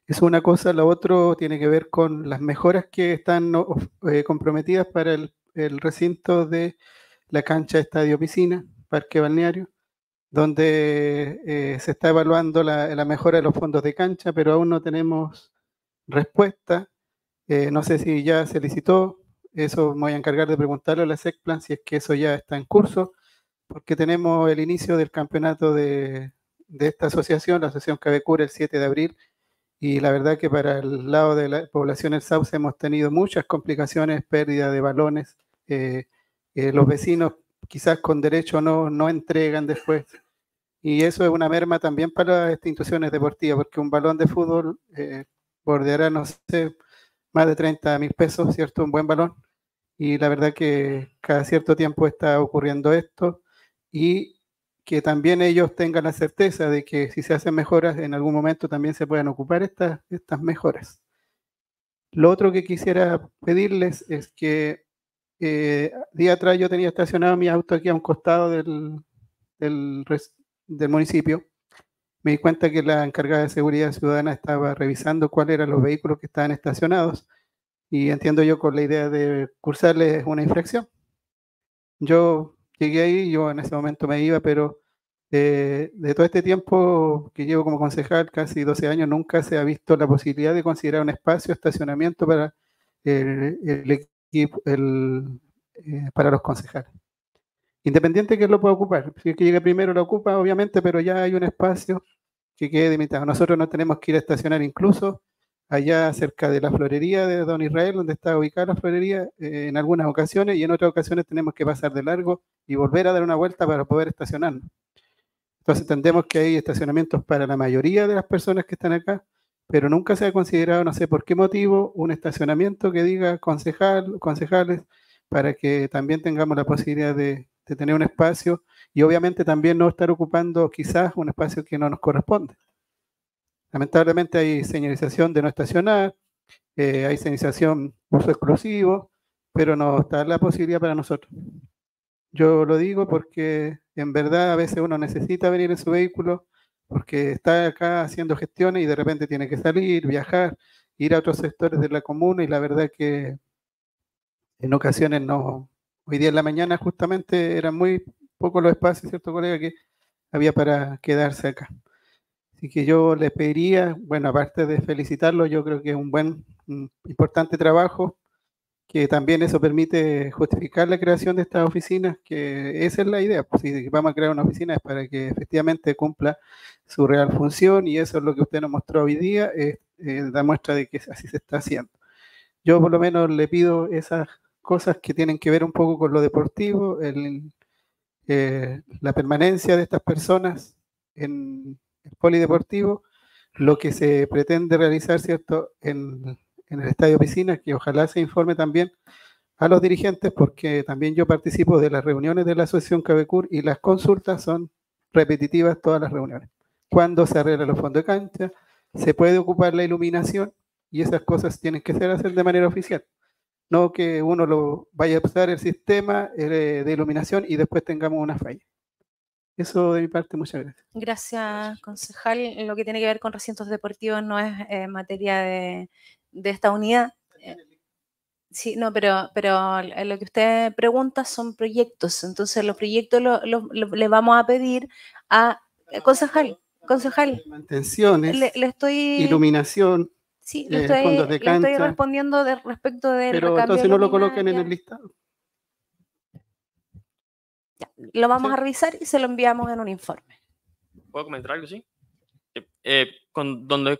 Es una cosa, la otra tiene que ver con las mejoras que están eh, comprometidas para el, recinto de la cancha Estadio Piscina, Parque Balneario, donde eh, se está evaluando la, mejora de los fondos de cancha, pero aún no tenemos respuesta. no sé si ya se licitó, eso me voy a encargar de preguntarle a la SECPLAN si es que eso ya está en curso, porque tenemos el inicio del campeonato de, esta asociación, la Asociación Cabecura, el 7 de abril, y la verdad que para el lado de la población del Sauce hemos tenido muchas complicaciones, pérdida de balones, eh, eh, los vecinos quizás con derecho no, no entregan después. Y eso es una merma también para las instituciones deportivas, porque un balón de fútbol eh, ahora no sé, más de 30 mil pesos, ¿cierto? Un buen balón. Y la verdad que cada cierto tiempo está ocurriendo esto y que también ellos tengan la certeza de que si se hacen mejoras, en algún momento también se puedan ocupar estas, estas mejoras. Lo otro que quisiera pedirles es que eh, día atrás yo tenía estacionado mi auto aquí a un costado del, del, del municipio me di cuenta que la encargada de seguridad ciudadana estaba revisando cuáles eran los vehículos que estaban estacionados y entiendo yo con la idea de cursarles una infracción. Yo llegué ahí, yo en ese momento me iba, pero eh, de todo este tiempo que llevo como concejal, casi 12 años, nunca se ha visto la posibilidad de considerar un espacio, estacionamiento eh, para los concejales. Independiente de que lo pueda ocupar. Si es que llegue primero lo ocupa, obviamente, pero ya hay un espacio que quede limitado. Nosotros no tenemos que ir a estacionar incluso allá cerca de la florería de Don Israel, donde está ubicada la florería, eh, en algunas ocasiones y en otras ocasiones tenemos que pasar de largo y volver a dar una vuelta para poder estacionarnos. Entonces entendemos que hay estacionamientos para la mayoría de las personas que están acá, pero nunca se ha considerado, no sé por qué motivo, un estacionamiento que diga concejal, concejales, para que también tengamos la posibilidad de tener un espacio y obviamente también no estar ocupando quizás un espacio que no nos corresponde. Lamentablemente hay señalización de no estacionar, eh, hay señalización uso exclusivo, pero no está la posibilidad para nosotros. Yo lo digo porque en verdad a veces uno necesita venir en su vehículo porque está acá haciendo gestiones y de repente tiene que salir, viajar, ir a otros sectores de la comuna y la verdad que en ocasiones no, hoy día en la mañana justamente eran muy pocos los espacios, ¿cierto, colega? Que había para quedarse acá. Así que yo le pediría, bueno, aparte de felicitarlo, yo creo que es un buen, importante trabajo, que también eso permite justificar la creación de estas oficinas, que esa es la idea. Pues si vamos a crear una oficina es para que efectivamente cumpla su real función y eso es lo que usted nos mostró hoy día, es eh, muestra de que así se está haciendo. Yo por lo menos le pido esa cosas que tienen que ver un poco con lo deportivo, eh, la permanencia de estas personas en el polideportivo, lo que se pretende realizar, ¿cierto?, en, el Estadio Piscina, que ojalá se informe también a los dirigentes, porque también yo participo de las reuniones de la Asociación Cabecur y las consultas son repetitivas todas las reuniones. Cuando se arregla los fondos de cancha, se puede ocupar la iluminación y esas cosas tienen que ser hacer de manera oficial no que uno lo vaya a usar el sistema eh, de iluminación y después tengamos una falla. Eso de mi parte, muchas gracias. Gracias, concejal. Lo que tiene que ver con recintos deportivos no es eh, materia de, de, esta unidad. Eh, sí, no, pero, pero lo que usted pregunta son proyectos. Entonces, los proyectos los le vamos a pedir a... concejal, concejal. Mantenciones, le, estoy... iluminación. Sí, le estoy, respondiendo de, respecto del Pero entonces no lo coloquen en el listado. lo vamos a revisar y se lo enviamos en un informe. ¿Puedo comentar algo, sí? Eh, eh, cuando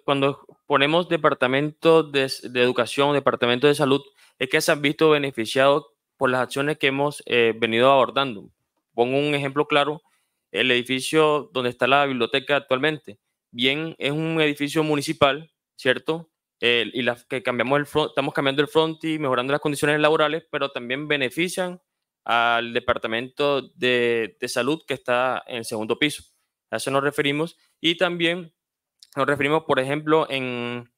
ponemos departamento de, educación, departamento de salud, es que se han visto beneficiados por las acciones que hemos eh, venido abordando. Pongo un ejemplo claro, el edificio donde está la biblioteca actualmente. Bien, es un edificio municipal, ¿cierto? Eh, y las que cambiamos el front, estamos cambiando el front y mejorando las condiciones laborales, pero también benefician al departamento de, de, salud que está en el segundo piso. A eso nos referimos. Y también nos referimos, por ejemplo, en,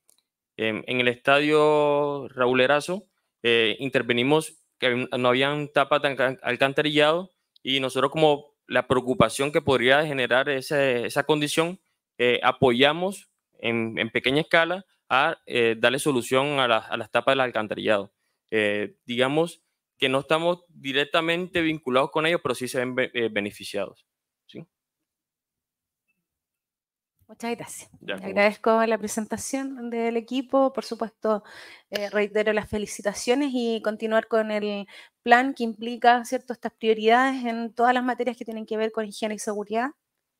en, el estadio Raúl Erazo, eh, intervenimos que no habían tapa tan alcantarillado y nosotros como la preocupación que podría generar esa, esa condición, eh, apoyamos en, en pequeña escala a eh, darle solución a, la, las tapas del alcantarillado. Eh, digamos que no estamos directamente vinculados con ellos, pero sí se ven eh, beneficiados. Muchas gracias. Agradezco la presentación del equipo. Por supuesto, reitero las felicitaciones y continuar con el plan que implica cierto, estas prioridades en todas las materias que tienen que ver con higiene y seguridad,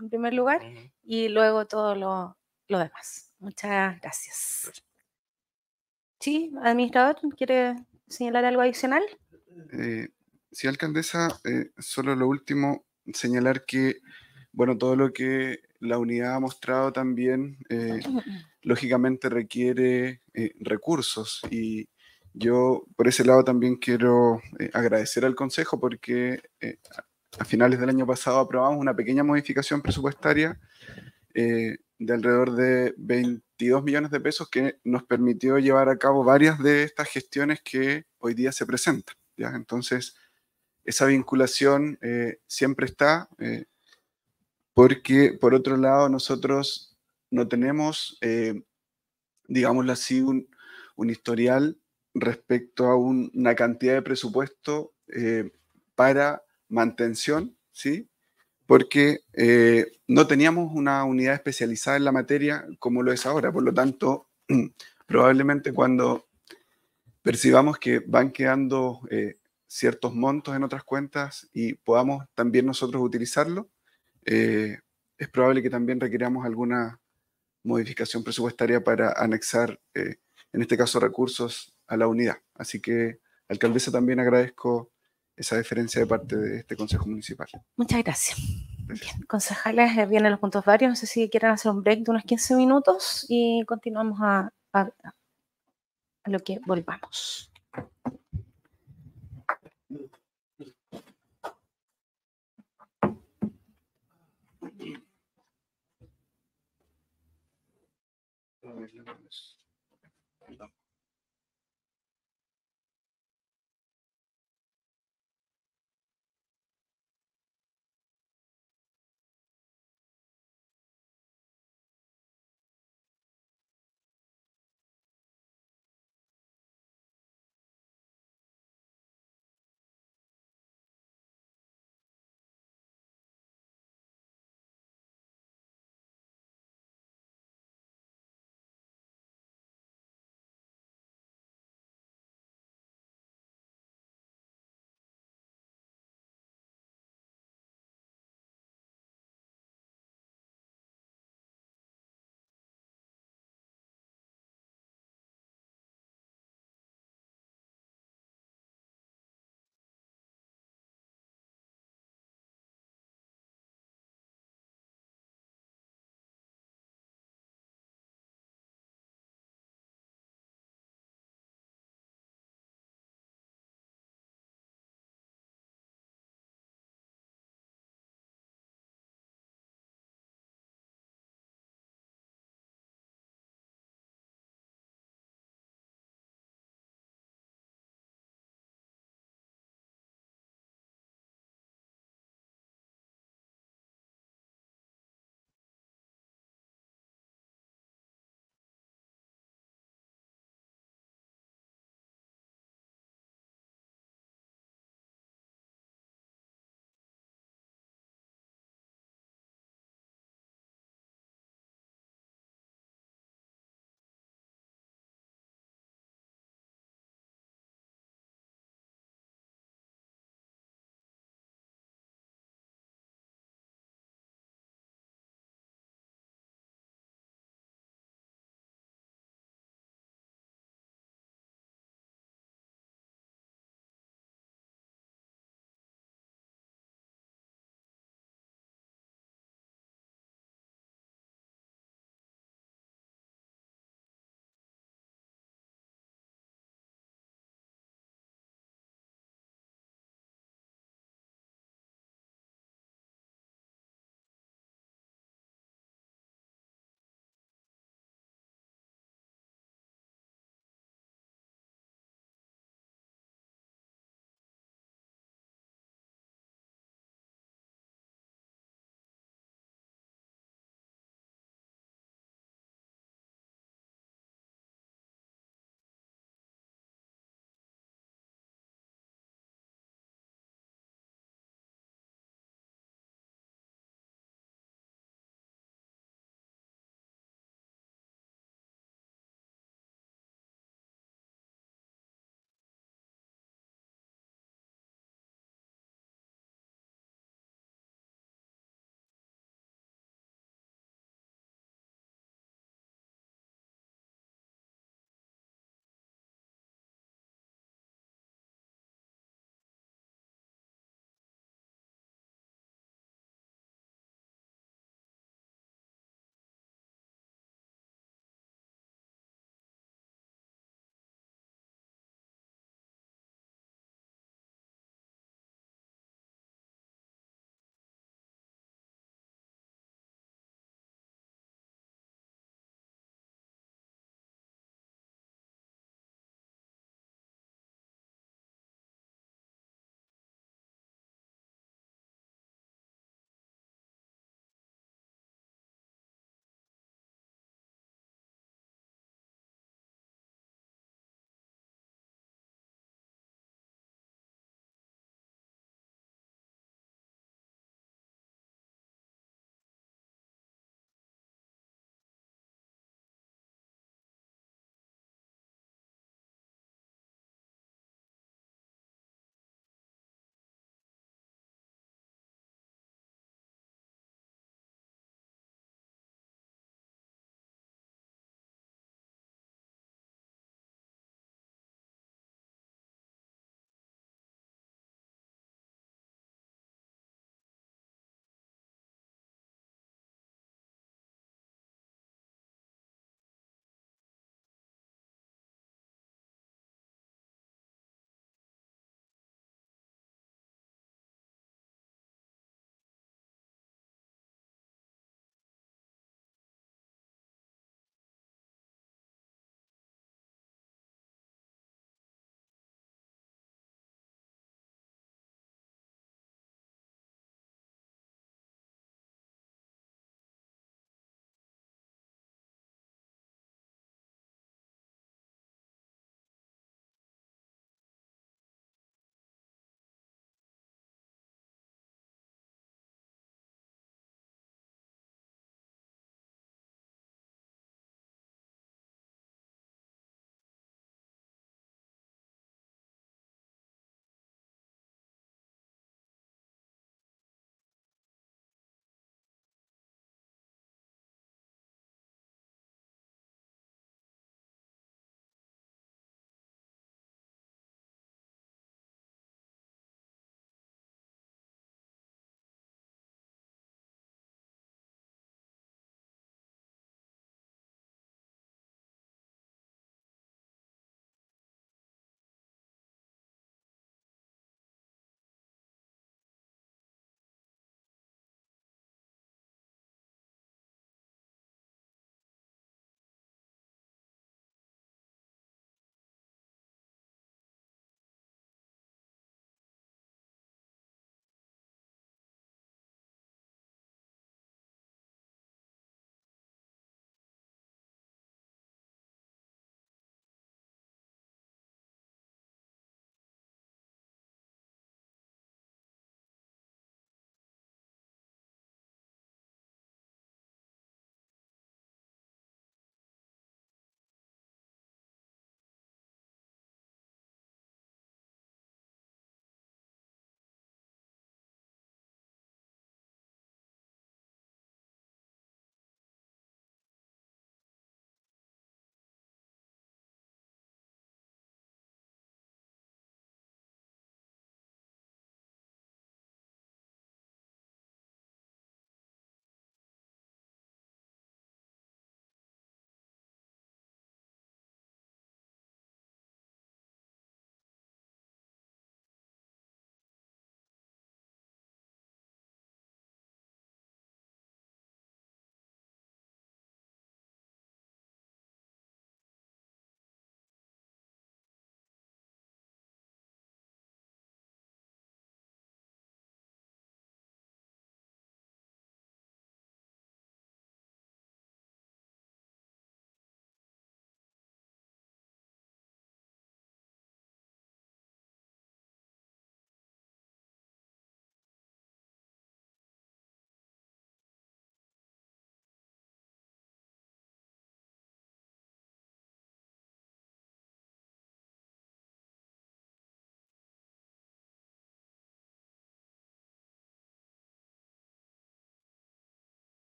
en primer lugar, y luego todo lo demás. Muchas gracias. Sí, administrador, ¿quiere señalar algo adicional? Eh, sí, alcaldesa, eh, solo lo último, señalar que, bueno, todo lo que la unidad ha mostrado también, eh, lógicamente requiere recursos y yo por ese lado también quiero agradecer al Consejo porque a finales del año pasado aprobamos una pequeña modificación presupuestaria de alrededor de 22 millones de pesos que nos permitió llevar a cabo varias de estas gestiones que hoy día se presentan. Entonces, esa vinculación eh, siempre está, eh, porque por otro lado nosotros no tenemos, eh, digámoslo así, un, historial respecto a una cantidad de presupuesto para mantención, ¿sí? porque eh, no teníamos una unidad especializada en la materia como lo es ahora. Por lo tanto, probablemente cuando percibamos que van quedando eh, ciertos montos en otras cuentas y podamos también nosotros utilizarlo, eh, es probable que también requiramos alguna modificación presupuestaria para anexar, en este caso, recursos a la unidad. Así que, alcaldesa, también agradezco esa diferencia de parte de este Consejo Municipal. Muchas gracias. concejales, eh, vienen los puntos varios. No sé si quieren hacer un break de unos 15 minutos y continuamos a, a, a lo que volvamos.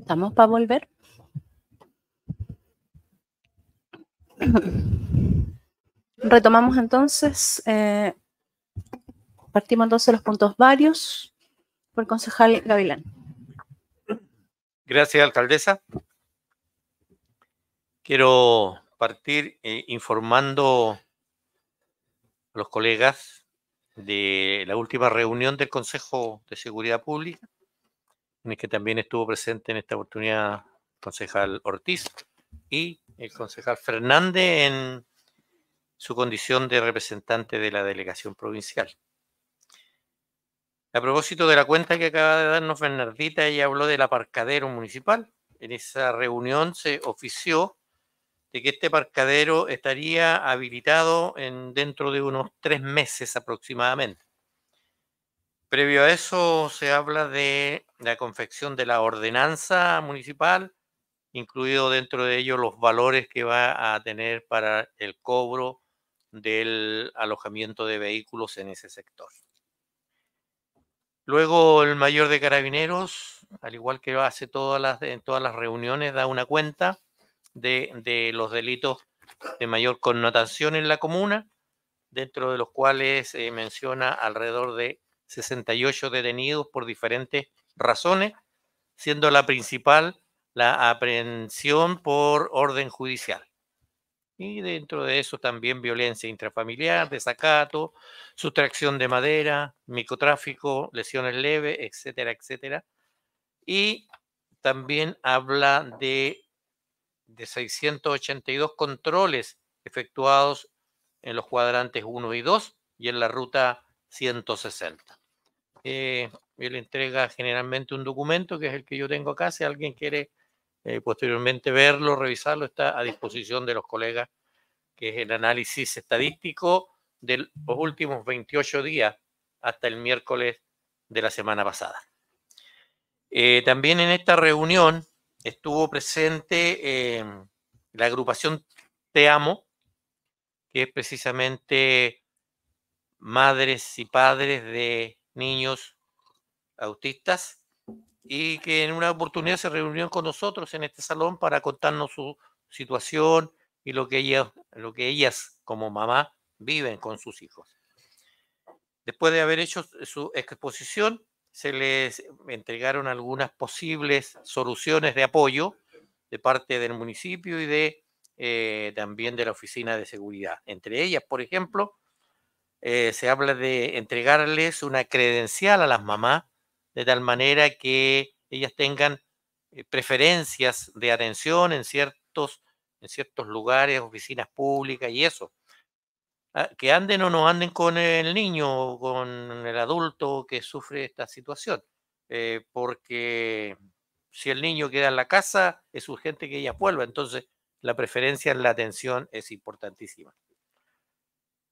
¿Estamos para volver? Retomamos entonces, eh, partimos entonces los puntos varios por concejal Gavilán. Gracias, alcaldesa. Quiero partir eh, informando los colegas de la última reunión del Consejo de Seguridad Pública, en el que también estuvo presente en esta oportunidad el concejal Ortiz y el concejal Fernández en su condición de representante de la delegación provincial. A propósito de la cuenta que acaba de darnos Bernardita, ella habló del aparcadero municipal. En esa reunión se ofició de que este parcadero estaría habilitado en, dentro de unos tres meses aproximadamente. Previo a eso se habla de la confección de la ordenanza municipal, incluido dentro de ello los valores que va a tener para el cobro del alojamiento de vehículos en ese sector. Luego el mayor de carabineros, al igual que hace todas en todas las reuniones, da una cuenta de, los delitos de mayor connotación en la comuna, dentro de los cuales se menciona alrededor de 68 detenidos por diferentes razones, siendo la principal la aprehensión por orden judicial. Y dentro de eso también violencia intrafamiliar, desacato, sustracción de madera, microtráfico, lesiones leves, etcétera, etcétera. Y también habla de de 682 controles efectuados en los cuadrantes 1 y 2 y en la ruta 160. Eh, le entrega generalmente un documento que es el que yo tengo acá. Si alguien quiere eh, posteriormente verlo, revisarlo, está a disposición de los colegas, que es el análisis estadístico de los últimos 28 días hasta el miércoles de la semana pasada. Eh, también en esta reunión estuvo presente em, la agrupación Te Amo, que es precisamente madres y padres de niños autistas y que en una oportunidad se reunió con nosotros en este salón para contarnos su situación y lo que lo que ellas como mamá viven con sus hijos. Después de haber hecho su exposición, se les entregaron algunas posibles soluciones de apoyo de parte del municipio y de eh, también de la oficina de seguridad. Entre ellas, por ejemplo, eh, se habla de entregarles una credencial a las mamás de tal manera que ellas tengan eh, preferencias de atención en ciertos, en ciertos lugares, oficinas públicas y eso. Ah, que anden o no anden con el niño o con el adulto que sufre esta situación, eh, porque si el niño queda en la casa, es urgente que ella vuelva, entonces la preferencia en la atención es importantísima.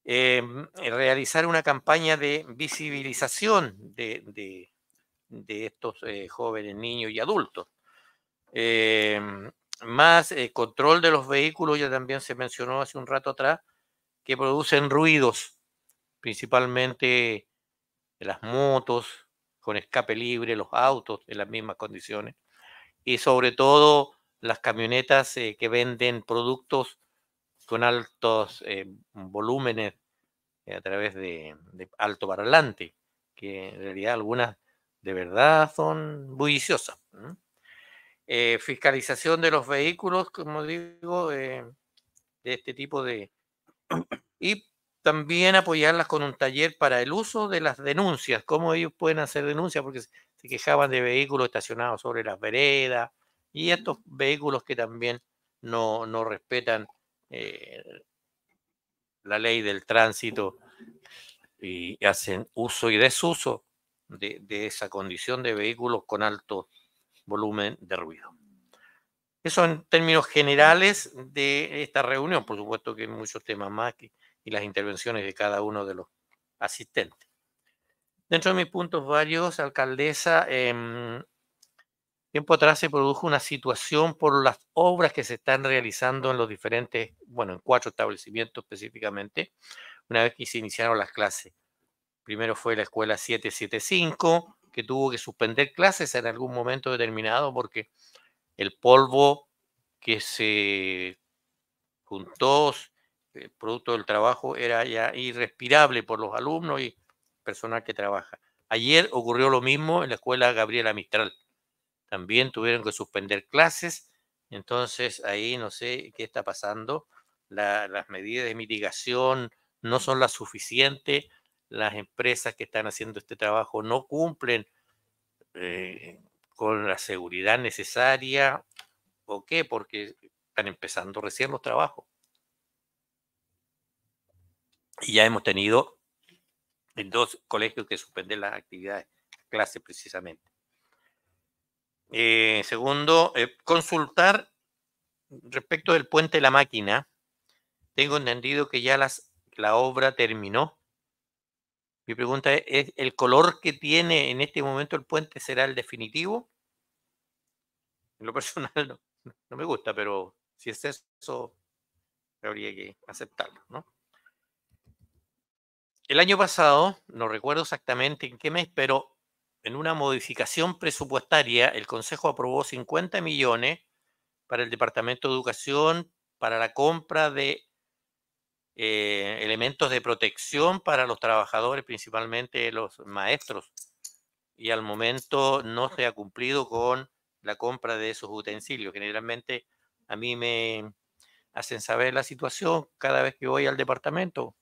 Em, eh, realizar una campaña de visibilización de, estos eh, jóvenes, niños y adultos. Em, más control de los vehículos, ya también se mencionó hace un rato atrás, que producen ruidos, principalmente las motos con escape libre, los autos en las mismas condiciones y sobre todo las camionetas eh, que venden productos con altos eh, volúmenes eh, a través de, alto parlante, que en realidad algunas de verdad son bulliciosas. fiscalización de los vehículos, como digo, de este tipo de, y también apoyarlas con un taller para el uso de las denuncias, cómo ellos pueden hacer denuncias, porque se quejaban de vehículos estacionados sobre las veredas y estos vehículos que también no, no respetan eh, la ley del tránsito y hacen uso y desuso de, de esa condición de vehículos con alto volumen de ruido. Eso en términos generales de esta reunión, por supuesto que hay muchos temas más y las intervenciones de cada uno de los asistentes. Dentro de mis puntos varios, alcaldesa, em, tiempo atrás se produjo una situación por las obras que se están realizando en los diferentes, bueno, en cuatro establecimientos específicamente, una vez que se iniciaron las clases. Primero fue la escuela 775, que tuvo que suspender clases en algún momento determinado porque el polvo que se juntó, el eh, producto del trabajo, era ya irrespirable por los alumnos y personal que trabaja. Ayer ocurrió lo mismo en la escuela Gabriela Mistral. También tuvieron que suspender clases. Entonces ahí no sé qué está pasando. las medidas de mitigación no son las suficientes. Las empresas que están haciendo este trabajo no cumplen eh, con la seguridad necesaria o qué, porque están empezando recién los trabajos. Y ya hemos tenido en dos colegios que suspenden las actividades, clases precisamente. Eh, segundo, eh, consultar respecto del puente de la máquina. Tengo entendido que ya la obra terminó mi pregunta es, ¿el color que tiene en este momento el puente será el definitivo? En lo personal no, me gusta, pero si es eso, habría que aceptarlo, El año pasado, no recuerdo exactamente en qué mes, pero en una modificación presupuestaria, el Consejo aprobó 50 millones para el Departamento de Educación para la compra de eh, elementos de protección para los trabajadores, principalmente los maestros, y al momento no se ha cumplido con la compra de esos utensilios. Generalmente a mí me hacen saber la situación cada vez que voy al departamento,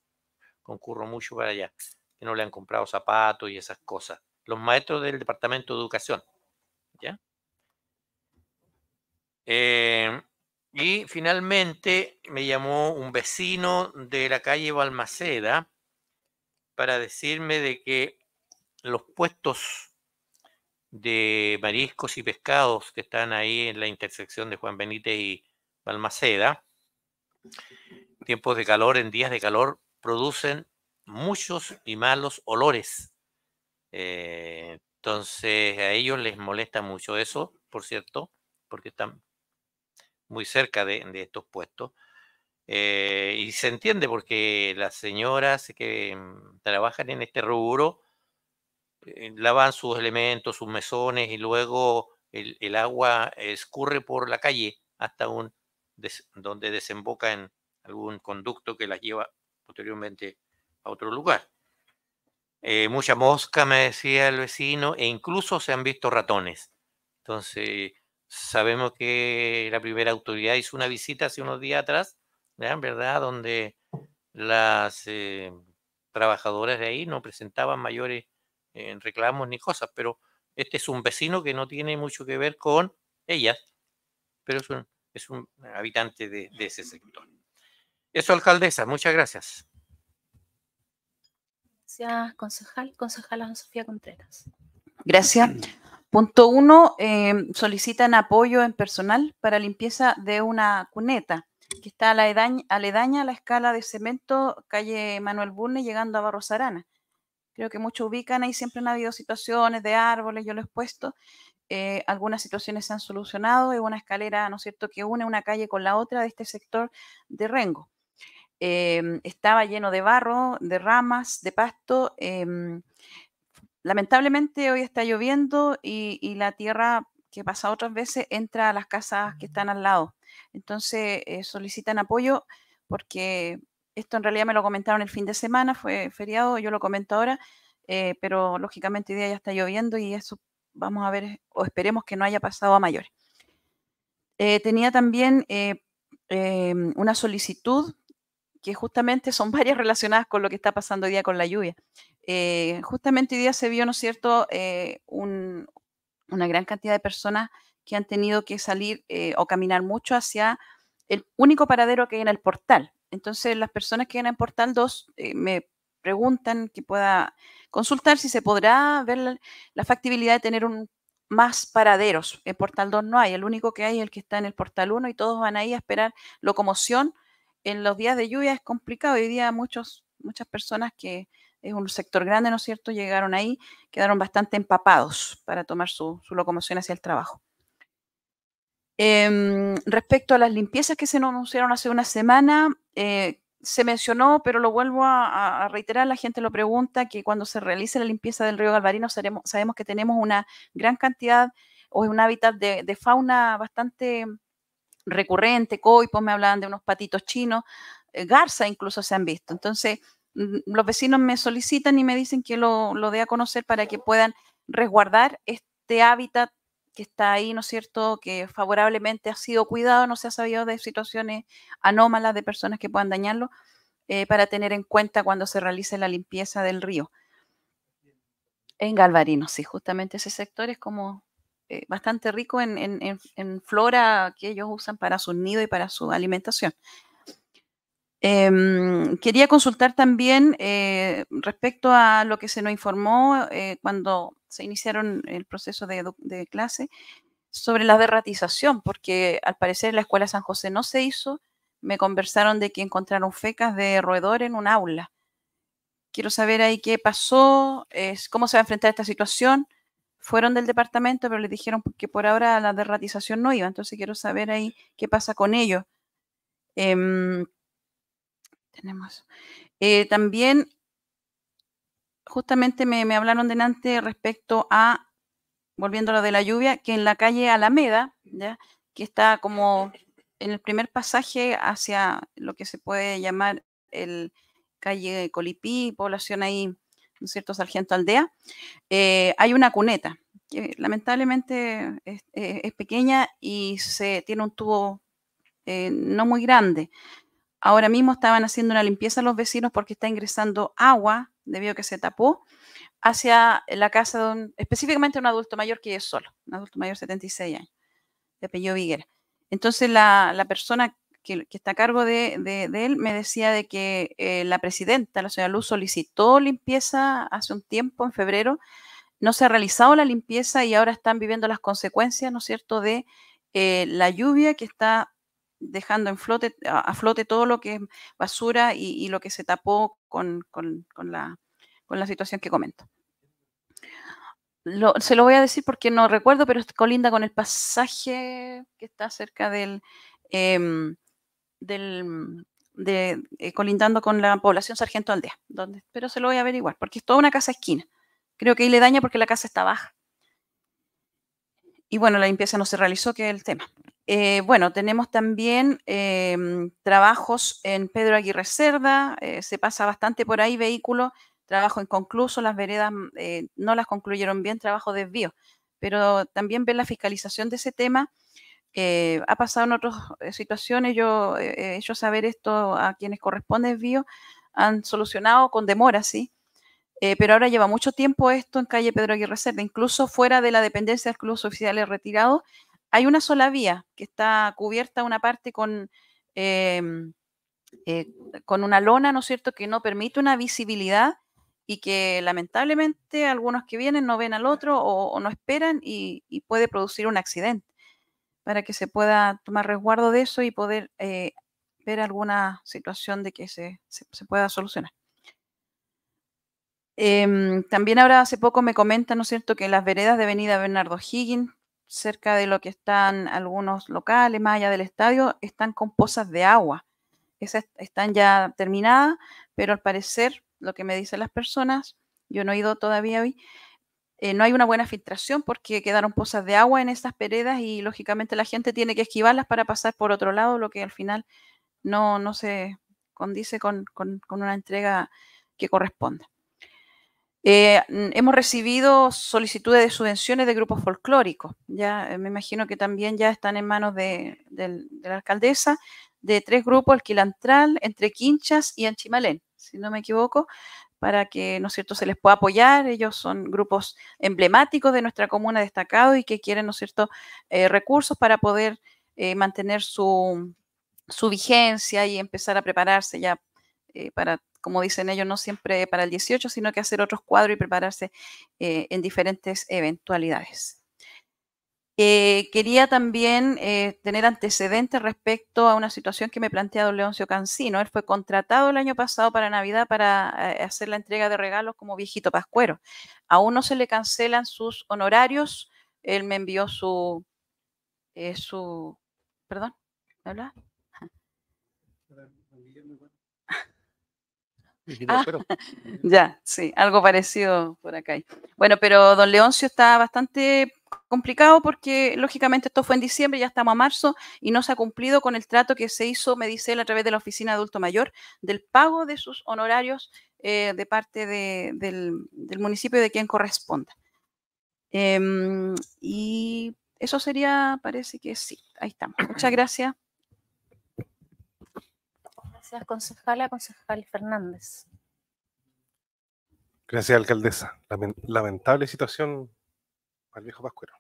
concurro mucho para allá, que no le han comprado zapatos y esas cosas. Los maestros del departamento de educación, ¿ya? Eh, y finalmente me llamó un vecino de la calle Balmaceda para decirme de que los puestos de mariscos y pescados que están ahí en la intersección de Juan Benítez y Balmaceda, tiempos de calor, en días de calor, producen muchos y malos olores. Eh, entonces a ellos les molesta mucho eso, por cierto, porque están muy cerca de, estos puestos. Eh, y se entiende porque las señoras que mm, trabajan en este rubro eh, lavan sus elementos, sus mesones y luego el, agua escurre por la calle hasta un donde desemboca en algún conducto que las lleva posteriormente a otro lugar. Eh, mucha mosca, me decía el vecino, e incluso se han visto ratones. Entonces, Sabemos que la primera autoridad hizo una visita hace unos días atrás, ¿verdad? Donde las eh, trabajadoras de ahí no presentaban mayores eh, reclamos ni cosas, pero este es un vecino que no tiene mucho que ver con ellas, pero es un, habitante de, ese sector. Eso, alcaldesa, muchas gracias. Gracias, concejal. Concejala Sofía Contreras. Gracias. Punto uno, em, solicitan apoyo en personal para limpieza de una cuneta que está aledaña, aledaña a la escala de cemento, calle Manuel Burne, llegando a Barro Arana. Creo que muchos ubican ahí, siempre han habido situaciones de árboles, yo lo he puesto eh, algunas situaciones se han solucionado, es una escalera, ¿no es cierto?, que une una calle con la otra de este sector de Rengo. Em, estaba lleno de barro, de ramas, de pasto. Em, lamentablemente hoy está lloviendo y, la tierra que pasa otras veces entra a las casas que mm. están al lado. Entonces eh, solicitan apoyo porque esto en realidad me lo comentaron el fin de semana, fue feriado, yo lo comento ahora, eh, pero lógicamente hoy día ya está lloviendo y eso vamos a ver o esperemos que no haya pasado a mayores. Eh, tenía también em, una solicitud que justamente son varias relacionadas con lo que está pasando hoy día con la lluvia. Eh, justamente hoy día se vio, ¿no es cierto?, eh, una gran cantidad de personas que han tenido que salir eh, o caminar mucho hacia el único paradero que hay en el portal. Entonces, las personas que vienen en Portal 2 me preguntan que pueda consultar si se podrá ver la, factibilidad de tener un, más paraderos. En Portal 2 no hay, el único que hay es el que está en el Portal 1 y todos van ahí a esperar locomoción en los días de lluvia es complicado. Hoy día muchos, muchas personas que es un sector grande, ¿no es cierto?, llegaron ahí, quedaron bastante empapados para tomar su, locomoción hacia el trabajo. Em, respecto a las limpiezas que se anunciaron hace una semana, eh, se mencionó, pero lo vuelvo a, reiterar, la gente lo pregunta, que cuando se realice la limpieza del río Galvarino sabemos, que tenemos una gran cantidad o un hábitat de fauna bastante recurrente, coipos, me hablaban de unos patitos chinos, eh, garza incluso se han visto. Entonces, mm, los vecinos me solicitan y me dicen que lo, dé a conocer para que puedan resguardar este hábitat que está ahí, ¿no es cierto?, que favorablemente ha sido cuidado, no se ha sabido de situaciones anómalas de personas que puedan dañarlo, eh, para tener en cuenta cuando se realice la limpieza del río. En Galvarino, sí, justamente ese sector es como eh, bastante rico en, flora que ellos usan para su nido y para su alimentación. Em, quería consultar también eh, respecto a lo que se nos informó eh, cuando se iniciaron el proceso de, clase sobre la derratización, porque al parecer la escuela San José no se hizo. Me conversaron de que encontraron fecas de roedor en un aula. Quiero saber ahí qué pasó, cómo se va a enfrentar esta situación fueron del departamento, pero les dijeron que por ahora la derratización no iba. Entonces quiero saber ahí qué pasa con ellos. Em, tenemos. Eh, también, justamente me, me hablaron delante respecto a, volviendo a lo de la lluvia, que en la calle Alameda, ¿ya? que está como en el primer pasaje hacia lo que se puede llamar el calle Colipí, población ahí ¿no es cierto?, Sargento Aldea, eh, hay una cuneta que lamentablemente eh, es, pequeña y se tiene un tubo eh, no muy grande. Ahora mismo estaban haciendo una limpieza los vecinos porque está ingresando agua, debido a que se tapó, hacia la casa de un, específicamente un adulto mayor que es solo, un adulto mayor de 76 años, de apellido Viguera. Entonces la, la persona que, está a cargo de, él, me decía de que eh, la presidenta, la señora Luz, solicitó limpieza hace un tiempo, en febrero, no se ha realizado la limpieza y ahora están viviendo las consecuencias, ¿no es cierto?, de eh, la lluvia que está dejando a, flote todo lo que es basura y, lo que se tapó con, con, la, situación que comento. se lo voy a decir porque no recuerdo, pero colinda con el pasaje que está cerca del, em, del, mm, eh, colindando con la población Sargento Aldea, donde, pero se lo voy a averiguar, porque es toda una casa esquina. Creo que ahí le daña porque la casa está baja. Y bueno, la limpieza no se realizó, que es el tema. Eh, bueno, tenemos también em, trabajos en Pedro Aguirre Cerda, eh, se pasa bastante por ahí vehículos, trabajo inconcluso, las veredas mm, no las concluyeron bien, trabajo desvío, pero también ven la fiscalización de ese tema eh, ha pasado en otras eh, situaciones, yo he hecho saber esto a quienes corresponde vio, han solucionado con demora, sí, eh, pero ahora lleva mucho tiempo esto en calle Pedro Aguirre incluso fuera de la dependencia del club social Retirado, retirados, hay una sola vía que está cubierta una parte con, em, con una lona, ¿no es cierto?, que no permite una visibilidad y que lamentablemente algunos que vienen no ven al otro o, no esperan y puede producir un accidente para que se pueda tomar resguardo de eso y poder eh, ver alguna situación de que se, pueda solucionar. Em, también ahora hace poco me comentan, ¿no es cierto?, que las veredas de Avenida Bernardo Higgins, cerca de lo que están algunos locales, más allá del estadio, están con pozas de agua. Esas están ya terminadas, pero al parecer, lo que me dicen las personas, yo no he ido todavía hoy, eh, no hay una buena filtración porque quedaron pozas de agua en estas peredas y lógicamente la gente tiene que esquivarlas para pasar por otro lado, lo que al final no, se condice con, una entrega que corresponda. Eh, hemos recibido solicitudes de subvenciones de grupos folclóricos. Ya eh, me imagino que también ya están en manos de, la alcaldesa de tres grupos, el Quilantral, Entre Quinchas y Anchimalén, si no me equivoco, para que, ¿no es cierto?, se les pueda apoyar. Ellos son grupos emblemáticos de nuestra comuna destacado y que quieren, ¿no es cierto?, eh, recursos para poder eh, mantener su, su, vigencia y empezar a prepararse ya eh, para, como dicen ellos, no siempre para el 18, sino que hacer otros cuadros y prepararse en diferentes eventualidades. Eh, quería también eh, tener antecedentes respecto a una situación que me plantea don Leoncio Cancino. Él fue contratado el año pasado para Navidad para eh, hacer la entrega de regalos como viejito pascuero. Aún no se le cancelan sus honorarios. Él me envió su... su perdón, ¿me habla? Ah, ya, sí, algo parecido por acá. Bueno, pero don Leoncio está bastante complicado porque lógicamente esto fue en diciembre, ya estamos a marzo y no se ha cumplido con el trato que se hizo, me dice él, a través de la Oficina de Adulto Mayor, del pago de sus honorarios eh, de parte del, municipio de quien corresponda. Em, y eso sería, parece que sí, ahí estamos. Muchas gracias. Gracias, concejala, concejal Fernández. Gracias, alcaldesa. Lamentable situación al viejo Pascuero.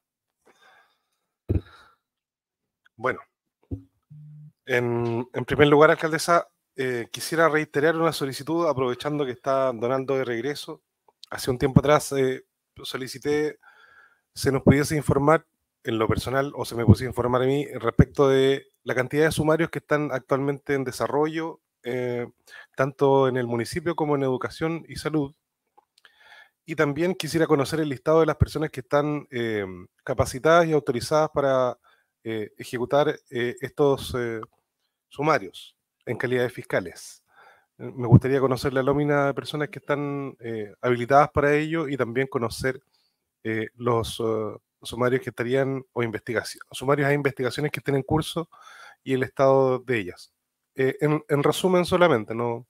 Bueno, en, primer lugar, alcaldesa, eh, quisiera reiterar una solicitud, aprovechando que está donando de regreso. Hace un tiempo atrás eh, solicité se nos pudiese informar en lo personal o se me pudiese informar a mí respecto de la cantidad de sumarios que están actualmente en desarrollo, eh, tanto en el municipio como en educación y salud, y también quisiera conocer el listado de las personas que están eh, capacitadas y autorizadas para eh, ejecutar eh, estos sumarios en calidad de fiscales. Me gustaría conocer la nómina de personas que están habilitadas para ello y también conocer los sumarios que estarían o investigaciones. sumarios a e investigaciones que estén en curso y el estado de ellas. en, resumen solamente, no,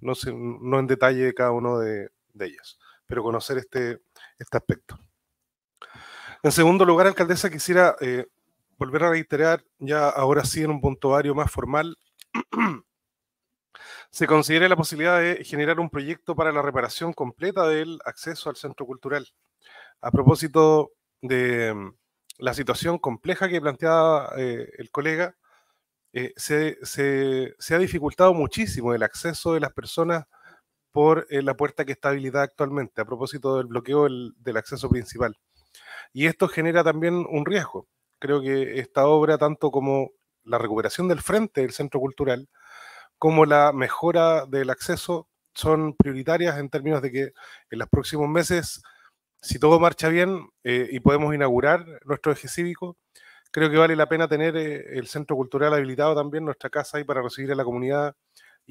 no, no, en detalle cada uno de, de ellas pero conocer este, este aspecto. En segundo lugar, alcaldesa, quisiera eh, volver a reiterar, ya ahora sí en un puntuario más formal, se considera la posibilidad de generar un proyecto para la reparación completa del acceso al centro cultural. A propósito de mm, la situación compleja que planteaba eh, el colega, eh, se, se, se, ha dificultado muchísimo el acceso de las personas por eh, la puerta que está habilitada actualmente a propósito del bloqueo del, acceso principal. Y esto genera también un riesgo. Creo que esta obra, tanto como la recuperación del frente del centro cultural, como la mejora del acceso, son prioritarias en términos de que en los próximos meses, si todo marcha bien eh, y podemos inaugurar nuestro eje cívico, creo que vale la pena tener eh, el centro cultural habilitado también, nuestra casa ahí para recibir a la comunidad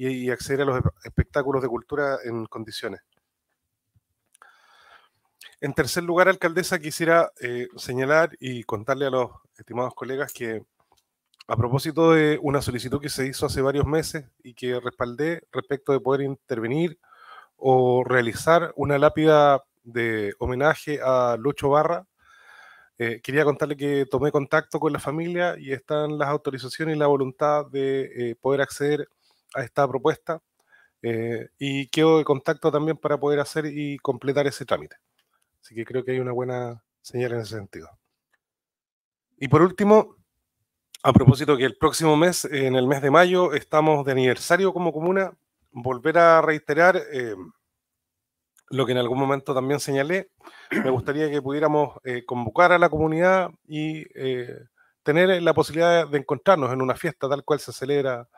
y, acceder a los espectáculos de cultura en condiciones. En tercer lugar, alcaldesa, quisiera eh, señalar y contarle a los estimados colegas que a propósito de una solicitud que se hizo hace varios meses y que respaldé respecto de poder intervenir o realizar una lápida de homenaje a Lucho Barra, eh, quería contarle que tomé contacto con la familia y están las autorizaciones y la voluntad de eh, poder acceder a esta propuesta eh, y quedo de contacto también para poder hacer y completar ese trámite. Así que creo que hay una buena señal en ese sentido. Y por último, a propósito que el próximo mes, en el mes de mayo, estamos de aniversario como comuna, volver a reiterar eh, lo que en algún momento también señalé, me gustaría que pudiéramos eh, convocar a la comunidad y tener la posibilidad de encontrarnos en una fiesta tal cual se celebra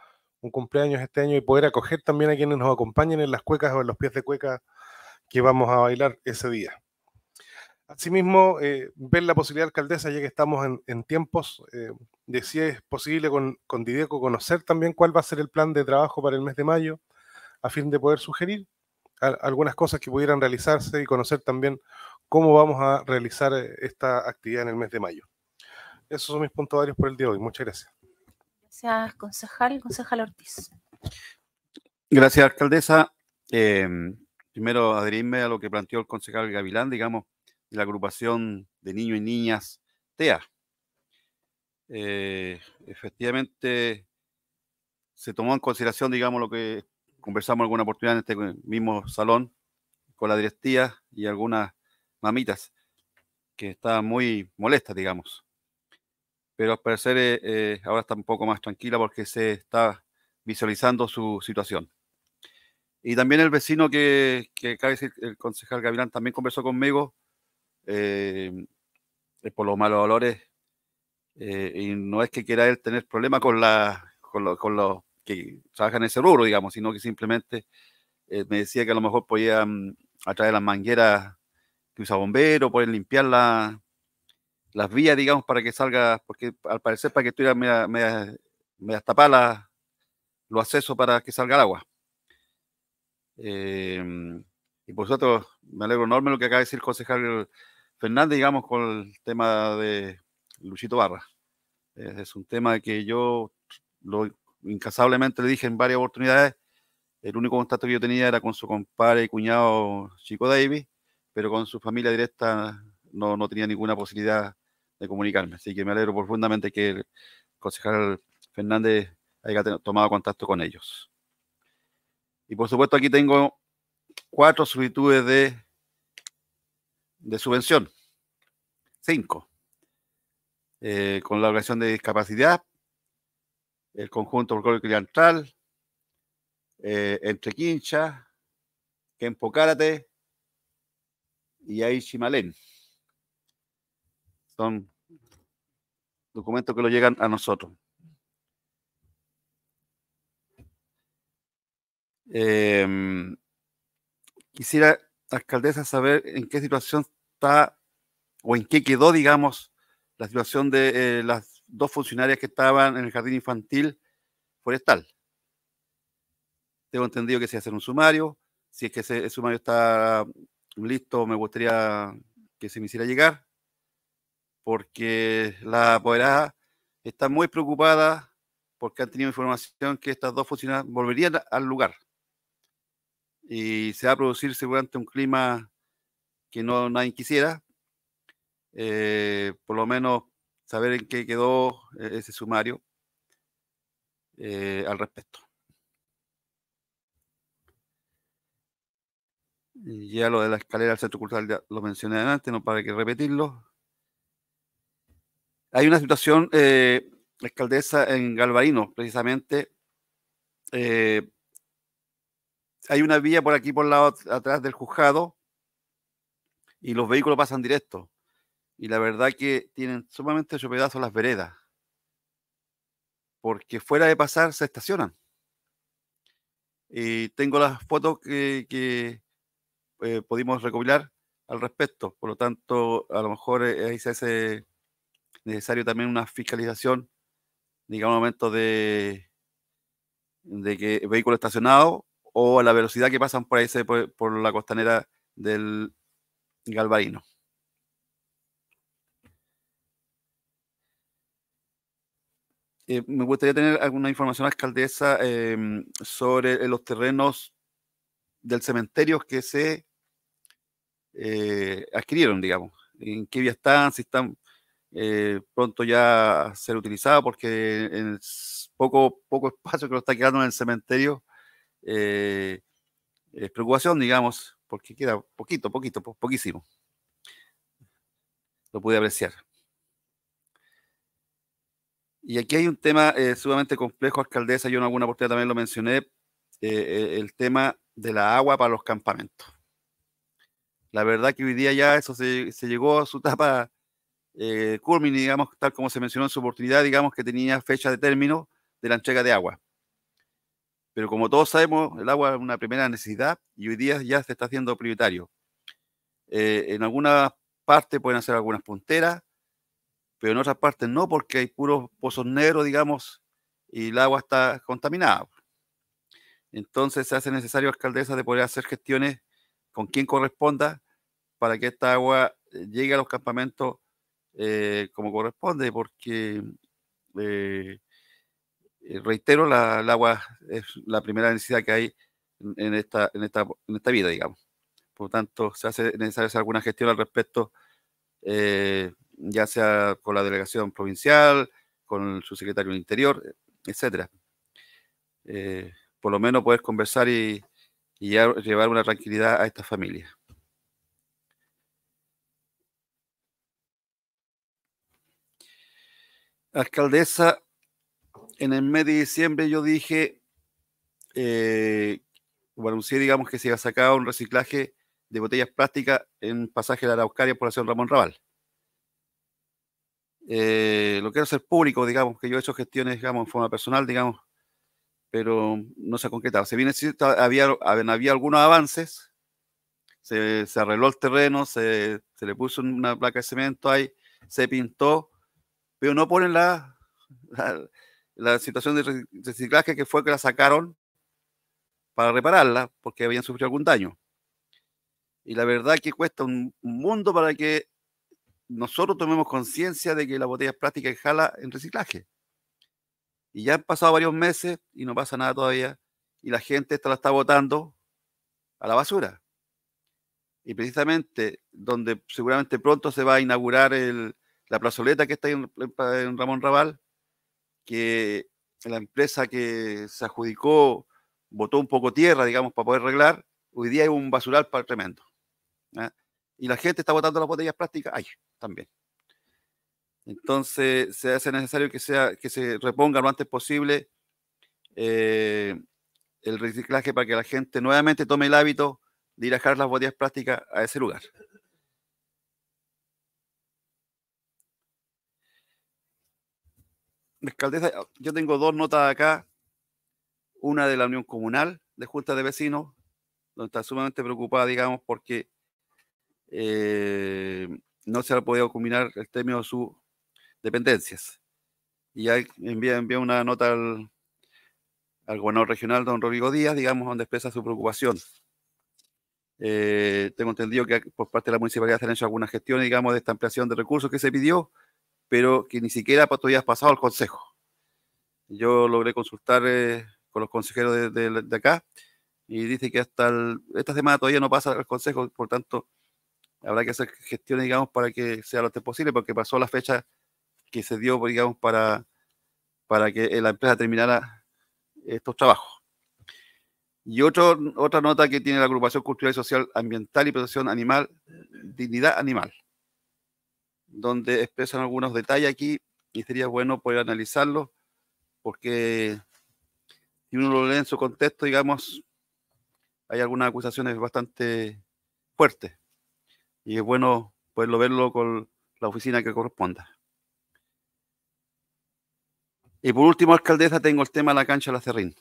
un cumpleaños este año y poder acoger también a quienes nos acompañen en las cuecas o en los pies de cueca que vamos a bailar ese día. Asimismo, eh, ver la posibilidad, alcaldesa, ya que estamos en, tiempos, eh, de si es posible con, con Dideco conocer también cuál va a ser el plan de trabajo para el mes de mayo, a fin de poder sugerir algunas cosas que pudieran realizarse y conocer también cómo vamos a realizar eh, esta actividad en el mes de mayo. Esos son mis puntos varios por el día de hoy. Muchas gracias. Gracias, concejal. Concejal Ortiz. Gracias, alcaldesa. Em, primero, adherirme a lo que planteó el concejal Gavilán, digamos, de la agrupación de niños y niñas TEA. Eh, efectivamente, se tomó en consideración, digamos, lo que conversamos alguna oportunidad en este mismo salón con la directiva y algunas mamitas que estaban muy molestas, digamos pero al parecer eh, eh, ahora está un poco más tranquila porque se está visualizando su situación. Y también el vecino que, cabe decir, el concejal Gavilán también conversó conmigo eh, por los malos valores y no es que quiera él tener problemas con, los que trabajan en ese rubro, digamos, sino que simplemente me decía que a lo mejor podían mm, atraer las mangueras que usa bombero, pueden limpiarla las vías, digamos, para que salga, porque al parecer para que estuviera me media, media tapada los accesos para que salga el agua. Em, y por eso me alegro enorme lo que acaba de decir José concejal Fernández, digamos, con el tema de Luchito Barra. Es, un tema que yo lo incansablemente le dije en varias oportunidades. El único contacto que yo tenía era con su compadre y cuñado Chico Davis, pero con su familia directa no, no tenía ninguna posibilidad de comunicarme. Así que me alegro profundamente que el concejal Fernández haya tomado contacto con ellos. Y por supuesto aquí tengo cuatro solicitudes de, de subvención. Cinco. Eh, con la Organización de Discapacidad, el Conjunto Folclórico entrequincha eh, Entre Quincha, Kempo Karate y chimalén son documentos que lo llegan a nosotros. Em, quisiera, alcaldesa, saber en qué situación está o en qué quedó, digamos, la situación de eh, las dos funcionarias que estaban en el jardín infantil forestal. Tengo entendido que se hace un sumario. Si es que ese sumario está listo, me gustaría que se me hiciera llegar porque la poderada está muy preocupada porque han tenido información que estas dos funcionarias volverían al lugar. Y se va a producir seguramente un clima que no nadie quisiera. Eh, por lo menos saber en qué quedó e-, ese sumario eh, al respecto. Ya lo de la escalera al centro cultural lo mencioné antes, no para que repetirlo. Hay una situación, eh, alcaldesa, en Galvarino, precisamente. Eh, hay una vía por aquí, por el lado atrás del juzgado, y los vehículos pasan directo. Y la verdad que tienen sumamente hecho pedazo las veredas. Porque fuera de pasar se estacionan. Y tengo las fotos que, eh, pudimos recopilar al respecto. Por lo tanto, a lo mejor eh, ahí se hace necesario también una fiscalización, digamos, en momento de, de que vehículo estacionado o a la velocidad que pasan por ahí por, la costanera del Galvarino. Eh, me gustaría tener alguna información, alcaldesa, em, sobre eh, los terrenos del cementerio que se eh, adquirieron, digamos. ¿En qué vía están? Si están eh, pronto ya ser utilizada porque en poco, poco espacio que lo está quedando en el cementerio eh, es preocupación, digamos, porque queda poquito, poquito, poquísimo. Lo pude apreciar. Y aquí hay un tema eh, sumamente complejo, alcaldesa, yo en alguna oportunidad también lo mencioné, el tema de la agua para los campamentos. La verdad que hoy día ya eso se llegó a su etapa eh, digamos, tal como se mencionó en su oportunidad, digamos que tenía fecha de término de la entrega de agua. Pero como todos sabemos, el agua es una primera necesidad y hoy día ya se está haciendo prioritario. Eh, en algunas partes pueden hacer algunas punteras, pero en otras partes no, porque hay puros pozos negros, digamos, y el agua está contaminada. Entonces se hace necesario, alcaldesa, de poder hacer gestiones con quien corresponda para que esta agua eh, llegue a los campamentos eh, como corresponde, porque eh, eh, reitero, el agua es la primera necesidad que hay en esta, en esta, en esta vida, digamos. Por lo tanto, se hace necesaria hacer alguna gestión al respecto, ya sea con la delegación provincial, con el subsecretario del Interior, etcétera. por lo menos poder conversar y, y llevar una tranquilidad a estas familias. alcaldesa, en el mes de diciembre yo dije, eh, anuncié, digamos, que se iba a sacar un reciclaje de botellas plásticas en pasaje de la Araucaria, población Ramón Raval. Eh, lo quiero hacer público, digamos, que yo he hecho gestiones, digamos, en forma personal, digamos, pero no se ha concretado. Se viene, había, había algunos avances, se, arregló el terreno, se, se, le puso una placa de cemento ahí, se pintó, pero no ponen la, la, situación de reciclaje que fue que la sacaron para repararla porque habían sufrido algún daño. Y la verdad que cuesta un mundo para que nosotros tomemos conciencia de que la botella es botellas y jala en reciclaje. Y ya han pasado varios meses y no pasa nada todavía. Y la gente esta la está botando a la basura. Y precisamente donde seguramente pronto se va a inaugurar el, la plazoleta que está ahí en, Ramón Raval, que la empresa que se adjudicó botó un poco tierra, digamos, para poder arreglar, hoy día hay un basural para tremendo. Y la gente está botando las botellas plásticas ahí también. Entonces se hace necesario que, sea, que se reponga lo antes posible eh, el reciclaje para que la gente nuevamente tome el hábito de ir a dejar las botellas plásticas a ese lugar. alcaldesa, ah, yo tengo dos notas acá, una de la Unión Comunal de Juntas de Vecinos, donde está sumamente preocupada, digamos, porque eh, no se ha podido culminar el término de sus dependencias. Y ya envía, una nota al, gobernador regional, don Rodrigo Díaz, digamos, donde expresa su preocupación. Eh, tengo entendido que por parte de la municipalidad se han hecho algunas gestiones, digamos, de esta ampliación de recursos que se pidió, pero que ni siquiera pues, todavía has pasado al consejo. Yo logré consultar eh, con los consejeros de, acá y dice que hasta el, esta semana todavía no pasa al consejo, por tanto, habrá que hacer gestiones, digamos, para que sea lo antes posible, porque pasó la fecha que se dio, pues, digamos, para, para que la empresa terminara estos trabajos. Y otro, otra nota que tiene la Agrupación Cultural y Social Ambiental y Protección Animal, Dignidad Animal donde expresan algunos detalles aquí y sería bueno poder analizarlos, porque si uno lo lee en su contexto, digamos, hay algunas acusaciones bastante fuertes y es bueno poderlo verlo con la oficina que corresponda. Y por último, alcaldesa, tengo el tema de la cancha de la Cerrín.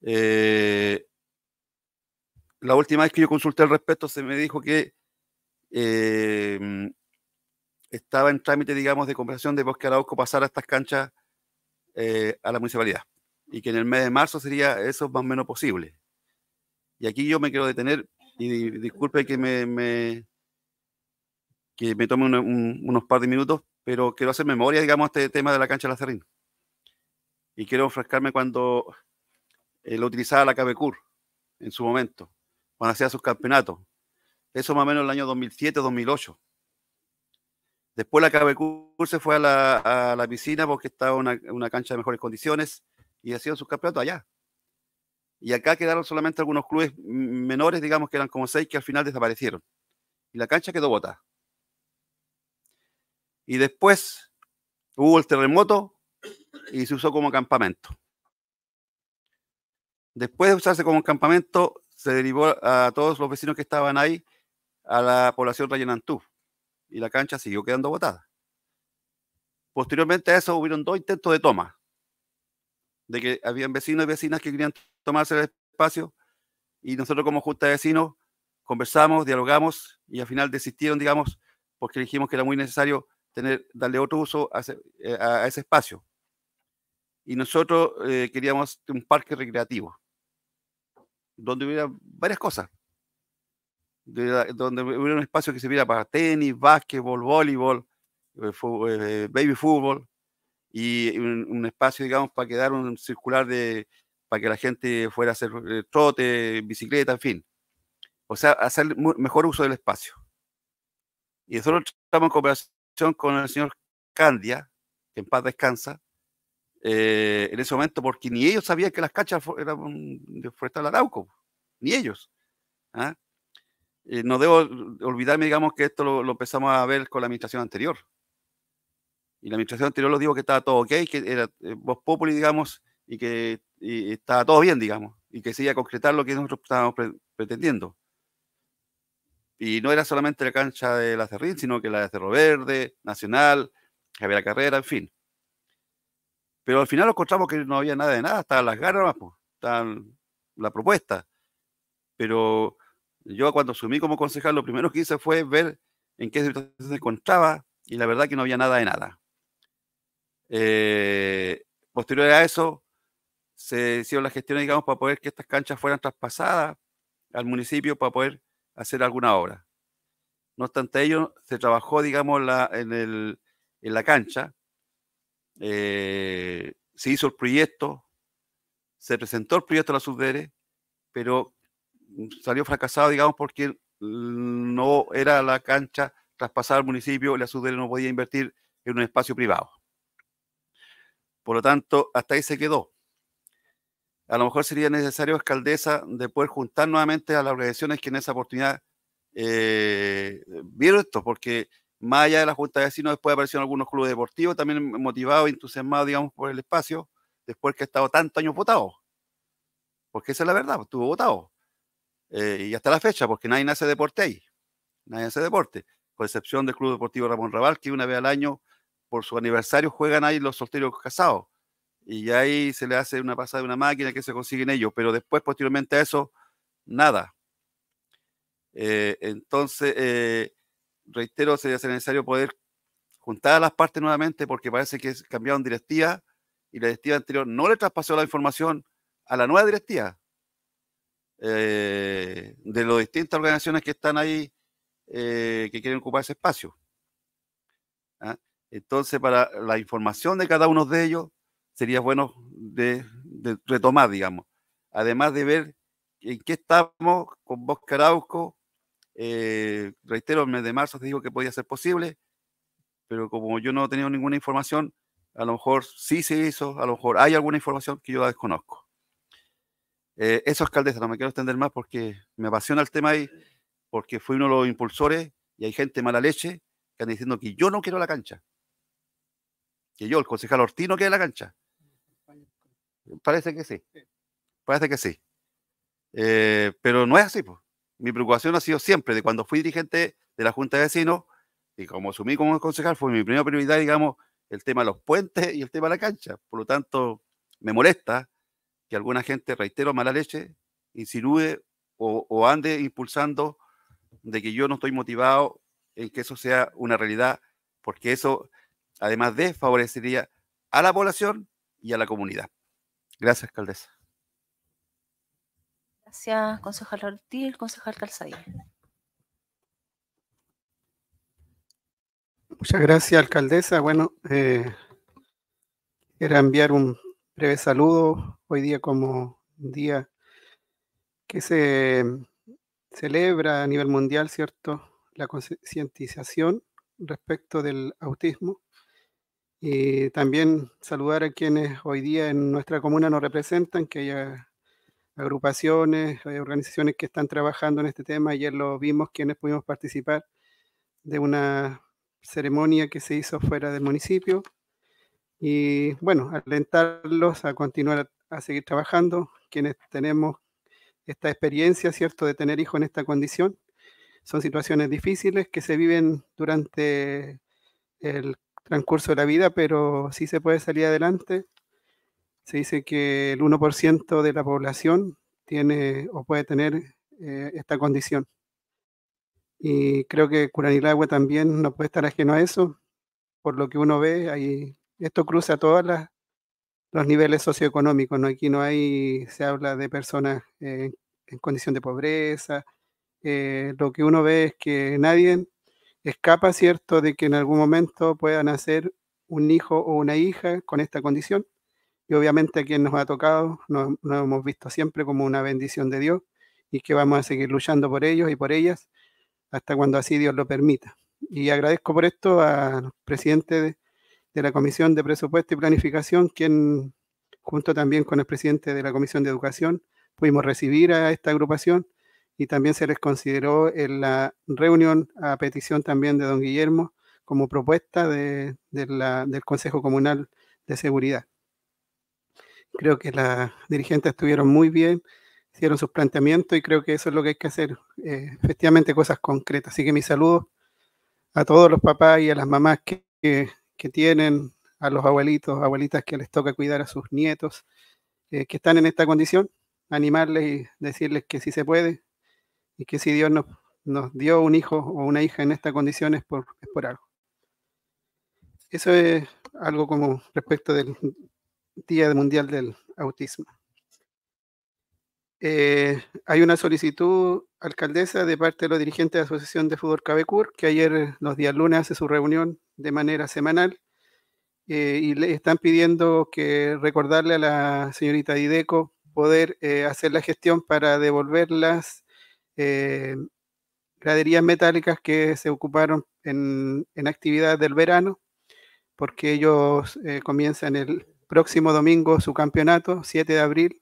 Eh, la última vez que yo consulté al respecto se me dijo que Em, estaba en trámite, digamos, de conversación de que pasar a estas canchas eh, a la municipalidad y que en el mes de marzo sería eso más o menos posible. Y aquí yo me quiero detener y disculpe que me, que me tome unos par de minutos, pero quiero hacer memoria, digamos, este tema de la cancha de la Y quiero enfrascarme cuando eh, lo utilizaba la Cabecur en su momento, cuando hacía sus campeonatos. Eso más o menos el año 2007-2008. Después la KBQ se fue a la, piscina porque estaba una, cancha de mejores condiciones y hacían sus campeonatos allá. Y acá quedaron solamente algunos clubes menores, digamos que eran como seis, que al final desaparecieron. Y la cancha quedó botada. Y después hubo el terremoto y se usó como campamento. Después de usarse como campamento, se derivó a todos los vecinos que estaban ahí a la población Rayenantú y la cancha siguió quedando botada. Posteriormente a eso hubieron dos intentos de toma, de que habían vecinos y vecinas que querían tomarse el espacio y nosotros como Junta de Vecinos conversamos, dialogamos y al final desistieron, digamos, porque dijimos que era muy necesario tener, darle otro uso a ese, eh, espacio. Y nosotros eh, queríamos un parque recreativo, donde hubiera varias cosas, donde hubiera un espacio que se viera para tenis, básquetbol, voleibol, eh, eh, baby fútbol, y un, espacio, digamos, para quedar un circular de, para que la gente fuera a hacer eh, trote, bicicleta, en fin. O sea, hacer mejor uso del espacio. Y nosotros estamos en cooperación con el señor Candia, que en paz descansa, en ese momento, porque ni ellos sabían que las cachas eran de Forestal Arauco, ni ellos. ¿ah? Eh, no debo olvidarme, digamos, que esto lo, empezamos a ver con la administración anterior. Y la administración anterior lo dijo que estaba todo ok, que era eh, populi, digamos, y que estaba todo bien, digamos, y que se iba a concretar lo que nosotros estábamos pretendiendo. Y no era solamente la cancha de la Cerrín, sino que la de Cerro Verde, Nacional, Javier Carrera, en fin. Pero al final encontramos que no había nada de nada, estaban las garras, pues, estaban la propuesta. Pero yo cuando asumí como concejal, lo primero que hice fue ver en qué situación se encontraba y la verdad que no había nada de nada. Eh, posterior a eso, se hicieron las gestiones, digamos, para poder que estas canchas fueran traspasadas al municipio para poder hacer alguna obra. No obstante ello, se trabajó, digamos, en, la cancha, eh, se hizo el proyecto, se presentó el proyecto a la subdere, pero salió fracasado, digamos, porque no era la cancha traspasada al municipio y la SUDELE no podía invertir en un espacio privado. Por lo tanto, hasta ahí se quedó. A lo mejor sería necesario, alcaldesa, de poder juntar nuevamente a las organizaciones que en esa oportunidad eh, vieron esto, porque más allá de la Junta de Vecinos, después aparecieron algunos clubes deportivos también motivados, entusiasmados, digamos, por el espacio, después que ha estado tantos años votado. Porque esa es la verdad, estuvo votado. Eh, y hasta la fecha, porque nadie hace deporte ahí, nadie hace deporte, con excepción del Club Deportivo Ramón Raval, que una vez al año, por su aniversario, juegan ahí los solteros casados, y ahí se le hace una pasada de una máquina que se consiguen ellos, pero después, posteriormente a eso, nada. Eh, entonces, eh, reitero, sería necesario poder juntar a las partes nuevamente, porque parece que cambiaron directiva y la directiva anterior no le traspasó la información a la nueva directiva. Eh, de las distintas organizaciones que están ahí eh, que quieren ocupar ese espacio. ¿ah? Entonces, para la información de cada uno de ellos, sería bueno de, retomar, digamos. Además de ver en qué estamos con Bosque Arauco. Eh, reitero, el mes de marzo te dijo que podía ser posible, pero como yo no he tenido ninguna información, a lo mejor sí se hizo, a lo mejor hay alguna información que yo la desconozco. Eh, eso, alcaldesa, no me quiero extender más porque me apasiona el tema ahí porque fui uno de los impulsores y hay gente mala leche que anda diciendo que yo no quiero la cancha. Que yo, el concejal Ortiz, no quiere la cancha. Parece que sí. Parece que sí. Eh, pero no es así. Pues, Mi preocupación ha sido siempre de cuando fui dirigente de la Junta de Vecinos y como asumí como concejal, fue mi primera prioridad, digamos, el tema de los puentes y el tema de la cancha. Por lo tanto, me molesta que alguna gente, reitero, mala leche, insinúe o, ande impulsando de que yo no estoy motivado en que eso sea una realidad, porque eso, además desfavorecería a la población y a la comunidad. Gracias, alcaldesa. Gracias, concejal Ortiz, concejal Calzadilla. Muchas gracias, alcaldesa. Bueno, eh, enviar un breve saludo hoy día como día que se celebra a nivel mundial, ¿cierto? La concientización respecto del autismo. Y también saludar a quienes hoy día en nuestra comuna nos representan, que haya agrupaciones, hay organizaciones que están trabajando en este tema. Ayer lo vimos quienes pudimos participar de una ceremonia que se hizo fuera del municipio. Y bueno, alentarlos a continuar a seguir trabajando, quienes tenemos esta experiencia, ¿cierto?, de tener hijos en esta condición. Son situaciones difíciles que se viven durante el transcurso de la vida, pero sí se puede salir adelante. Se dice que el 1% de la población tiene o puede tener eh, esta condición. Y creo que Curanilagua también no puede estar ajeno a eso. Por lo que uno ve, ahí, esto cruza todas las los niveles socioeconómicos, ¿no? Aquí no hay, se habla de personas eh, en condición de pobreza. Eh, lo que uno ve es que nadie escapa, ¿cierto?, de que en algún momento pueda nacer un hijo o una hija con esta condición. Y obviamente a quien nos ha tocado, nos, hemos visto siempre como una bendición de Dios y que vamos a seguir luchando por ellos y por ellas hasta cuando así Dios lo permita. Y agradezco por esto al presidente de, de la Comisión de Presupuesto y Planificación, quien junto también con el presidente de la Comisión de Educación pudimos recibir a esta agrupación y también se les consideró en la reunión a petición también de don Guillermo como propuesta del Consejo Comunal de Seguridad. Creo que las dirigentes estuvieron muy bien, hicieron sus planteamientos y creo que eso es lo que hay que hacer, eh, efectivamente cosas concretas. Así que mis saludos a todos los papás y a las mamás que que tienen, a los abuelitos, abuelitas que les toca cuidar a sus nietos eh, que están en esta condición, animarles y decirles que sí se puede y que si Dios nos, nos dio un hijo o una hija en esta condición es por, es por algo. Eso es algo como respecto del Día Mundial del Autismo. Eh, hay una solicitud, alcaldesa, de parte de los dirigentes de la Asociación de Fútbol Cabecur, que ayer, los días lunes, hace su reunión de manera semanal. Eh, y le están pidiendo que recordarle a la señorita Dideco poder eh, hacer la gestión para devolver las graderías metálicas que se ocuparon en, en actividad del verano, porque ellos comienzan el próximo domingo su campeonato, 7 de abril,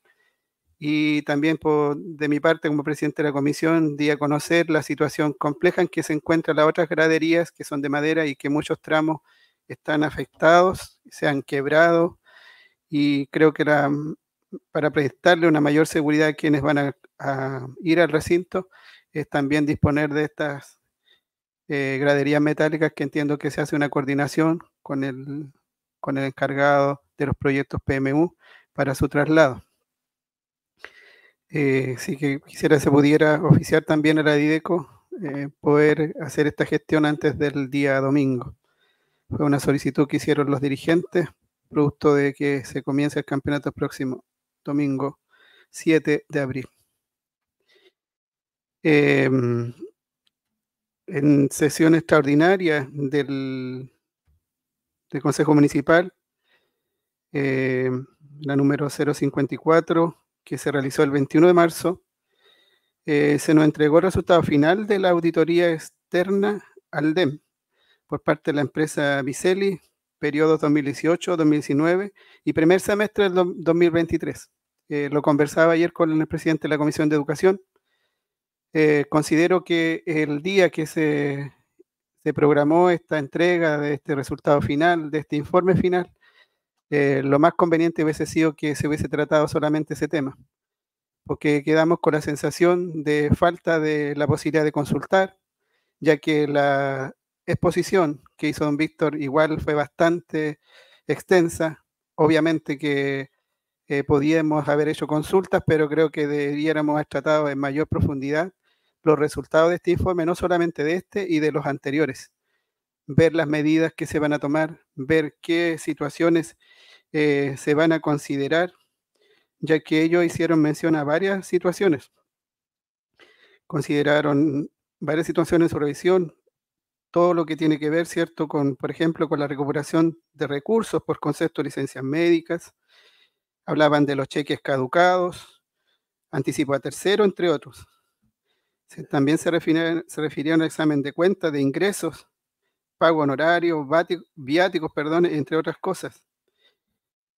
y también de mi parte como presidente de la comisión di a conocer la situación compleja en que se encuentran las otras graderías que son de madera y que muchos tramos están afectados, se han quebrado y creo que mm, para prestarle una mayor seguridad a quienes van a, ir al recinto es también disponer de estas eh, graderías metálicas que entiendo que se hace una coordinación con el, con el encargado de los proyectos PMU para su traslado. Eh, sí que quisiera se pudiera oficiar también a la Dideco eh, poder hacer esta gestión antes del día domingo. Fue una solicitud que hicieron los dirigentes, producto de que se comience el campeonato próximo domingo 7 de abril. Em, en sesión extraordinaria del, del Consejo Municipal, em, la número 054, que se realizó el 21 de marzo, eh, se nos entregó el resultado final de la auditoría externa al DEM por parte de la empresa Viceli, periodo 2018-2019 y primer semestre del 2023. Eh, lo conversaba ayer con el presidente de la Comisión de Educación. Eh, considero que el día que se, se programó esta entrega de este resultado final, de este informe final, eh, lo más conveniente hubiese sido que se hubiese tratado solamente ese tema, porque quedamos con la sensación de falta de la posibilidad de consultar, ya que la exposición que hizo don Víctor igual fue bastante extensa. Obviamente que eh, podíamos haber hecho consultas, pero creo que debiéramos haber tratado en mayor profundidad los resultados de este informe, no solamente de este y de los anteriores. Ver las medidas que se van a tomar, ver qué situaciones eh, se van a considerar, ya que ellos hicieron mención a varias situaciones. Consideraron varias situaciones en su revisión, todo lo que tiene que ver, ¿cierto?, con, por ejemplo, con la recuperación de recursos por concepto de licencias médicas, hablaban de los cheques caducados, anticipo a tercero, entre otros. También se refirieron, se al examen de cuentas, de ingresos, pago honorario, viáticos, perdón, entre otras cosas.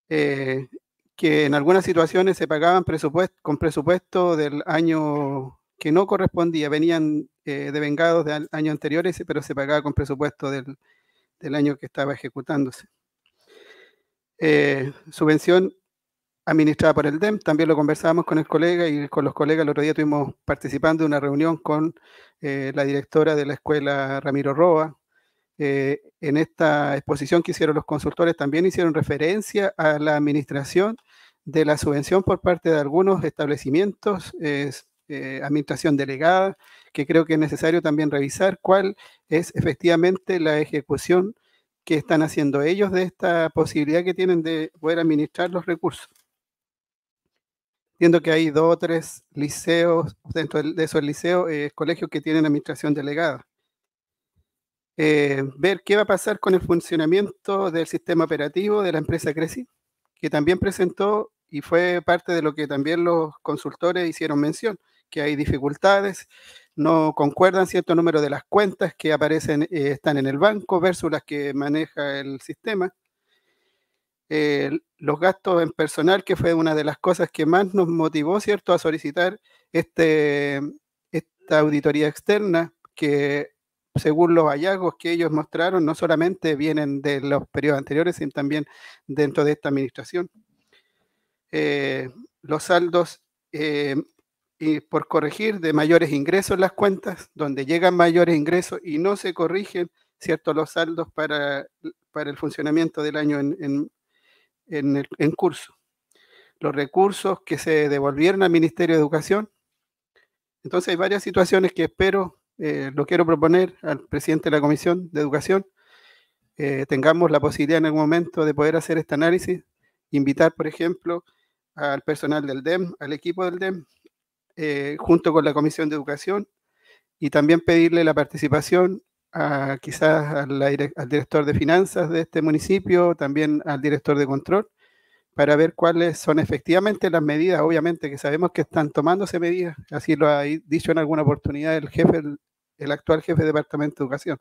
Eh, que en algunas situaciones se pagaban con presupuesto del año que no correspondía, venían eh, devengados de años anteriores, pero se pagaba con presupuesto del, año que estaba ejecutándose. Eh, subvención administrada por el DEM, también lo conversábamos con el colega y con los colegas el otro día estuvimos participando de una reunión con eh, la directora de la escuela Ramiro Roa, eh, en esta exposición que hicieron los consultores también hicieron referencia a la administración de la subvención por parte de algunos establecimientos, eh, administración delegada, que creo que es necesario también revisar cuál es efectivamente la ejecución que están haciendo ellos de esta posibilidad que tienen de poder administrar los recursos. Viendo que hay dos o tres liceos, dentro de esos liceos, eh, colegios que tienen administración delegada. Eh, ver qué va a pasar con el funcionamiento del sistema operativo de la empresa Creci, que también presentó y fue parte de lo que también los consultores hicieron mención, que hay dificultades, no concuerdan cierto número de las cuentas que aparecen, eh, están en el banco versus las que maneja el sistema. Eh, los gastos en personal, que fue una de las cosas que más nos motivó, ¿cierto?, a solicitar este, esta auditoría externa que según los hallazgos que ellos mostraron, no solamente vienen de los periodos anteriores, sino también dentro de esta administración. Eh, los saldos eh, y por corregir de mayores ingresos las cuentas, donde llegan mayores ingresos y no se corrigen cierto, los saldos para, el funcionamiento del año en, en curso. Los recursos que se devolvieron al Ministerio de Educación. Entonces hay varias situaciones que espero eh, lo quiero proponer al presidente de la Comisión de Educación, eh, tengamos la posibilidad en algún momento de poder hacer este análisis, invitar, por ejemplo, al personal del DEM, al equipo del DEM, eh, junto con la Comisión de Educación, y también pedirle la participación a, quizás al director de finanzas de este municipio, también al director de control, para ver cuáles son efectivamente las medidas, obviamente que sabemos que están tomándose medidas, así lo ha dicho en alguna oportunidad el jefe el actual jefe de Departamento de Educación.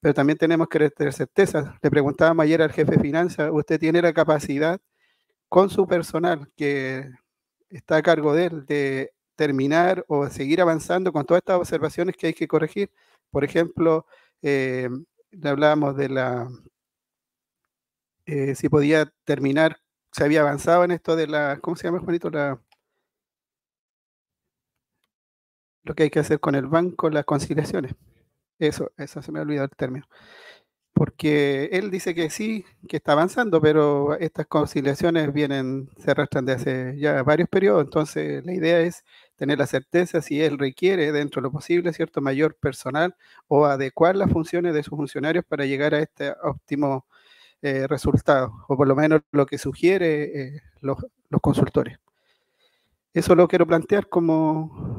Pero también tenemos que tener certeza. Le preguntaba ayer al jefe de finanzas, ¿usted tiene la capacidad con su personal que está a cargo de él de terminar o seguir avanzando con todas estas observaciones que hay que corregir? Por ejemplo, eh, le hablábamos de la eh, si podía terminar, se había avanzado en esto de la, ¿cómo se llama, Juanito? La, lo que hay que hacer con el banco, las conciliaciones. Eso, eso se me ha olvidado el término. Porque él dice que sí, que está avanzando, pero estas conciliaciones vienen, se arrastran de hace ya varios periodos. Entonces, la idea es tener la certeza si él requiere, dentro de lo posible, cierto mayor personal o adecuar las funciones de sus funcionarios para llegar a este óptimo eh, resultado, o por lo menos lo que sugiere eh, los, los consultores. Eso lo quiero plantear como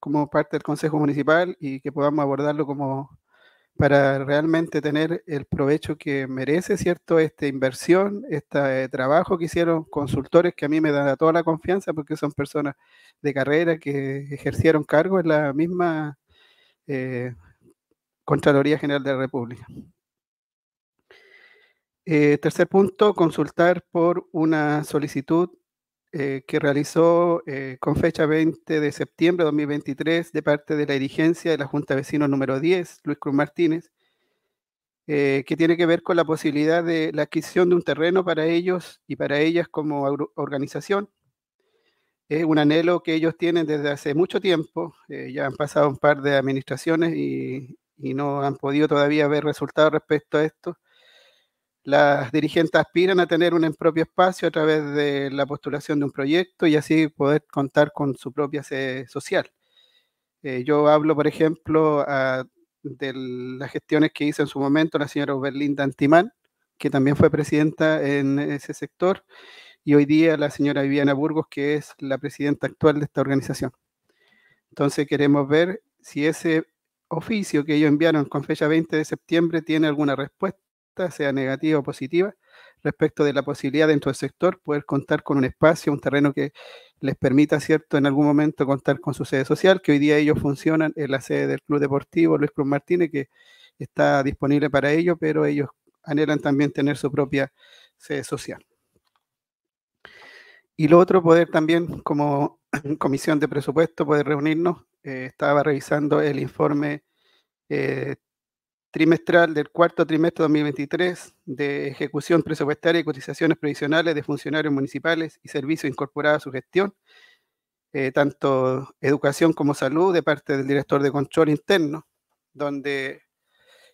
como parte del Consejo Municipal y que podamos abordarlo como para realmente tener el provecho que merece, ¿cierto? Esta inversión, este trabajo que hicieron consultores que a mí me dan toda la confianza porque son personas de carrera que ejercieron cargo en la misma eh, Contraloría General de la República. Eh, tercer punto, consultar por una solicitud eh, que realizó eh, con fecha 20 de septiembre de 2023 de parte de la dirigencia de la Junta vecino número 10, Luis Cruz Martínez, eh, que tiene que ver con la posibilidad de la adquisición de un terreno para ellos y para ellas como organización. Es un anhelo que ellos tienen desde hace mucho tiempo, ya han pasado un par de administraciones y, y no han podido todavía ver resultados respecto a esto las dirigentes aspiran a tener un propio espacio a través de la postulación de un proyecto y así poder contar con su propia sede social. Eh, yo hablo, por ejemplo, de las gestiones que hizo en su momento la señora Berlinda Antimán, que también fue presidenta en ese sector, y hoy día la señora Viviana Burgos, que es la presidenta actual de esta organización. Entonces queremos ver si ese oficio que ellos enviaron con fecha 20 de septiembre tiene alguna respuesta sea negativa o positiva, respecto de la posibilidad dentro del sector poder contar con un espacio, un terreno que les permita, ¿cierto?, en algún momento contar con su sede social, que hoy día ellos funcionan en la sede del Club Deportivo Luis Cruz Martínez, que está disponible para ellos, pero ellos anhelan también tener su propia sede social. Y lo otro, poder también, como comisión de presupuesto, poder reunirnos. Eh, estaba revisando el informe eh, trimestral del cuarto trimestre 2023 de ejecución presupuestaria y cotizaciones previsionales de funcionarios municipales y servicios incorporados a su gestión, eh, tanto educación como salud, de parte del director de control interno, donde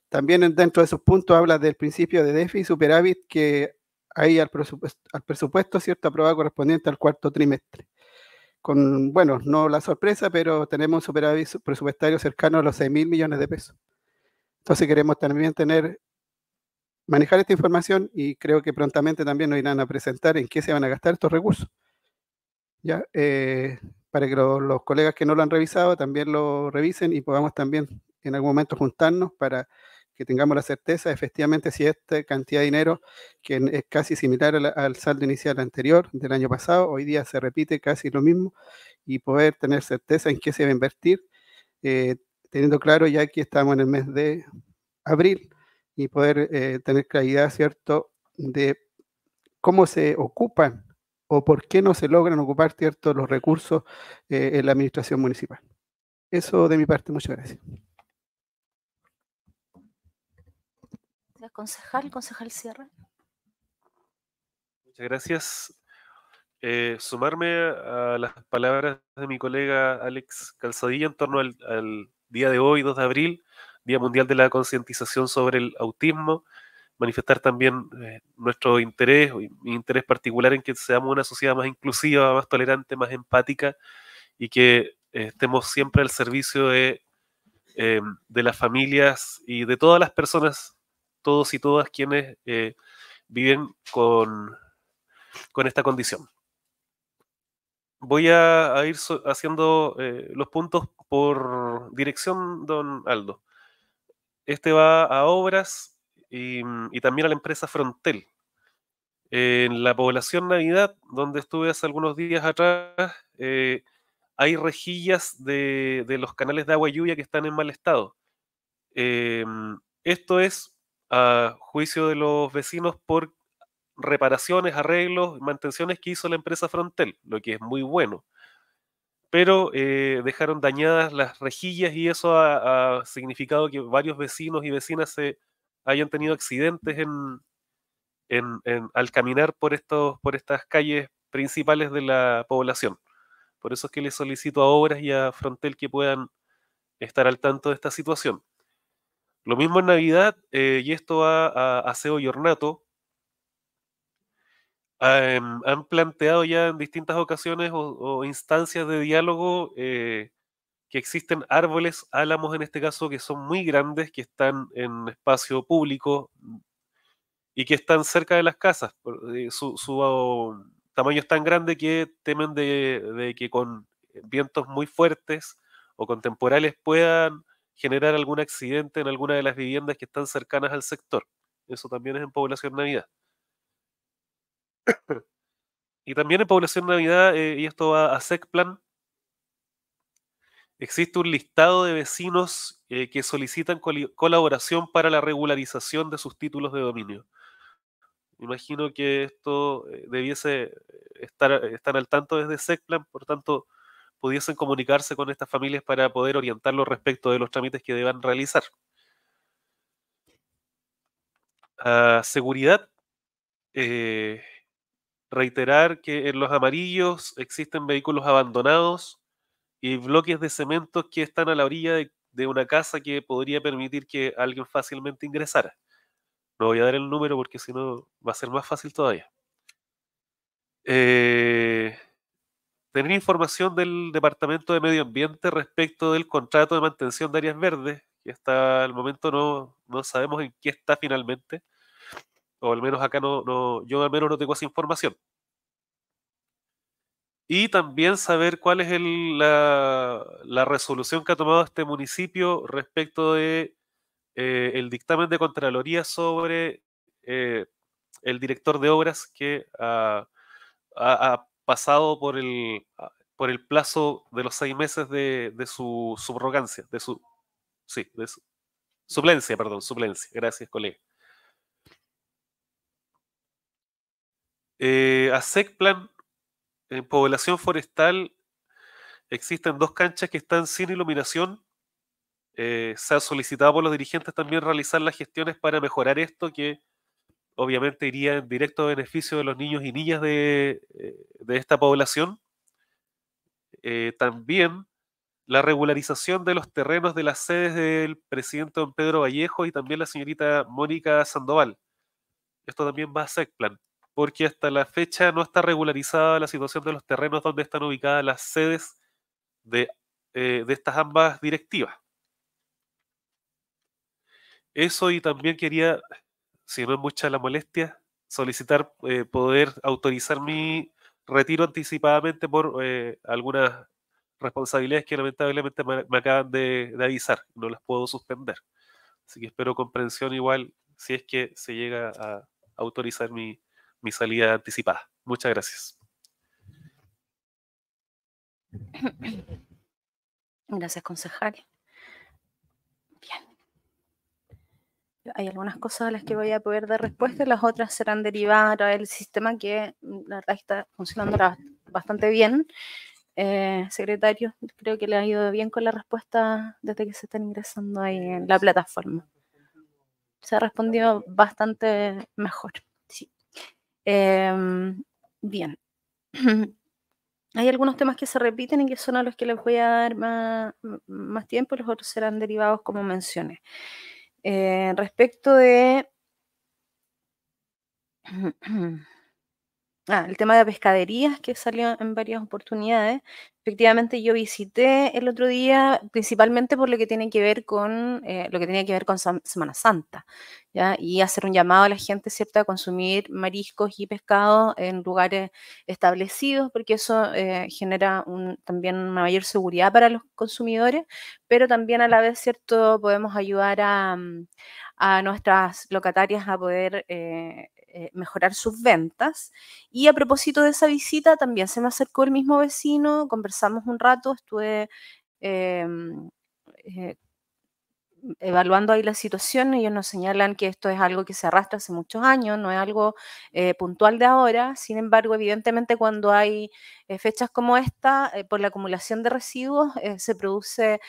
también dentro de sus puntos habla del principio de déficit superávit que hay al presupuesto, al presupuesto ¿cierto? aprobado correspondiente al cuarto trimestre. Con, bueno, no la sorpresa, pero tenemos un superávit presupuestario cercano a los 6 mil millones de pesos. Entonces queremos también tener, manejar esta información y creo que prontamente también nos irán a presentar en qué se van a gastar estos recursos. ¿Ya? Eh, para que los colegas que no lo han revisado también lo revisen y podamos también en algún momento juntarnos para que tengamos la certeza efectivamente si esta cantidad de dinero, que es casi similar al, saldo inicial anterior del año pasado, hoy día se repite casi lo mismo, y poder tener certeza en qué se va a invertir, eh, teniendo claro ya que estamos en el mes de abril y poder eh, tener claridad, ¿cierto?, de cómo se ocupan o por qué no se logran ocupar, ciertos los recursos eh, en la administración municipal. Eso de mi parte, muchas gracias. Concejal, concejal Sierra. Muchas gracias. Eh, sumarme a las palabras de mi colega Alex Calzadilla en torno al, día de hoy, 2 de abril, Día Mundial de la Concientización sobre el Autismo, manifestar también eh, nuestro interés, mi interés particular en que seamos una sociedad más inclusiva, más tolerante, más empática y que eh, estemos siempre al servicio de, eh, de, las familias y de todas las personas, todos y todas quienes viven con, con esta condición voy a, ir haciendo eh, los puntos por dirección, don Aldo. Este va a obras mm, y, también a la empresa Frontel. En la población Navidad, donde estuve hace algunos días atrás, eh, hay rejillas de, los canales de agua y lluvia que están en mal estado. Em, esto es a juicio de los vecinos por reparaciones, arreglos, mantenciones que hizo la empresa Frontel, lo que es muy bueno. Pero eh, dejaron dañadas las rejillas y eso ha, significado que varios vecinos y vecinas se hayan tenido accidentes en, al caminar por, estas calles principales de la población. Por eso es que les solicito a Obras y a Frontel que puedan estar al tanto de esta situación. Lo mismo en Navidad, eh, y esto a, a Aseo y Ah, em, han planteado ya en distintas ocasiones o, instancias de diálogo eh, que existen árboles, álamos en este caso, que son muy grandes, que están en espacio público mm, y que están cerca de las casas. Eh, su, oh, tamaño es tan grande que temen de, que con vientos muy fuertes o con temporales puedan generar algún accidente en alguna de las viviendas que están cercanas al sector. Eso también es en población navidad y también en Población Navidad, eh, y esto va a SECPLAN, existe un listado de vecinos eh, que solicitan colaboración para la regularización de sus títulos de dominio. Imagino que esto eh, debiese estar, al tanto desde SECPLAN, por tanto, pudiesen comunicarse con estas familias para poder orientarlos respecto de los trámites que deban realizar. seguridad reiterar que en los amarillos existen vehículos abandonados y bloques de cemento que están a la orilla de, una casa que podría permitir que alguien fácilmente ingresara. No voy a dar el número porque si no va a ser más fácil todavía. Eh, tener información del Departamento de Medio Ambiente respecto del contrato de mantención de áreas verdes, que hasta el momento no sabemos en qué está finalmente o al menos acá no, yo al menos no tengo esa información. Y también saber cuál es la, resolución que ha tomado este municipio respecto de eh, dictamen de Contraloría sobre eh, el director de obras que ha, pasado por el, plazo de los seis meses de, su subrogancia, de su, sí, de su, suplencia, perdón, suplencia. Gracias, colega. Eh, a SECPLAN, en población forestal, existen dos canchas que están sin iluminación. Eh, se ha solicitado por los dirigentes también realizar las gestiones para mejorar esto, que obviamente iría en directo beneficio de los niños y niñas de, eh, esta población. también la regularización de los terrenos de las sedes del presidente don Pedro Vallejo y también la señorita Mónica Sandoval. Esto también va a SECPLAN porque hasta la fecha no está regularizada la situación de los terrenos donde están ubicadas las sedes de, eh, estas ambas directivas. Eso y también quería, si no es mucha la molestia, solicitar eh, poder autorizar mi retiro anticipadamente por eh, algunas responsabilidades que lamentablemente me, acaban de, de, avisar, no las puedo suspender. Así que espero comprensión igual si es que se llega a autorizar mi, mi salida anticipada. Muchas gracias. Gracias, concejal. Bien. Hay algunas cosas a las que voy a poder dar respuesta, las otras serán derivadas del sistema que mm, la verdad está funcionando bastante bien. Eh, secretario, creo que le ha ido bien con la respuesta desde que se están ingresando ahí en la plataforma. Se ha respondido bastante mejor. Em, bien. Hay algunos temas que se repiten y que son a los que les voy a dar más, más tiempo los otros serán derivados como mencioné. Eh, respecto de Ah, el tema de pescaderías que salió en varias oportunidades. Efectivamente, yo visité el otro día, principalmente por lo que tiene que ver con eh, lo que tenía que ver con Semana Santa, y hacer un llamado a la gente, ¿cierto?, a consumir mariscos y pescados en lugares establecidos, porque eso eh, genera también una mayor seguridad para los consumidores, pero también a la vez, cierto, podemos ayudar a, mm, nuestras locatarias a poder eh, eh, mejorar sus ventas. Y a propósito de esa visita, también se me acercó el mismo vecino, conversamos un rato, estuve em, eh, evaluando ahí la situación, ellos nos señalan que esto es algo que se arrastra hace muchos años, no es algo eh, puntual de ahora, sin embargo, evidentemente cuando hay eh, fechas como esta, eh, por la acumulación de residuos, se produce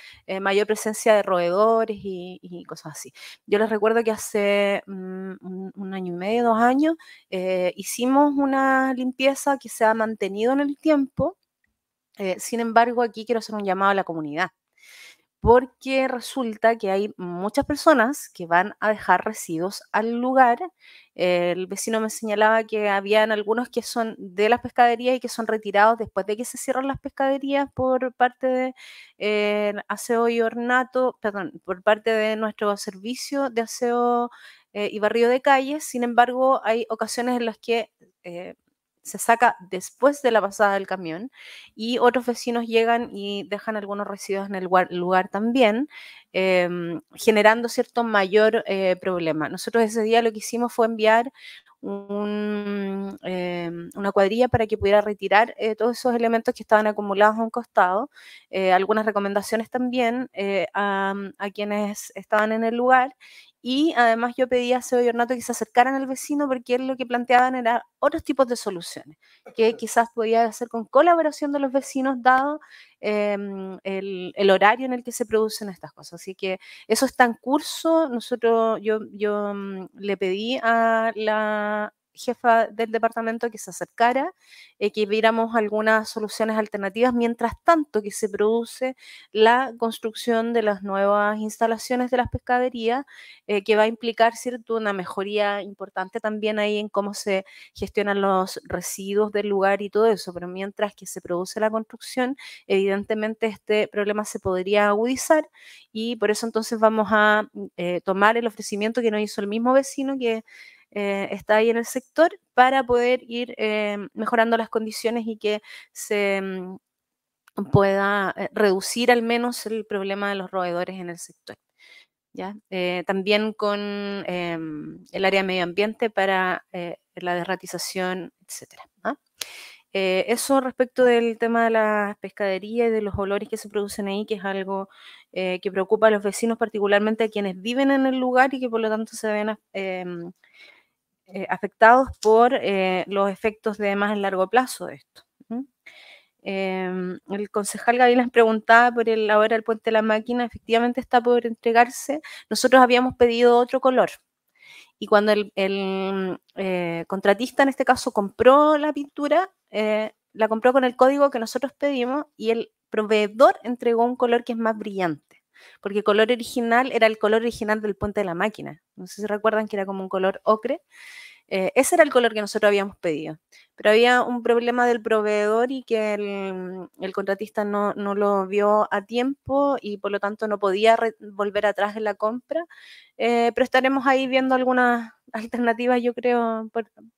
mayor presencia de roedores y, cosas así. Yo les recuerdo que hace mm, un, un, año y medio, dos años, hicimos una limpieza que se ha mantenido en el tiempo, sin embargo, aquí quiero hacer un llamado a la comunidad porque resulta que hay muchas personas que van a dejar residuos al lugar. El vecino me señalaba que habían algunos que son de las pescaderías y que son retirados después de que se cierran las pescaderías por parte de eh, aseo y ornato, perdón, por parte de nuestro servicio de aseo eh, y barrio de calles. Sin embargo, hay ocasiones en las que eh, se saca después de la pasada del camión y otros vecinos llegan y dejan algunos residuos en el lugar, también, em, generando cierto mayor eh, problema. Nosotros ese día lo que hicimos fue enviar em, una cuadrilla para que pudiera retirar eh, todos esos elementos que estaban acumulados a un costado, eh, algunas recomendaciones también a, a, quienes estaban en el lugar y además yo pedí a Seo y Ornato que se acercaran al vecino porque él lo que planteaban era otros tipos de soluciones, que quizás podía hacer con colaboración de los vecinos dado em, el, el, horario en el que se producen estas cosas. Así que eso está en curso. Nosotros, yo, yo mm, le pedí a la jefa del departamento que se acercara, eh, que viéramos algunas soluciones alternativas, mientras tanto que se produce la construcción de las nuevas instalaciones de las pescaderías, eh, que va a implicar ¿cierto? una mejoría importante también ahí en cómo se gestionan los residuos del lugar y todo eso, pero mientras que se produce la construcción, evidentemente este problema se podría agudizar y por eso entonces vamos a mm, eh, tomar el ofrecimiento que nos hizo el mismo vecino que eh, está ahí en el sector para poder ir eh, mejorando las condiciones y que se mm, pueda eh, reducir al menos el problema de los roedores en el sector. ¿ya? también con em, el área medio ambiente para la derratización, etc. eso respecto del tema de la pescadería y de los olores que se producen ahí, que es algo que preocupa a los vecinos, particularmente a quienes viven en el lugar y que por lo tanto se ven em, eh, afectados por eh, los efectos de más en largo plazo de esto. Em, el concejal Gavilán preguntaba por el ahora el puente de la máquina, efectivamente está por entregarse. Nosotros habíamos pedido otro color. Y cuando el, eh, contratista, en este caso, compró la pintura, la compró con el código que nosotros pedimos y el proveedor entregó un color que es más brillante porque el color original era el color original del puente de la máquina. No sé si recuerdan que era como un color ocre. Eh, ese era el color que nosotros habíamos pedido, pero había un problema del proveedor y que el, contratista no, no, lo vio a tiempo y por lo tanto no podía volver atrás de la compra, eh, pero estaremos ahí viendo algunas alternativas, yo creo,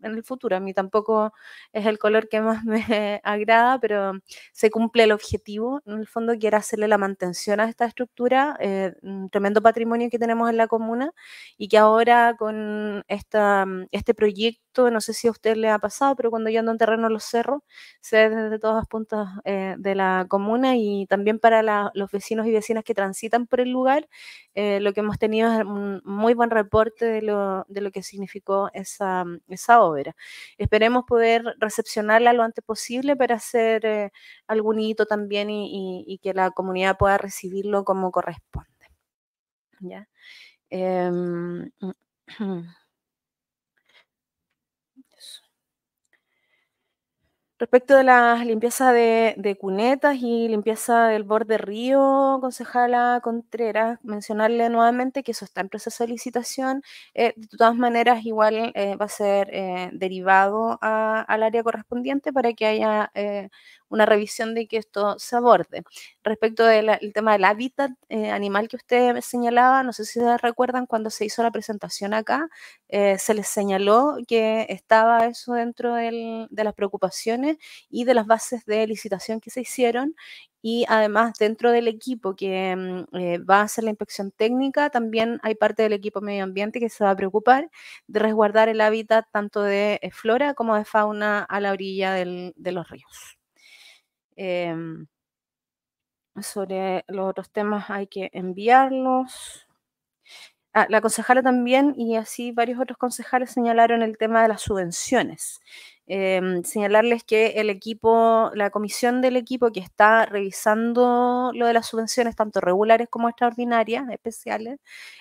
en el futuro. A mí tampoco es el color que más me agrada, pero se cumple el objetivo, en el fondo, que hacerle la mantención a esta estructura, eh, un tremendo patrimonio que tenemos en la comuna y que ahora con esta, este proyecto no sé si a usted le ha pasado, pero cuando yo ando en terreno lo los cerros, se ve desde todas las puntas eh, de la comuna y también para los vecinos y vecinas que transitan por el lugar, eh, lo que hemos tenido es un muy buen reporte de lo, que significó esa, obra. Esperemos poder recepcionarla lo antes posible para hacer eh, algún hito también y, y, que la comunidad pueda recibirlo como corresponde. ¿Ya? Em, mm, Respecto de la limpieza de, cunetas y limpieza del borde río, concejala Contreras, mencionarle nuevamente que eso está en proceso de licitación. Eh, de todas maneras, igual eh, va a ser eh, derivado al área correspondiente para que haya una revisión de que esto se aborde. Respecto del tema del hábitat eh, animal que usted señalaba, no sé si ustedes recuerdan cuando se hizo la presentación acá, eh, se les señaló que estaba eso dentro de las preocupaciones y de las bases de licitación que se hicieron y además dentro del equipo que mm, eh, va a hacer la inspección técnica, también hay parte del equipo medio ambiente que se va a preocupar de resguardar el hábitat tanto de flora como de fauna a la orilla de los ríos. Em, sobre los otros temas hay que enviarlos. Ah, la concejala también y así varios otros concejales señalaron el tema de las subvenciones. Eh, señalarles que el equipo, la comisión del equipo que está revisando lo de las subvenciones, tanto regulares como extraordinarias, especiales,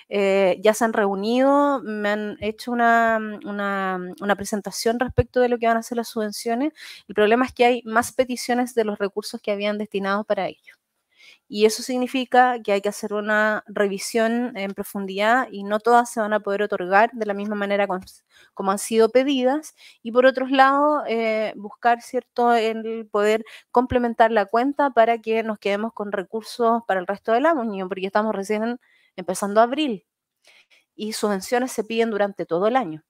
eh, ya se han reunido, me han hecho una, mm, mm, una, presentación respecto de lo que van a hacer las subvenciones. El problema es que hay más peticiones de los recursos que habían destinado para ello. Y eso significa que hay que hacer una revisión en profundidad y no todas se van a poder otorgar de la misma manera como han sido pedidas. Y por otro lado, eh, buscar cierto el poder complementar la cuenta para que nos quedemos con recursos para el resto del año, porque estamos recién empezando abril y subvenciones se piden durante todo el año.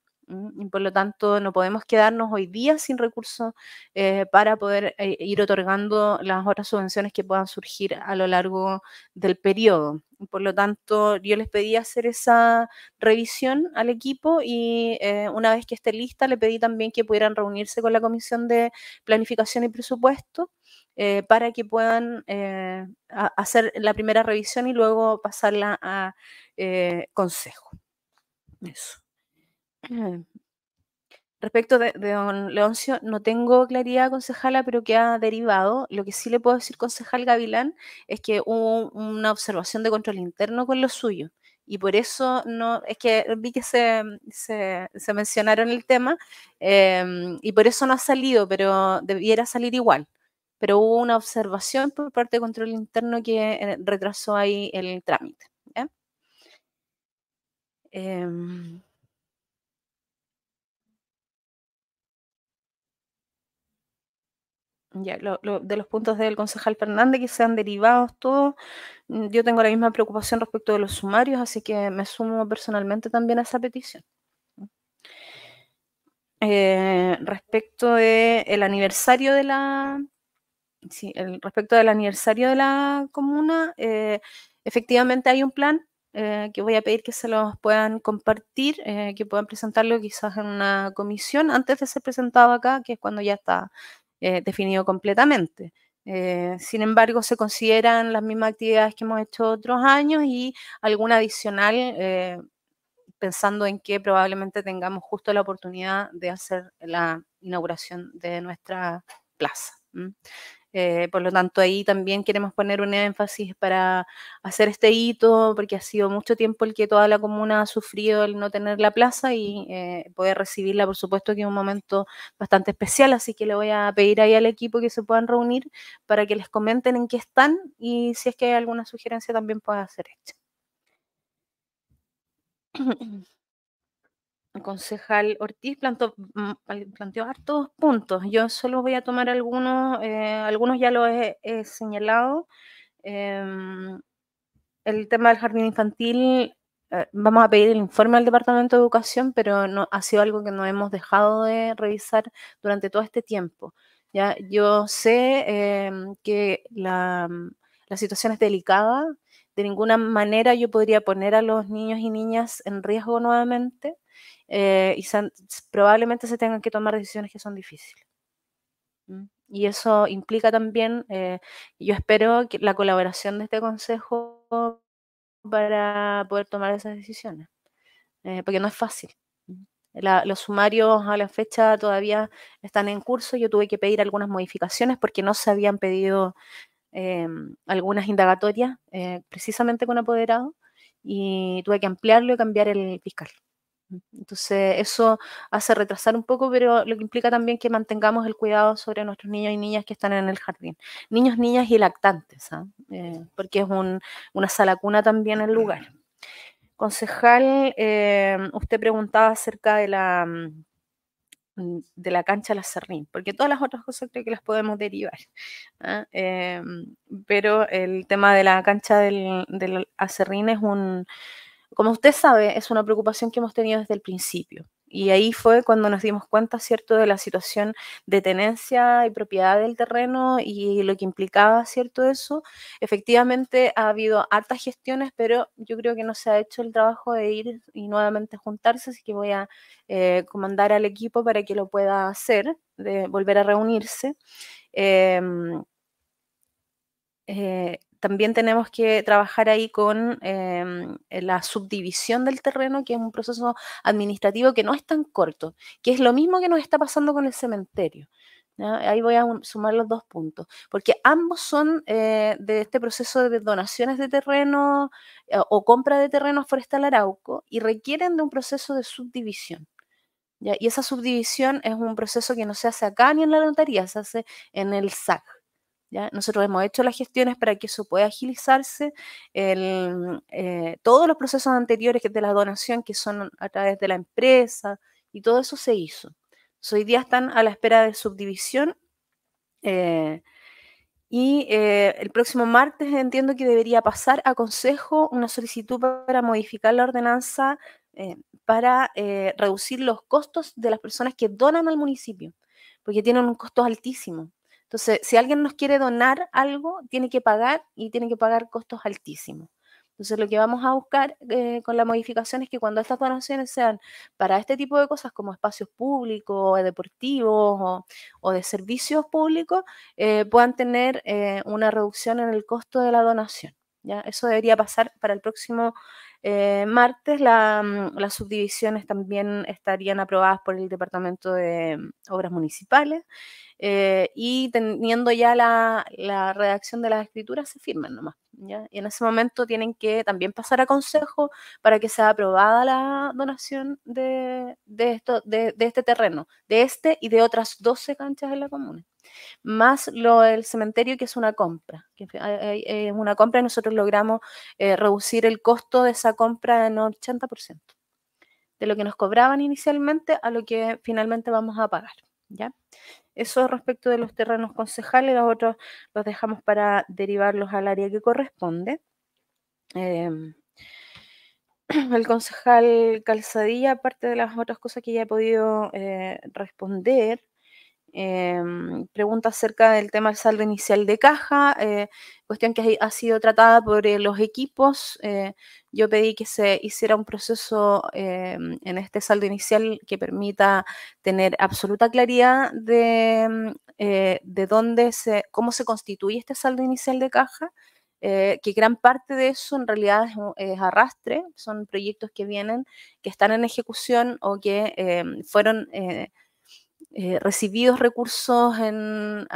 Y por lo tanto, no podemos quedarnos hoy día sin recursos eh, para poder eh, ir otorgando las otras subvenciones que puedan surgir a lo largo del periodo. Por lo tanto, yo les pedí hacer esa revisión al equipo y eh, una vez que esté lista, le pedí también que pudieran reunirse con la Comisión de Planificación y Presupuesto para que puedan hacer la primera revisión y luego pasarla a consejo. Eso. Respecto de, don Leoncio, no tengo claridad, concejala, pero que ha derivado. Lo que sí le puedo decir, concejal Gavilán, es que hubo una observación de control interno con lo suyo. Y por eso no, es que vi que se, se, mencionaron el tema, em, y por eso no ha salido, pero debiera salir igual. Pero hubo una observación por parte de control interno que eh, retrasó ahí el trámite. ¿eh? de los puntos del concejal Fernández que sean derivados todos, mm, yo tengo la misma preocupación respecto de los sumarios, así que me sumo personalmente también a esa petición. Eh, respecto de el aniversario de la el, respecto del aniversario de la comuna, eh, efectivamente hay un plan eh, que voy a pedir que se los puedan compartir, que puedan presentarlo quizás en una comisión antes de ser presentado acá, que es cuando ya está eh, definido completamente. Eh, sin embargo, se consideran las mismas actividades que hemos hecho otros años y alguna adicional, eh, pensando en que probablemente tengamos justo la oportunidad de hacer la inauguración de nuestra plaza. Eh, por lo tanto, ahí también queremos poner un énfasis para hacer este hito, porque ha sido mucho tiempo el que toda la comuna ha sufrido el no tener la plaza y eh, poder recibirla, por supuesto, que es un momento bastante especial, así que le voy a pedir ahí al equipo que se puedan reunir para que les comenten en qué están y si es que hay alguna sugerencia también pueda ser hecha concejal Ortiz plantó, mm, planteó hartos puntos. Yo solo voy a tomar algunos, eh, algunos ya los he, señalado. Em, el tema del jardín infantil, eh, vamos a pedir el informe al Departamento de Educación, pero no, ha sido algo que no hemos dejado de revisar durante todo este tiempo. ¿ya? Yo sé em, que la, mm, la situación es delicada, de ninguna manera yo podría poner a los niños y niñas en riesgo nuevamente. Eh, y probablemente se tengan que tomar decisiones que son difíciles. Y eso implica también, eh, yo espero la colaboración de este consejo para poder tomar esas decisiones, eh, porque no es fácil. los sumarios a la fecha todavía están en curso. Yo tuve que pedir algunas modificaciones porque no se habían pedido algunas indagatorias precisamente con apoderado y tuve que ampliarlo y cambiar el fiscal. Entonces, eso hace retrasar un poco, pero lo que implica también que mantengamos el cuidado sobre nuestros niños y niñas que están en el jardín. Niños, niñas y lactantes, ¿ah? eh, porque es una sala cuna también el lugar. Concejal, eh, usted preguntaba acerca de la, mm, de la cancha la serrín, porque todas las otras cosas creo que las podemos derivar. ¿ah? Eh, pero el tema de la cancha del, del acerrín es un, como usted sabe, es una preocupación que hemos tenido desde el principio. Y ahí fue cuando nos dimos cuenta, ¿cierto?, de la situación de tenencia y propiedad del terreno y lo que implicaba, ¿cierto?, eso. Efectivamente, ha habido hartas gestiones, pero yo creo que no se ha hecho el trabajo de ir y nuevamente juntarse, así que voy a eh, comandar al equipo para que lo pueda hacer, de volver a reunirse. Em, eh, también tenemos que trabajar ahí con em, la subdivisión del terreno, que es un proceso administrativo que no es tan corto, que es lo mismo que nos está pasando con el cementerio. Ahí voy a sumar los dos puntos, porque ambos son eh, de este proceso de donaciones de terreno eh, o compra de terreno forestal arauco y requieren de un proceso de subdivisión. Y esa subdivisión es un proceso que no se hace acá ni en la notaría, se hace en el SAC. Nosotros hemos hecho las gestiones para que eso pueda agilizarse. Eh, todos los procesos anteriores de la donación, que son a través de la empresa, y todo eso se hizo. Hoy día están a la espera de subdivisión. Eh, y eh, el próximo martes entiendo que debería pasar a consejo una solicitud para modificar la ordenanza para reducir los costos de las personas que donan al municipio, porque tienen un costo altísimo. Entonces, si alguien nos quiere donar algo, tiene que pagar y tiene que pagar costos altísimos. Entonces, lo que vamos a buscar eh, con la modificación es que cuando estas donaciones sean para este tipo de cosas como espacios públicos, eh, deportivos o, de servicios públicos, eh, puedan tener una reducción en el costo de la donación. ¿ya? Eso debería pasar para el próximo martes. Mm, las subdivisiones también estarían aprobadas por el Departamento de mm, Obras Municipales eh, y teniendo ya la, redacción de las escrituras, se firman nomás. ¿ya? Y en ese momento tienen que también pasar a consejo para que sea aprobada la donación de, de esto, de, de, este terreno, de este y de otras 12 canchas en la comuna. Más lo del cementerio, que es una compra. Que es una compra y nosotros logramos eh, reducir el costo de esa compra en 80%, de lo que nos cobraban inicialmente a lo que finalmente vamos a pagar. ¿ya? Eso respecto de los terrenos concejales, los otros los dejamos para derivarlos al área que corresponde. Em, el concejal Calzadilla, aparte de las otras cosas que ya he podido eh, responder, Em, pregunta acerca del tema del saldo inicial de caja, eh, cuestión que ha sido tratada por eh, los equipos. Eh, yo pedí que se hiciera un proceso em, en este saldo inicial que permita tener absoluta claridad de, mm, de dónde se, cómo se constituye este saldo inicial de caja. que gran parte de eso en realidad es, arrastre, son proyectos que vienen, que están en ejecución o que em, fueron eh, recibidos recursos en,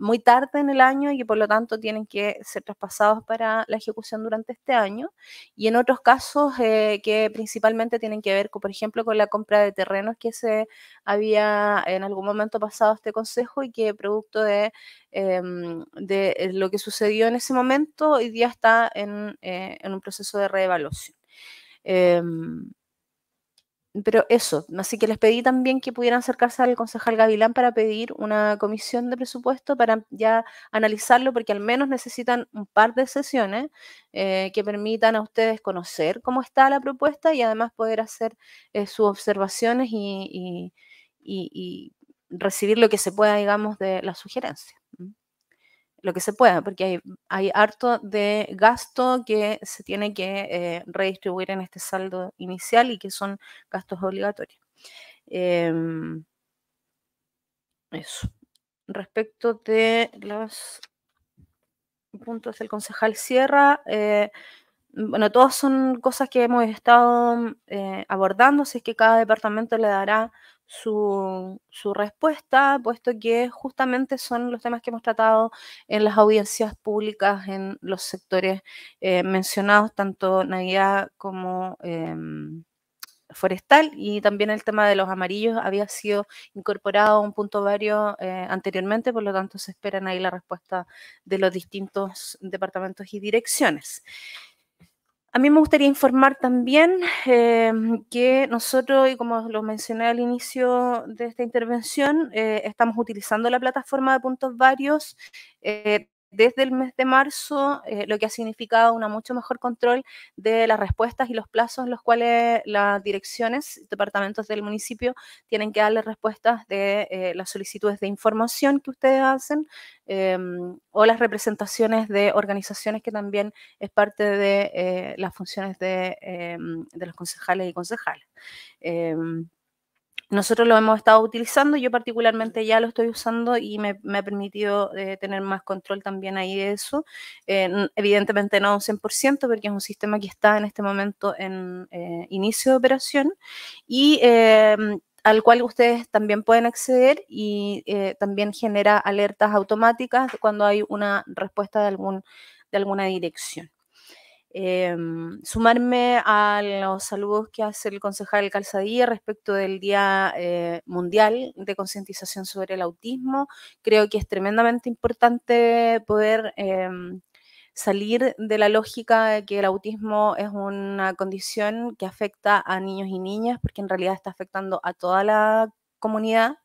muy tarde en el año y que por lo tanto tienen que ser traspasados para la ejecución durante este año. Y en otros casos eh, que principalmente tienen que ver, por ejemplo, con la compra de terrenos que se había en algún momento pasado este consejo y que producto de, em, de eh, lo que sucedió en ese momento, hoy día está en, en un proceso de reevaluación. Em, pero eso, así que les pedí también que pudieran acercarse al concejal Gavilán para pedir una comisión de presupuesto para ya analizarlo, porque al menos necesitan un par de sesiones eh, que permitan a ustedes conocer cómo está la propuesta y además poder hacer eh, sus observaciones y, y recibir lo que se pueda, digamos, de la sugerencia lo que se pueda, porque hay, harto de gasto que se tiene que eh, redistribuir en este saldo inicial y que son gastos obligatorios. Em, eso. Respecto de los puntos del concejal Sierra, eh, bueno, todas son cosas que hemos estado eh, abordando, si es que cada departamento le dará su, respuesta, puesto que justamente son los temas que hemos tratado en las audiencias públicas en los sectores eh, mencionados, tanto Navidad como em, forestal, y también el tema de los amarillos había sido incorporado a un punto vario eh, anteriormente, por lo tanto se esperan ahí la respuesta de los distintos departamentos y direcciones. A mí me gustaría informar también em, que nosotros, y como lo mencioné al inicio de esta intervención, eh, estamos utilizando la plataforma de puntos varios. Eh, desde el mes de marzo, eh, lo que ha significado un mucho mejor control de las respuestas y los plazos en los cuales las direcciones, departamentos del municipio tienen que darle respuestas de eh, las solicitudes de información que ustedes hacen em, o las representaciones de organizaciones que también es parte de eh, las funciones em, de los concejales y concejales. Em, nosotros lo hemos estado utilizando, yo particularmente ya lo estoy usando y me, ha permitido eh, tener más control también ahí de eso. evidentemente no un 100% porque es un sistema que está en este momento en eh, inicio de operación y eh, al cual ustedes también pueden acceder y también genera alertas automáticas cuando hay una respuesta de, algún, de alguna dirección. Em, sumarme a los saludos que hace el concejal Calzadilla respecto del Día eh, Mundial de Concientización sobre el Autismo. Creo que es tremendamente importante poder em, salir de la lógica de que el autismo es una condición que afecta a niños y niñas, porque en realidad está afectando a toda la comunidad.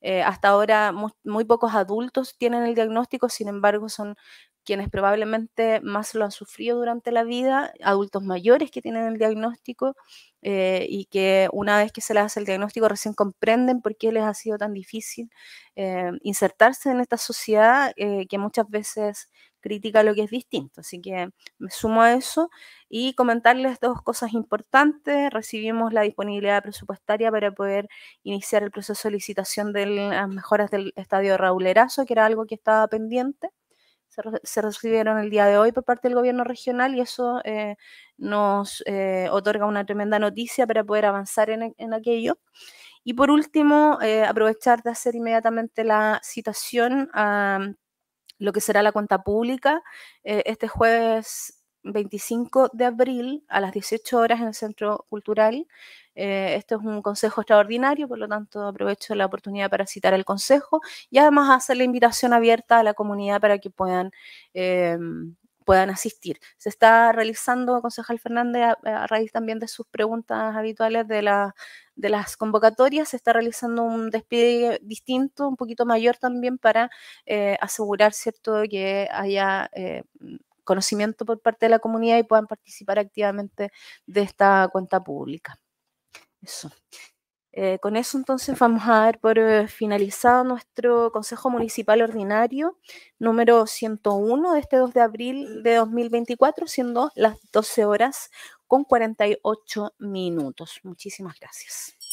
Eh, hasta ahora muy, pocos adultos tienen el diagnóstico, sin embargo son quienes probablemente más lo han sufrido durante la vida, adultos mayores que tienen el diagnóstico eh, y que una vez que se les hace el diagnóstico recién comprenden por qué les ha sido tan difícil eh, insertarse en esta sociedad eh, que muchas veces critica lo que es distinto. Así que me sumo a eso y comentarles dos cosas importantes. Recibimos la disponibilidad presupuestaria para poder iniciar el proceso de licitación de las mejoras del estadio Raúl Erazo, que era algo que estaba pendiente se, recibieron el día de hoy por parte del gobierno regional y eso eh, nos eh, otorga una tremenda noticia para poder avanzar en, aquello. Y por último, eh, aprovechar de hacer inmediatamente la citación a mm, lo que será la cuenta pública. este jueves 25 de abril a las 18 horas en el Centro Cultural. Eh, esto es un consejo extraordinario, por lo tanto aprovecho la oportunidad para citar al consejo y además hacer la invitación abierta a la comunidad para que puedan, eh, puedan asistir. Se está realizando, concejal Fernández, a, raíz también de sus preguntas habituales de de las convocatorias se está realizando un despliegue distinto, un poquito mayor también para eh, asegurar, que haya conocimiento por parte de la comunidad y puedan participar activamente de esta cuenta pública. Eso. Eh, con eso entonces vamos a dar por eh, finalizado nuestro Consejo Municipal Ordinario número 101 de este 2 de abril de 2024, siendo las 12 horas con 48 minutos. Muchísimas gracias.